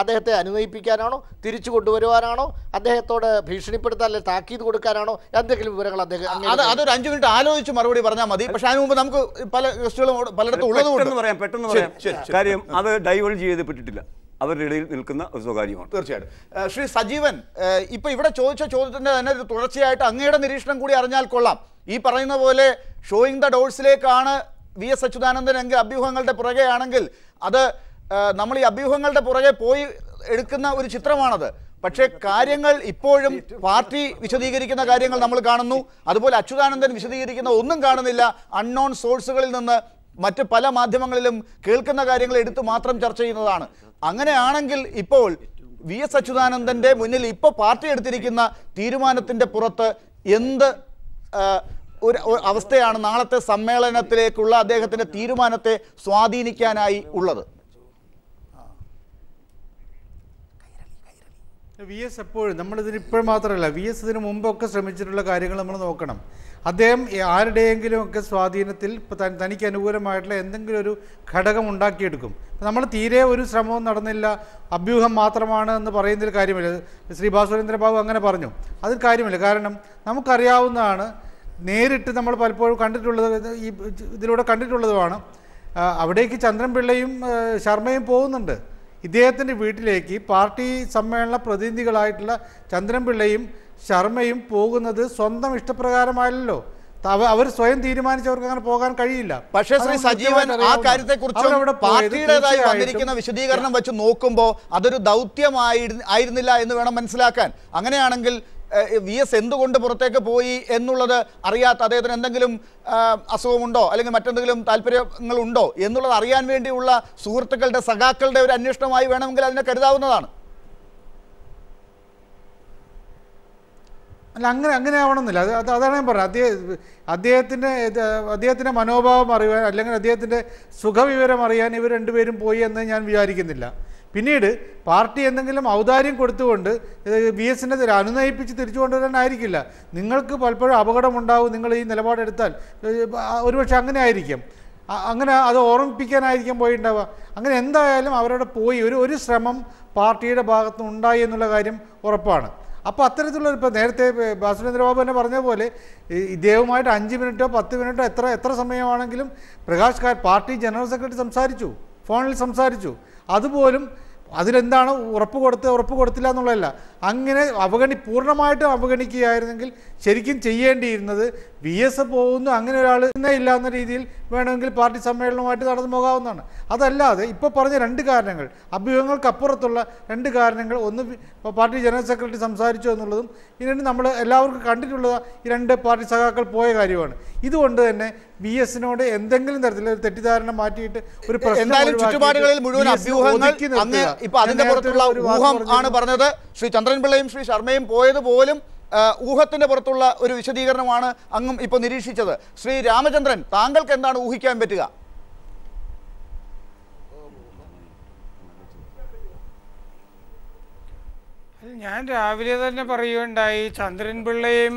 അദ്ദേഹത്തെ അനുനയിപ്പിക്കാനാണോ തിരിച്ചു കൊണ്ടുവരുവാനാണോ അദ്ദേഹത്തോട് ഭീഷണിപ്പെടുത്താൻ അല്ലെങ്കിൽ താക്കീത് കൊടുക്കാനാണോ എന്തെങ്കിലും വിവരങ്ങൾ അദ്ദേഹം അത് അതൊരു അഞ്ച് മിനിറ്റ് ആലോചിച്ച് മറുപടി പറഞ്ഞാൽ മതി പക്ഷെ അതിന് മുമ്പ് നമുക്ക് പല ഗസ്റ്റുകളും പലയിടത്തും ഉള്ളതുകൊണ്ട് പറയാം പെട്ടെന്ന് പറയാം കാര്യം അത് ഡൈവേർട്ട് ചെയ്ത് അവരുടെ ഇടയിൽ നിൽക്കുന്ന ഒരു സ്വകാര്യമാണ് തീർച്ചയായിട്ടും ശ്രീ സജീവൻ ഇപ്പൊ ഇവിടെ ചോദിച്ച ചോദ്യത്തിന്റെ തന്നെ തുടർച്ചയായിട്ട് അങ്ങയുടെ നിരീക്ഷണം കൂടി അറിഞ്ഞാൽ കൊള്ളാം ഈ പറയുന്ന പോലെ ഷോയിങ് ദ ഡോഴ്സിലേക്കാണ് വി എസ് അച്യുതാനന്ദൻ എങ്കിൽ അഭ്യൂഹങ്ങളുടെ പുറകെ ആണെങ്കിൽ അത് നമ്മൾ ഈ അഭ്യൂഹങ്ങളുടെ പുറകെ പോയി എടുക്കുന്ന ഒരു ചിത്രമാണത് പക്ഷേ കാര്യങ്ങൾ ഇപ്പോഴും പാർട്ടി വിശദീകരിക്കുന്ന കാര്യങ്ങൾ നമ്മൾ കാണുന്നു അതുപോലെ അച്യുതാനന്ദൻ വിശദീകരിക്കുന്ന ഒന്നും കാണുന്നില്ല അൺനോൺ സോഴ്സുകളിൽ നിന്ന് മറ്റ് പല മാധ്യമങ്ങളിലും കേൾക്കുന്ന കാര്യങ്ങൾ എടുത്തു മാത്രം ചർച്ച ചെയ്യുന്നതാണ് അങ്ങനെയാണെങ്കിൽ ഇപ്പോൾ വി എസ് അച്യുതാനന്ദന്റെ മുന്നിൽ ഇപ്പോൾ പാർട്ടി എടുത്തിരിക്കുന്ന തീരുമാനത്തിന്റെ പുറത്ത് എന്ത് ഒരു അവസ്ഥയാണ് നാളത്തെ സമ്മേളനത്തിലേക്കുള്ള അദ്ദേഹത്തിന്റെ തീരുമാനത്തെ സ്വാധീനിക്കാനായി ഉള്ളത് വി എസ് എപ്പോഴും നമ്മളിതിന് ഇപ്പോൾ മാത്രമല്ല വി എസ് ഇതിന് മുമ്പൊക്കെ ശ്രമിച്ചിട്ടുള്ള കാര്യങ്ങൾ നമ്മൾ നോക്കണം അദ്ദേഹം ആരുടെയെങ്കിലുമൊക്കെ സ്വാധീനത്തിൽ ഇപ്പോൾ തനിക്ക് അനുകൂലമായിട്ടുള്ള എന്തെങ്കിലും ഒരു ഘടകം ഉണ്ടാക്കിയെടുക്കും നമ്മൾ തീരെ ഒരു ശ്രമവും നടന്നില്ല അഭ്യൂഹം മാത്രമാണ് എന്ന് പറയുന്നതിൽ കാര്യമില്ല ശ്രീ ബാബു അങ്ങനെ പറഞ്ഞു അതിൽ കാര്യമില്ല കാരണം നമുക്കറിയാവുന്നതാണ് നേരിട്ട് നമ്മൾ പലപ്പോഴും കണ്ടിട്ടുള്ളത് ഈ ഇതിലൂടെ കണ്ടിട്ടുള്ളതുമാണ് അവിടേക്ക് ചന്ദ്രൻപിള്ളയും ശർമ്മയും പോകുന്നുണ്ട് ഇദ്ദേഹത്തിൻ്റെ വീട്ടിലേക്ക് പാർട്ടി സമ്മേളന പ്രതിനിധികളായിട്ടുള്ള ചന്ദ്രൻപിള്ളയും ശർമ്മയും പോകുന്നത് സ്വന്തം ഇഷ്ടപ്രകാരമായല്ലോ അവർ സ്വയം തീരുമാനിച്ചവർക്ക് അങ്ങനെ പോകാൻ കഴിയില്ല പക്ഷേ ശ്രീ സജീവൻ ആ കാര്യത്തെ കുറിച്ച് പാർട്ടിയുടേതായി വന്നിരിക്കുന്ന വിശദീകരണം വെച്ച് നോക്കുമ്പോൾ അതൊരു ദൗത്യമായി ആയിരുന്നില്ല എന്ന് വേണം മനസ്സിലാക്കാൻ അങ്ങനെയാണെങ്കിൽ വി എസ് എന്തുകൊണ്ട് പുറത്തേക്ക് പോയി എന്നുള്ളത് അറിയാത്ത അദ്ദേഹത്തിന് എന്തെങ്കിലും അസുഖമുണ്ടോ അല്ലെങ്കിൽ മറ്റെന്തെങ്കിലും താല്പര്യങ്ങളുണ്ടോ എന്നുള്ളത് അറിയാൻ വേണ്ടിയുള്ള സുഹൃത്തുക്കളുടെ സഖാക്കളുടെ ഒരു അന്വേഷണമായി വേണമെങ്കിൽ അതിനെ കരുതാവുന്നതാണ് അല്ല അങ്ങനെ അങ്ങനെ ആവണമെന്നില്ല അത് അത് അതാണ് ഞാൻ പറഞ്ഞത് അദ്ദേഹം അദ്ദേഹത്തിൻ്റെ അദ്ദേഹത്തിൻ്റെ മനോഭാവം അറിയാൻ അല്ലെങ്കിൽ അദ്ദേഹത്തിൻ്റെ സുഖവിവരം അറിയാൻ ഇവർ രണ്ടുപേരും പോയി എന്ന് ഞാൻ വിചാരിക്കുന്നില്ല പിന്നീട് പാർട്ടി എന്തെങ്കിലും ഔദാര്യം കൊടുത്തുകൊണ്ട് ബി എസിനെ അനുനയിപ്പിച്ച് തിരിച്ചു കൊണ്ടുവരാനായിരിക്കില്ല നിങ്ങൾക്ക് പലപ്പോഴും അപകടമുണ്ടാവും നിങ്ങൾ ഈ നിലപാടെടുത്താൽ ഒരുപക്ഷെ അങ്ങനെ ആയിരിക്കും അങ്ങനെ അത് ഓർമ്മിപ്പിക്കാനായിരിക്കും പോയിട്ടുണ്ടാവുക അങ്ങനെ എന്തായാലും അവരുടെ പോയി ഒരു ഒരു ശ്രമം പാർട്ടിയുടെ ഭാഗത്തുനിന്ന് ഉണ്ടായി എന്നുള്ള കാര്യം ഉറപ്പാണ് അപ്പോൾ അത്തരത്തിലുള്ള ഇപ്പോൾ നേരത്തെ ബാസുരേന്ദ്രബാബു തന്നെ പറഞ്ഞ പോലെ ഇദ്ദേഹവുമായിട്ട് അഞ്ച് മിനിറ്റോ പത്ത് മിനിറ്റോ എത്ര എത്ര സമയമാണെങ്കിലും Prakash Karat party general secretary സംസാരിച്ചു ഫോണിൽ സംസാരിച്ചു അതുപോലും അതിലെന്താണ് ഉറപ്പ് കൊടുത്ത് ഉറപ്പ് കൊടുത്തില്ല എന്നുള്ളതല്ല അങ്ങനെ അവഗണി പൂർണ്ണമായിട്ടും അവഗണിക്കുകയായിരുന്നെങ്കിൽ ശരിക്കും ചെയ്യേണ്ടിയിരുന്നത് വി എസ് പോകുന്നു അങ്ങനെ ഒരാൾ ഇന്നേ ഇല്ലാന്ന രീതിയിൽ വേണമെങ്കിൽ പാർട്ടി സമ്മേളനമായിട്ട് നടന്നു പോകാവുന്നതാണ് അതല്ലാതെ ഇപ്പോൾ പറഞ്ഞ രണ്ട് കാരണങ്ങൾ അഭ്യൂഹങ്ങൾക്കപ്പുറത്തുള്ള രണ്ട് കാരണങ്ങൾ ഒന്ന് പാർട്ടി ജനറൽ സെക്രട്ടറി സംസാരിച്ചു എന്നുള്ളതും ഇതിനു നമ്മൾ എല്ലാവർക്കും കണ്ടിട്ടുള്ള ഈ രണ്ട് പാർട്ടി സഖാക്കൾ പോയ കാര്യമാണ് ഇതുകൊണ്ട് തന്നെ വി എസിനോട് എന്തെങ്കിലും തരത്തിൽ ഒരു തെറ്റിദ്ധാരണ മാറ്റിയിട്ട് ഒരു പ്രശ്നം ചുറ്റുപാടുകളിൽ മുഴുവൻ അഭ്യൂഹങ്ങൾ പുറത്തുള്ള ആണ് ശ്രീ ചന്ദ്ര ചന്ദ്രൻപിള്ളയും ശ്രീ ശർമ്മയും പോയത് പോലും ഊഹത്തിൻ്റെ പുറത്തുള്ള ഒരു വിശദീകരണമാണ് അങ്ങും ഇപ്പോൾ നിരീക്ഷിച്ചത് ശ്രീ രാമചന്ദ്രൻ താങ്കൾക്ക് എന്താണ് ഊഹിക്കാൻ പറ്റുക ഞാൻ രാവിലെ തന്നെ പറയുകയുണ്ടായി ചന്ദ്രൻപിള്ളയും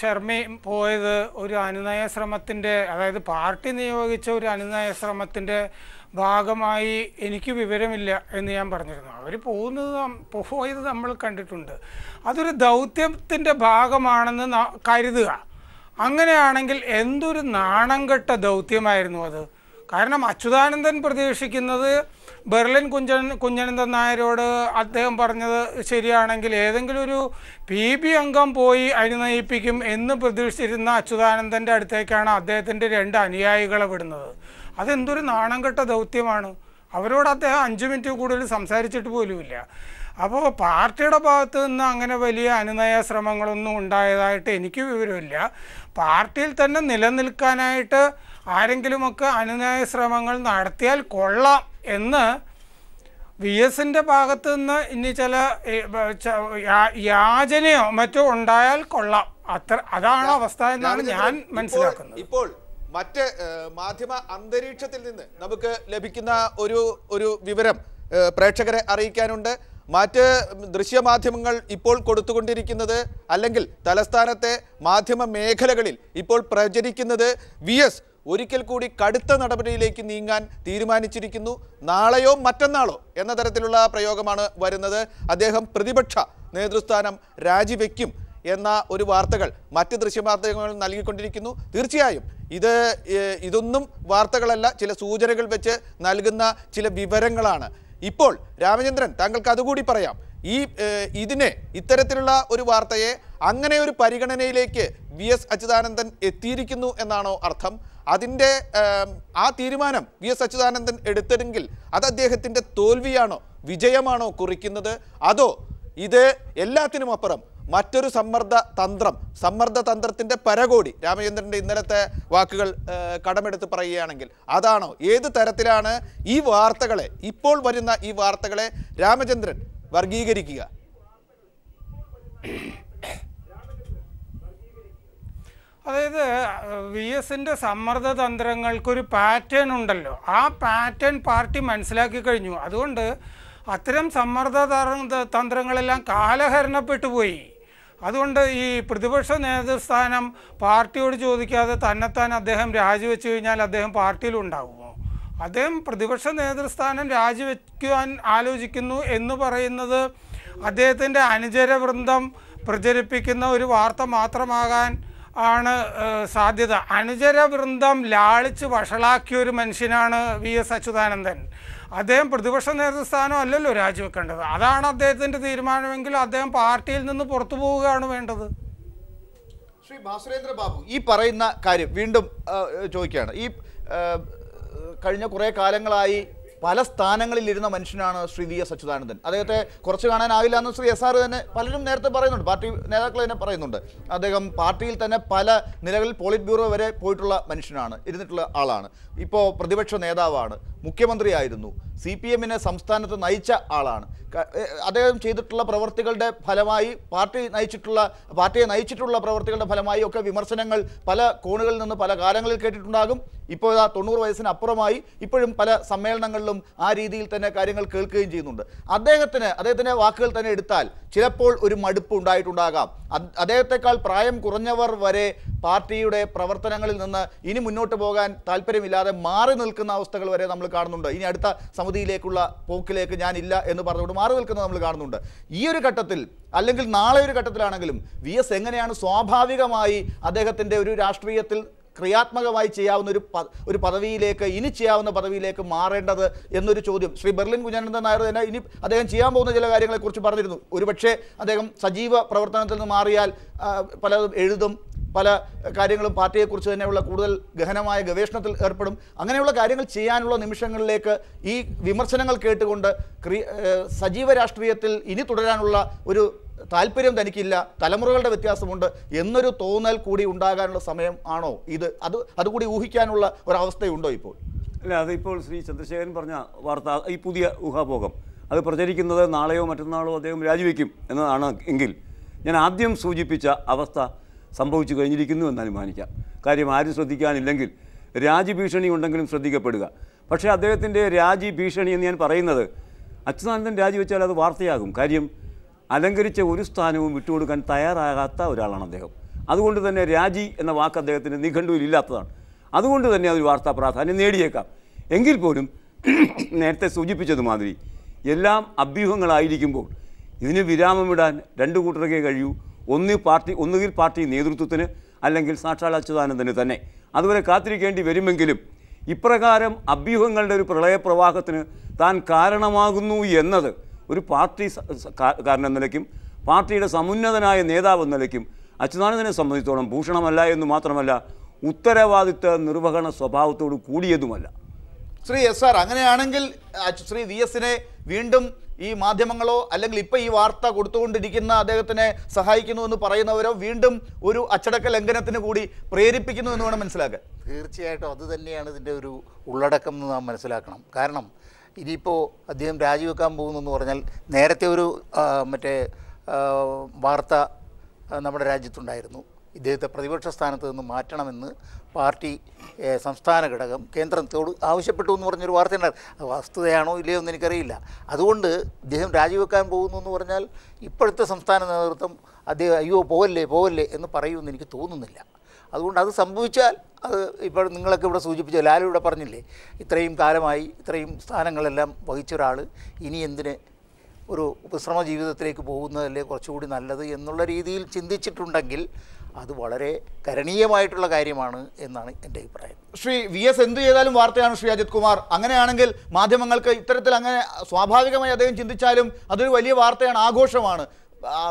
ശർമ്മയും പോയത് ഒരു അനുനയ ശ്രമത്തിൻ്റെ അതായത് പാർട്ടി നിയോഗിച്ച ഒരു അനുനയ ശ്രമത്തിൻ്റെ ഭാഗമായി എനിക്ക് വിവരമില്ല എന്ന് ഞാൻ പറഞ്ഞിരുന്നു അവർ പോകുന്നത് പോയത് നമ്മൾ കണ്ടിട്ടുണ്ട് അതൊരു ദൗത്യത്തിൻ്റെ ഭാഗമാണെന്ന് കരുതുക അങ്ങനെയാണെങ്കിൽ എന്തൊരു നാണം കെട്ട ദൗത്യമായിരുന്നു അത് കാരണം അച്യുതാനന്ദൻ പ്രതീക്ഷിക്കുന്നത് ബെർലിൻ കുഞ്ചൻ കുഞ്ഞനന്ദൻ നായരോട് അദ്ദേഹം പറഞ്ഞത് ശരിയാണെങ്കിൽ ഏതെങ്കിലും ഒരു പി ബി അംഗം പോയി അനുനയിപ്പിക്കും എന്ന് പ്രതീക്ഷിച്ചിരുന്ന അച്യുതാനന്ദൻ്റെ അടുത്തേക്കാണ് അദ്ദേഹത്തിൻ്റെ രണ്ട് അനുയായികളെ വിടുന്നത് അതെന്തൊരു നാണം കെട്ട ദൗത്യമാണ് അവരോട് അദ്ദേഹം അഞ്ച് മിനിറ്റ് കൂടുതൽ സംസാരിച്ചിട്ട് പോലുമില്ല അപ്പോൾ പാർട്ടിയുടെ ഭാഗത്തു നിന്ന് അങ്ങനെ വലിയ അനുനയ ശ്രമങ്ങളൊന്നും ഉണ്ടായതായിട്ട് എനിക്ക് വിവരമില്ല പാർട്ടിയിൽ തന്നെ നിലനിൽക്കാനായിട്ട് ആരെങ്കിലുമൊക്കെ അനുനയ ശ്രമങ്ങൾ നടത്തിയാൽ കൊള്ളാം എന്ന് വി എസിൻ്റെ ഭാഗത്തു നിന്ന് ഇനി ചില യാചനയോ മറ്റോ ഉണ്ടായാൽ കൊള്ളാം അത്ര അതാണ് അവസ്ഥ എന്നാണ് ഞാൻ മനസ്സിലാക്കുന്നത് ഇപ്പോൾ മറ്റ് മാധ്യമ അന്തരീക്ഷത്തിൽ നിന്ന് നമുക്ക് ലഭിക്കുന്ന ഒരു ഒരു വിവരം പ്രേക്ഷകരെ അറിയിക്കാനുണ്ട് മറ്റ് ദൃശ്യമാധ്യമങ്ങൾ ഇപ്പോൾ കൊടുത്തുകൊണ്ടിരിക്കുന്നത് അല്ലെങ്കിൽ തലസ്ഥാനത്തെ മാധ്യമ മേഖലകളിൽ ഇപ്പോൾ പ്രചരിക്കുന്നത് വി എസ് ഒരിക്കൽ കൂടി കടുത്ത നടപടിയിലേക്ക് നീങ്ങാൻ തീരുമാനിച്ചിരിക്കുന്നു നാളെയോ മറ്റന്നാളോ എന്ന തരത്തിലുള്ള പ്രയോഗമാണ് വരുന്നത് അദ്ദേഹം പ്രതിപക്ഷ നേതൃസ്ഥാനം രാജിവെക്കും എന്ന ഒരു വാർത്തകൾ മറ്റ് ദൃശ്യവാർത്തകൾ നൽകിക്കൊണ്ടിരിക്കുന്നു തീർച്ചയായും ഇത് ഇതൊന്നും വാർത്തകളല്ല ചില സൂചനകൾ വെച്ച് നൽകുന്ന ചില വിവരങ്ങളാണ് ഇപ്പോൾ രാമചന്ദ്രൻ താങ്കൾക്ക് അതുകൂടി പറയാം ഈ ഇതിനെ ഇത്തരത്തിലുള്ള ഒരു വാർത്തയെ അങ്ങനെ ഒരു പരിഗണനയിലേക്ക് വി എസ് അച്യുതാനന്ദൻ എത്തിയിരിക്കുന്നു എന്നാണോ അർത്ഥം അതിൻ്റെ ആ തീരുമാനം വി എസ് അച്യുതാനന്ദൻ എടുത്തിരുന്നെങ്കിൽ അത് അദ്ദേഹത്തിൻ്റെ തോൽവിയാണോ വിജയമാണോ കുറിക്കുന്നത് അതോ ഇത് എല്ലാത്തിനുമപ്പുറം മറ്റൊരു സമ്മർദ്ദ തന്ത്രം സമ്മർദ്ദ തന്ത്രത്തിൻ്റെ പരകോടി രാമചന്ദ്രൻ്റെ ഇന്നലത്തെ വാക്കുകൾ കടമെടുത്ത് പറയുകയാണെങ്കിൽ അതാണോ ഏത് തരത്തിലാണ് ഈ വാർത്തകളെ ഇപ്പോൾ വരുന്ന ഈ വാർത്തകളെ രാമചന്ദ്രൻ വർഗീകരിക്കുക അതായത് വി എസിൻ്റെ സമ്മർദ്ദ തന്ത്രങ്ങൾക്കൊരു പാറ്റേൺ ഉണ്ടല്ലോ ആ പാറ്റേൺ പാർട്ടി മനസ്സിലാക്കി കഴിഞ്ഞു അതുകൊണ്ട് അത്തരം സമ്മർദ്ദ തന്ത്രങ്ങളെല്ലാം കാലഹരണപ്പെട്ടു പോയി അതുകൊണ്ട് ഈ പ്രതിപക്ഷ നേതൃസ്ഥാനം പാർട്ടിയോട് ചോദിക്കാതെ തന്നെത്താൻ അദ്ദേഹം രാജിവെച്ചു കഴിഞ്ഞാൽ അദ്ദേഹം പാർട്ടിയിലുണ്ടാകുമോ അദ്ദേഹം പ്രതിപക്ഷ നേതൃസ്ഥാനം രാജിവെക്കുവാൻ ആലോചിക്കുന്നു എന്ന് പറയുന്നത് അദ്ദേഹത്തിൻ്റെ അനുചരവൃന്ദം പ്രചരിപ്പിക്കുന്ന ഒരു വാർത്ത മാത്രമാകാൻ ആണ് സാധ്യത അനുചരവൃന്ദം ലാളിച്ച് വഷളാക്കിയ ഒരു മനുഷ്യനാണ് വി എസ് അച്യുതാനന്ദൻ അദ്ദേഹം പ്രതിപക്ഷ നേതൃസ്ഥാനം അല്ലല്ലോ രാജിവെക്കേണ്ടത് അതാണ് അദ്ദേഹത്തിൻ്റെ തീരുമാനമെങ്കിൽ അദ്ദേഹം പാർട്ടിയിൽ നിന്ന് പുറത്തു പോവുകയാണ് വേണ്ടത് ശ്രീ ഭാസുരേന്ദ്ര ബാബു ഈ പറയുന്ന കാര്യം വീണ്ടും ചോദിക്കുകയാണ് ഈ കഴിഞ്ഞ കുറേ കാലങ്ങളായി പല സ്ഥാനങ്ങളിൽ ഇരുന്ന മനുഷ്യനാണ് ശ്രീ വി എസ് അച്യുതാനന്ദൻ അദ്ദേഹത്തെ കുറച്ച് കാണാനാവില്ല എന്ന് ശ്രീ എസ് ആർ തന്നെ പലരും നേരത്തെ പറയുന്നുണ്ട് പാർട്ടി നേതാക്കൾ തന്നെ പറയുന്നുണ്ട് അദ്ദേഹം പാർട്ടിയിൽ തന്നെ പല നിലകളിൽ പോളിറ്റ് ബ്യൂറോ വരെ പോയിട്ടുള്ള മനുഷ്യനാണ് ഇരുന്നിട്ടുള്ള ആളാണ് ഇപ്പോൾ പ്രതിപക്ഷ നേതാവാണ് മുഖ്യമന്ത്രിയായിരുന്നു സി പി എമ്മിനെ സംസ്ഥാനത്ത് നയിച്ച ആളാണ് അദ്ദേഹം ചെയ്തിട്ടുള്ള പ്രവർത്തികളുടെ ഫലമായി പാർട്ടി നയിച്ചിട്ടുള്ള പാർട്ടിയെ നയിച്ചിട്ടുള്ള പ്രവർത്തികളുടെ ഫലമായി ഒക്കെ വിമർശനങ്ങൾ പല കോണുകളിൽ നിന്ന് പല കാലങ്ങളിൽ കേട്ടിട്ടുണ്ടാകും ഇപ്പോൾ ആ തൊണ്ണൂറ് വയസ്സിന് അപ്പുറമായി ഇപ്പോഴും പല സമ്മേളനങ്ങളിലും ആ രീതിയിൽ തന്നെ കാര്യങ്ങൾ കേൾക്കുകയും ചെയ്യുന്നുണ്ട് അദ്ദേഹത്തിന് അദ്ദേഹത്തിൻ്റെ വാക്കുകൾ തന്നെ എടുത്താൽ ചിലപ്പോൾ ഒരു മടുപ്പ് ഉണ്ടായിട്ടുണ്ടാകാം അദ്ദേഹത്തെക്കാൾ പ്രായം കുറഞ്ഞവർ വരെ പാർട്ടിയുടെ പ്രവർത്തനങ്ങളിൽ നിന്ന് ഇനി മുന്നോട്ട് പോകാൻ താല്പര്യമില്ലാതെ മാറി നിൽക്കുന്ന അവസ്ഥകൾ വരെ നമ്മൾ കാണുന്നുണ്ട് ഇനി അടുത്ത സമിതിയിലേക്കുള്ള പോക്കിലേക്ക് ഞാനില്ല എന്ന് പറഞ്ഞുകൊണ്ട് മാറി നിൽക്കുന്നത് നമ്മൾ കാണുന്നുണ്ട് ഈ ഒരു ഘട്ടത്തിൽ അല്ലെങ്കിൽ നാളെ ഒരു ഘട്ടത്തിലാണെങ്കിലും വി എങ്ങനെയാണ് സ്വാഭാവികമായി അദ്ദേഹത്തിൻ്റെ ഒരു രാഷ്ട്രീയത്തിൽ ക്രിയാത്മകമായി ചെയ്യാവുന്ന ഒരു ഒരു പദവിയിലേക്ക് ഇനി ചെയ്യാവുന്ന പദവിയിലേക്ക് മാറേണ്ടത് എന്നൊരു ചോദ്യം ശ്രീ ബെർലിൻ കുഞ്ഞാനന്ദൻ നായർ തന്നെ ഇനി അദ്ദേഹം ചെയ്യാൻ പോകുന്ന ചില കാര്യങ്ങളെക്കുറിച്ച് പറഞ്ഞിരുന്നു ഒരുപക്ഷെ അദ്ദേഹം സജീവ പ്രവർത്തനത്തിൽ നിന്ന് മാറിയാൽ പലതും എഴുതും പല കാര്യങ്ങളും പാർട്ടിയെക്കുറിച്ച് തന്നെയുള്ള കൂടുതൽ ഗഹനമായ ഗവേഷണത്തിൽ ഏർപ്പെടും അങ്ങനെയുള്ള കാര്യങ്ങൾ ചെയ്യാനുള്ള നിമിഷങ്ങളിലേക്ക് ഈ വിമർശനങ്ങൾ കേട്ടുകൊണ്ട് സജീവ രാഷ്ട്രീയത്തിൽ ഇനി തുടരാനുള്ള ഒരു താല്പര്യം തനിക്കില്ല തലമുറകളുടെ വ്യത്യാസമുണ്ട് എന്നൊരു തോന്നൽ കൂടി ഉണ്ടാകാനുള്ള സമയം ആണോ ഇത് അത് അതുകൂടി ഊഹിക്കാനുള്ള ഒരവസ്ഥയുണ്ടോ ഇപ്പോൾ അല്ല അതിപ്പോൾ ശ്രീ ചന്ദ്രശേഖരൻ പറഞ്ഞ വാർത്ത ഈ പുതിയ ഊഹാപോകം അത് പ്രചരിക്കുന്നത് നാളെയോ മറ്റന്നാളോ അദ്ദേഹം രാജിവെക്കും എന്നതാണ് എങ്കിൽ ഞാൻ ആദ്യം സൂചിപ്പിച്ച അവസ്ഥ സംഭവിച്ചു കഴിഞ്ഞിരിക്കുന്നു എന്ന് അനുമാനിക്കാം കാര്യം ആരും ശ്രദ്ധിക്കാനില്ലെങ്കിൽ രാജി ഉണ്ടെങ്കിലും ശ്രദ്ധിക്കപ്പെടുക പക്ഷേ അദ്ദേഹത്തിൻ്റെ രാജി എന്ന് ഞാൻ പറയുന്നത് അച്യുതാനന്ദൻ രാജിവെച്ചാൽ അത് വാർത്തയാകും കാര്യം അലങ്കരിച്ച ഒരു സ്ഥാനവും വിട്ടുകൊടുക്കാൻ തയ്യാറാകാത്ത ഒരാളാണ് അദ്ദേഹം അതുകൊണ്ട് തന്നെ രാജി എന്ന വാക്ക് അദ്ദേഹത്തിന് നിഘണ്ടുവിൽ ഇല്ലാത്തതാണ് അതുകൊണ്ട് തന്നെ അതൊരു വാർത്താ പ്രാധാന്യം നേടിയേക്കാം എങ്കിൽ പോലും നേരത്തെ സൂചിപ്പിച്ചതുമാതിരി എല്ലാം അഭ്യൂഹങ്ങളായിരിക്കുമ്പോൾ ഇതിന് വിരാമമിടാൻ രണ്ട് കൂട്ടർക്കേ കഴിയൂ ഒന്ന് പാർട്ടി ഒന്നുകിൽ പാർട്ടി നേതൃത്വത്തിന് അല്ലെങ്കിൽ സാക്ഷാൽ അച്യുതാനന്ദന് തന്നെ അതുവരെ കാത്തിരിക്കേണ്ടി വരുമെങ്കിലും ഇപ്രകാരം അഭ്യൂഹങ്ങളുടെ ഒരു പ്രളയപ്രവാഹത്തിന് താൻ കാരണമാകുന്നു എന്നത് ഒരു പാർട്ടി കാരണം നിലയ്ക്കും പാർട്ടിയുടെ സമുന്നതനായ നേതാവ് നിലയ്ക്കും അച്യുതാനന്ദനെ സംബന്ധിച്ചോളം ഭൂഷണമല്ല എന്ന് മാത്രമല്ല ഉത്തരവാദിത്ത നിർവഹണ സ്വഭാവത്തോട് കൂടിയതുമല്ല ശ്രീ എസ് ആർ അങ്ങനെയാണെങ്കിൽ ശ്രീ വി എസിനെ വീണ്ടും ഈ മാധ്യമങ്ങളോ അല്ലെങ്കിൽ ഇപ്പം ഈ വാർത്ത കൊടുത്തുകൊണ്ടിരിക്കുന്ന അദ്ദേഹത്തിനെ സഹായിക്കുന്നു എന്ന് പറയുന്നവരോ വീണ്ടും ഒരു അച്ചടക്ക ലംഘനത്തിന് കൂടി പ്രേരിപ്പിക്കുന്നു എന്ന് വേണം മനസ്സിലാക്കാൻ തീർച്ചയായിട്ടും അത് തന്നെയാണ് ഇതിൻ്റെ ഒരു ഉള്ളടക്കം എന്ന് നാം മനസ്സിലാക്കണം കാരണം ഇനിയിപ്പോൾ അദ്ദേഹം രാജിവെക്കാൻ പോകുന്നെന്ന് പറഞ്ഞാൽ നേരത്തെ ഒരു മറ്റേ വാർത്ത നമ്മുടെ രാജ്യത്തുണ്ടായിരുന്നു ഇദ്ദേഹത്തെ പ്രതിപക്ഷ സ്ഥാനത്ത് നിന്ന് മാറ്റണമെന്ന് പാർട്ടി സംസ്ഥാന ഘടകം കേന്ദ്രത്തോട് ആവശ്യപ്പെട്ടു എന്ന് പറഞ്ഞൊരു വാർത്തയുണ്ടായിരുന്നു അത് വസ്തുതയാണോ ഇല്ലയോ എന്ന് എനിക്കറിയില്ല അതുകൊണ്ട് ഇദ്ദേഹം രാജിവെക്കാൻ പോകുന്നു എന്ന് പറഞ്ഞാൽ ഇപ്പോഴത്തെ സംസ്ഥാന നേതൃത്വം അദ്ദേഹം അയ്യോ പോകല്ലേ പോകല്ലേ എന്ന് പറയുമെന്ന് എനിക്ക് തോന്നുന്നില്ല അതുകൊണ്ട് അത് സംഭവിച്ചാൽ അത് ഇപ്പോൾ നിങ്ങളൊക്കെ ഇവിടെ സൂചിപ്പിച്ചു ലാലും ഇവിടെ പറഞ്ഞില്ലേ ഇത്രയും കാലമായി ഇത്രയും സ്ഥാനങ്ങളെല്ലാം വഹിച്ച ഒരാൾ ഇനി എന്തിന് ഒരു ഉപശ്രമ ജീവിതത്തിലേക്ക് പോകുന്നതല്ലേ കുറച്ചുകൂടി നല്ലത് എന്നുള്ള രീതിയിൽ ചിന്തിച്ചിട്ടുണ്ടെങ്കിൽ അത് വളരെ കരണീയമായിട്ടുള്ള കാര്യമാണ് എന്നാണ് എൻ്റെ അഭിപ്രായം ശ്രീ വി എസ് എന്തു ചെയ്താലും വാർത്തയാണ് ശ്രീ അജിത് കുമാർ അങ്ങനെയാണെങ്കിൽ മാധ്യമങ്ങൾക്ക് ഇത്തരത്തിൽ അങ്ങനെ സ്വാഭാവികമായി അദ്ദേഹം ചിന്തിച്ചാലും അതൊരു വലിയ വാർത്തയാണ് ആഘോഷമാണ്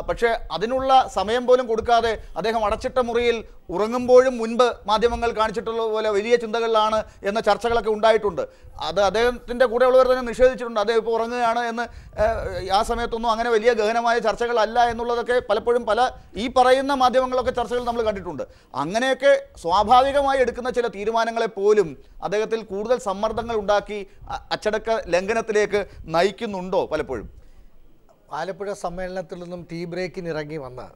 പക്ഷേ അതിനുള്ള സമയം പോലും കൊടുക്കാതെ അദ്ദേഹം അടച്ചിട്ട മുറിയിൽ ഉറങ്ങുമ്പോഴും മുൻപ് മാധ്യമങ്ങൾ കാണിച്ചിട്ടുള്ള പോലെ വലിയ ചിന്തകളിലാണ് എന്ന ചർച്ചകളൊക്കെ ഉണ്ടായിട്ടുണ്ട് അത് അദ്ദേഹത്തിൻ്റെ കൂടെയുള്ളവർ തന്നെ നിഷേധിച്ചിട്ടുണ്ട് അദ്ദേഹം ഇപ്പോൾ ഉറങ്ങുകയാണ് എന്ന് ആ സമയത്തൊന്നും അങ്ങനെ വലിയ ഗഹനമായ ചർച്ചകളല്ല എന്നുള്ളതൊക്കെ പലപ്പോഴും പല ഈ പറയുന്ന മാധ്യമങ്ങളൊക്കെ ചർച്ചകൾ നമ്മൾ കണ്ടിട്ടുണ്ട് അങ്ങനെയൊക്കെ സ്വാഭാവികമായി എടുക്കുന്ന ചില തീരുമാനങ്ങളെ പോലും അദ്ദേഹത്തിൽ കൂടുതൽ സമ്മർദ്ദങ്ങൾ ഉണ്ടാക്കി അച്ചടക്ക ലംഘനത്തിലേക്ക് നയിക്കുന്നുണ്ടോ പലപ്പോഴും ആലപ്പുഴ സമ്മേളനത്തിൽ നിന്നും ടീ ബ്രേക്കിന് ഇറങ്ങി വന്ന്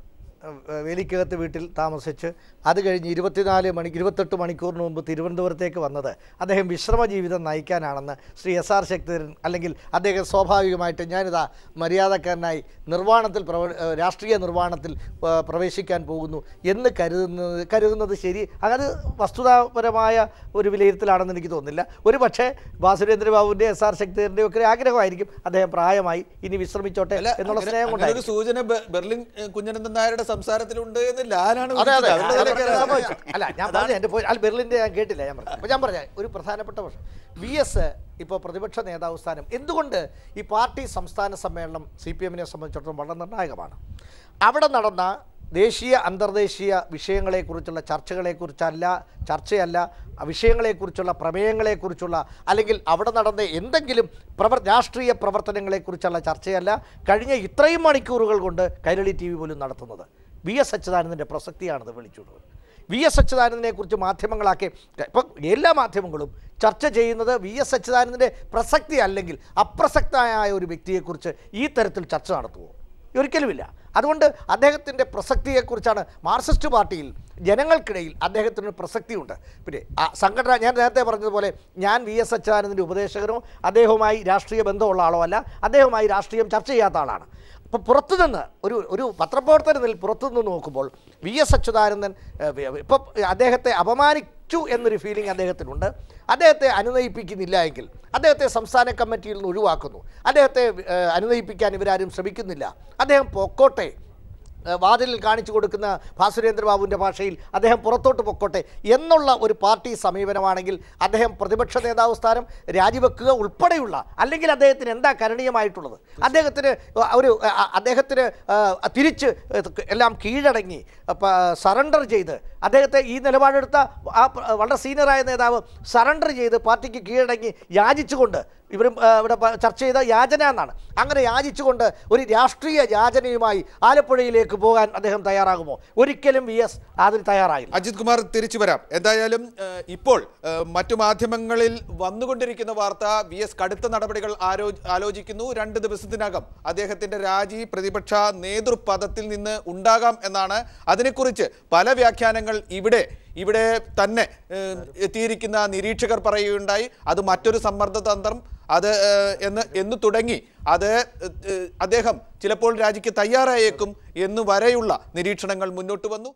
വേലിക്കകത്ത് വീട്ടിൽ താമസിച്ച് അത് കഴിഞ്ഞ് ഇരുപത്തിനാല് മണി ഇരുപത്തെട്ട് മണിക്കൂറിന് മുമ്പ് തിരുവനന്തപുരത്തേക്ക് വന്നത് അദ്ദേഹം വിശ്രമ ജീവിതം നയിക്കാനാണെന്ന് ശ്രീ എസ് ആർ ശക്തിധരൻ അല്ലെങ്കിൽ അദ്ദേഹം സ്വാഭാവികമായിട്ട് ഞാനിതാ മര്യാദക്കാരനായി നിർവ്വാണത്തിൽ പ്രവ രാഷ്ട്രീയ നിർവ്വാണത്തിൽ പ്രവേശിക്കാൻ പോകുന്നു എന്ന് കരുതുന്നത് കരുതുന്നത് ശരി അത് വസ്തുതാപരമായ ഒരു വിലയിരുത്തലാണെന്ന് എനിക്ക് തോന്നുന്നില്ല ഒരു പക്ഷേ വാസുരേന്ദ്രബാബുവിൻ്റെ എസ് ആർ ശക്തിധരൻ്റെ ഒക്കെ ആഗ്രഹമായിരിക്കും അദ്ദേഹം പ്രായമായി ഇനി വിശ്രമിച്ചോട്ടെ എന്നുള്ള സ്നേഹം കൊണ്ടായിരുന്നു സൂചന ബെർലിൻ കുഞ്ഞനന്ദൻ നായരുടെ സംസാരത്തിലുണ്ട് എന്ന് ആരാണ് അല്ല ഞാൻ പറഞ്ഞു എന്റെ ബെർലിന്റെ ഞാൻ കേട്ടില്ല ഞാൻ പറഞ്ഞു അപ്പൊ ഞാൻ പറഞ്ഞ ഒരു പ്രധാനപ്പെട്ട പ്രശ്നം വി എസ് ഇപ്പോൾ പ്രതിപക്ഷ നേതാവ് സ്ഥാനം എന്തുകൊണ്ട് ഈ പാർട്ടി സംസ്ഥാന സമ്മേളനം സി പി എമ്മിനെ സംബന്ധിച്ചിടത്തോളം വളരെ നിർണായകമാണ് അവിടെ നടന്ന ദേശീയ അന്തർദേശീയ വിഷയങ്ങളെക്കുറിച്ചുള്ള ചർച്ചകളെക്കുറിച്ചല്ല ചർച്ചയല്ല വിഷയങ്ങളെക്കുറിച്ചുള്ള പ്രമേയങ്ങളെക്കുറിച്ചുള്ള അല്ലെങ്കിൽ അവിടെ നടന്ന എന്തെങ്കിലും പ്രവർ രാഷ്ട്രീയ പ്രവർത്തനങ്ങളെക്കുറിച്ചുള്ള ചർച്ചയല്ല കഴിഞ്ഞ ഇത്രയും മണിക്കൂറുകൾ കൊണ്ട് കൈരളി ടി വി പോലും നടത്തുന്നത് വി എസ് അച്യുതാനന്ദൻ്റെ പ്രസക്തിയാണത് വിളിച്ചുകൊണ്ടത് വി എസ് അച്യുതാനന്ദനെ കുറിച്ച് മാധ്യമങ്ങളാക്കി ഇപ്പം എല്ലാ മാധ്യമങ്ങളും ചർച്ച ചെയ്യുന്നത് വി എസ് അച്യുതാനന്ദൻ്റെ പ്രസക്തി അല്ലെങ്കിൽ അപ്രസക്തമായ ഒരു വ്യക്തിയെക്കുറിച്ച് ഈ തരത്തിൽ ചർച്ച നടത്തുമോ ഒരിക്കലുമില്ല അതുകൊണ്ട് അദ്ദേഹത്തിൻ്റെ പ്രസക്തിയെക്കുറിച്ചാണ് മാർക്സിസ്റ്റ് പാർട്ടിയിൽ ജനങ്ങൾക്കിടയിൽ അദ്ദേഹത്തിന് പ്രസക്തിയുണ്ട് പിന്നെ ആ സംഘടന ഞാൻ നേരത്തെ പറഞ്ഞതുപോലെ ഞാൻ വി എസ് അച്യുതാനന്ദൻ്റെ ഉപദേശകനോ അദ്ദേഹവുമായി രാഷ്ട്രീയ ബന്ധമുള്ള ആളോ അല്ല അദ്ദേഹവുമായി രാഷ്ട്രീയം ചർച്ച ചെയ്യാത്ത ആളാണ് ഇപ്പോൾ പുറത്തുനിന്ന് ഒരു ഒരു പത്രപ്രവർത്തനത്തിൽ പുറത്തുനിന്ന് നോക്കുമ്പോൾ വി എസ് അച്യുതാനന്ദൻ ഇപ്പം അദ്ദേഹത്തെ അപമാനിച്ചു എന്നൊരു ഫീലിംഗ് അദ്ദേഹത്തിനുണ്ട് അദ്ദേഹത്തെ അനുനയിപ്പിക്കുന്നില്ല എങ്കിൽ അദ്ദേഹത്തെ സംസ്ഥാന കമ്മിറ്റിയിൽ നിന്ന് ഒഴിവാക്കുന്നു അദ്ദേഹത്തെ അനുനയിപ്പിക്കാൻ ഇവരാരും ശ്രമിക്കുന്നില്ല അദ്ദേഹം പോക്കോട്ടെ വാതിലിൽ കാണിച്ചു കൊടുക്കുന്ന ഭാസുരേന്ദ്രബാബുവിൻ്റെ ഭാഷയിൽ അദ്ദേഹം പുറത്തോട്ട് പൊക്കോട്ടെ എന്നുള്ള ഒരു പാർട്ടി സമീപനമാണെങ്കിൽ അദ്ദേഹം പ്രതിപക്ഷ നേതാവ് സ്ഥാനം രാജിവെക്കുക ഉൾപ്പെടെയുള്ള അല്ലെങ്കിൽ അദ്ദേഹത്തിന് എന്താ കരണീയമായിട്ടുള്ളത് അദ്ദേഹത്തിന് ഒരു അദ്ദേഹത്തിന് തിരിച്ച് എല്ലാം കീഴടങ്ങി സറണ്ടർ ചെയ്ത് അദ്ദേഹത്തെ ഈ നിലപാടെടുത്ത ആ വളരെ സീനിയറായ നേതാവ് സറണ്ടർ ചെയ്ത് പാർട്ടിക്ക് കീഴടങ്ങി യാചിച്ചുകൊണ്ട് ഇവർ ഇവിടെ ചർച്ച ചെയ്ത യാചന എന്നാണ് അങ്ങനെ യാചിച്ചുകൊണ്ട് ഒരു രാഷ്ട്രീയ യാചനയുമായി ആലപ്പുഴയിലേക്ക് പോകാൻ അദ്ദേഹം തയ്യാറാകുമോ ഒരിക്കലും വി എസ് അതിന് തയ്യാറായില്ല അജിത് കുമാർ തിരിച്ചു വരാം എന്തായാലും ഇപ്പോൾ മറ്റു മാധ്യമങ്ങളിൽ വന്നുകൊണ്ടിരിക്കുന്ന വാർത്ത വി എസ് കടുത്ത നടപടികൾ ആരോ ആലോചിക്കുന്നു രണ്ട് ദിവസത്തിനകം അദ്ദേഹത്തിന്റെ രാജി പ്രതിപക്ഷ നേതൃപദത്തിൽ നിന്ന് ഉണ്ടാകാം എന്നാണ് അതിനെക്കുറിച്ച് പല വ്യാഖ്യാനങ്ങൾ ഇവിടെ ഇവിടെ തന്നെ എത്തിയിരിക്കുന്ന നിരീക്ഷകർ പറയുകയുണ്ടായി അത് മറ്റൊരു സമ്മർദ്ദതന്ത്രം അത് എന്ന് എന്ന് തുടങ്ങി അത് അദ്ദേഹം ചിലപ്പോൾ രാജിക്ക് തയ്യാറായേക്കും എന്നു വരെയുള്ള നിരീക്ഷണങ്ങൾ മുന്നോട്ട് വന്നു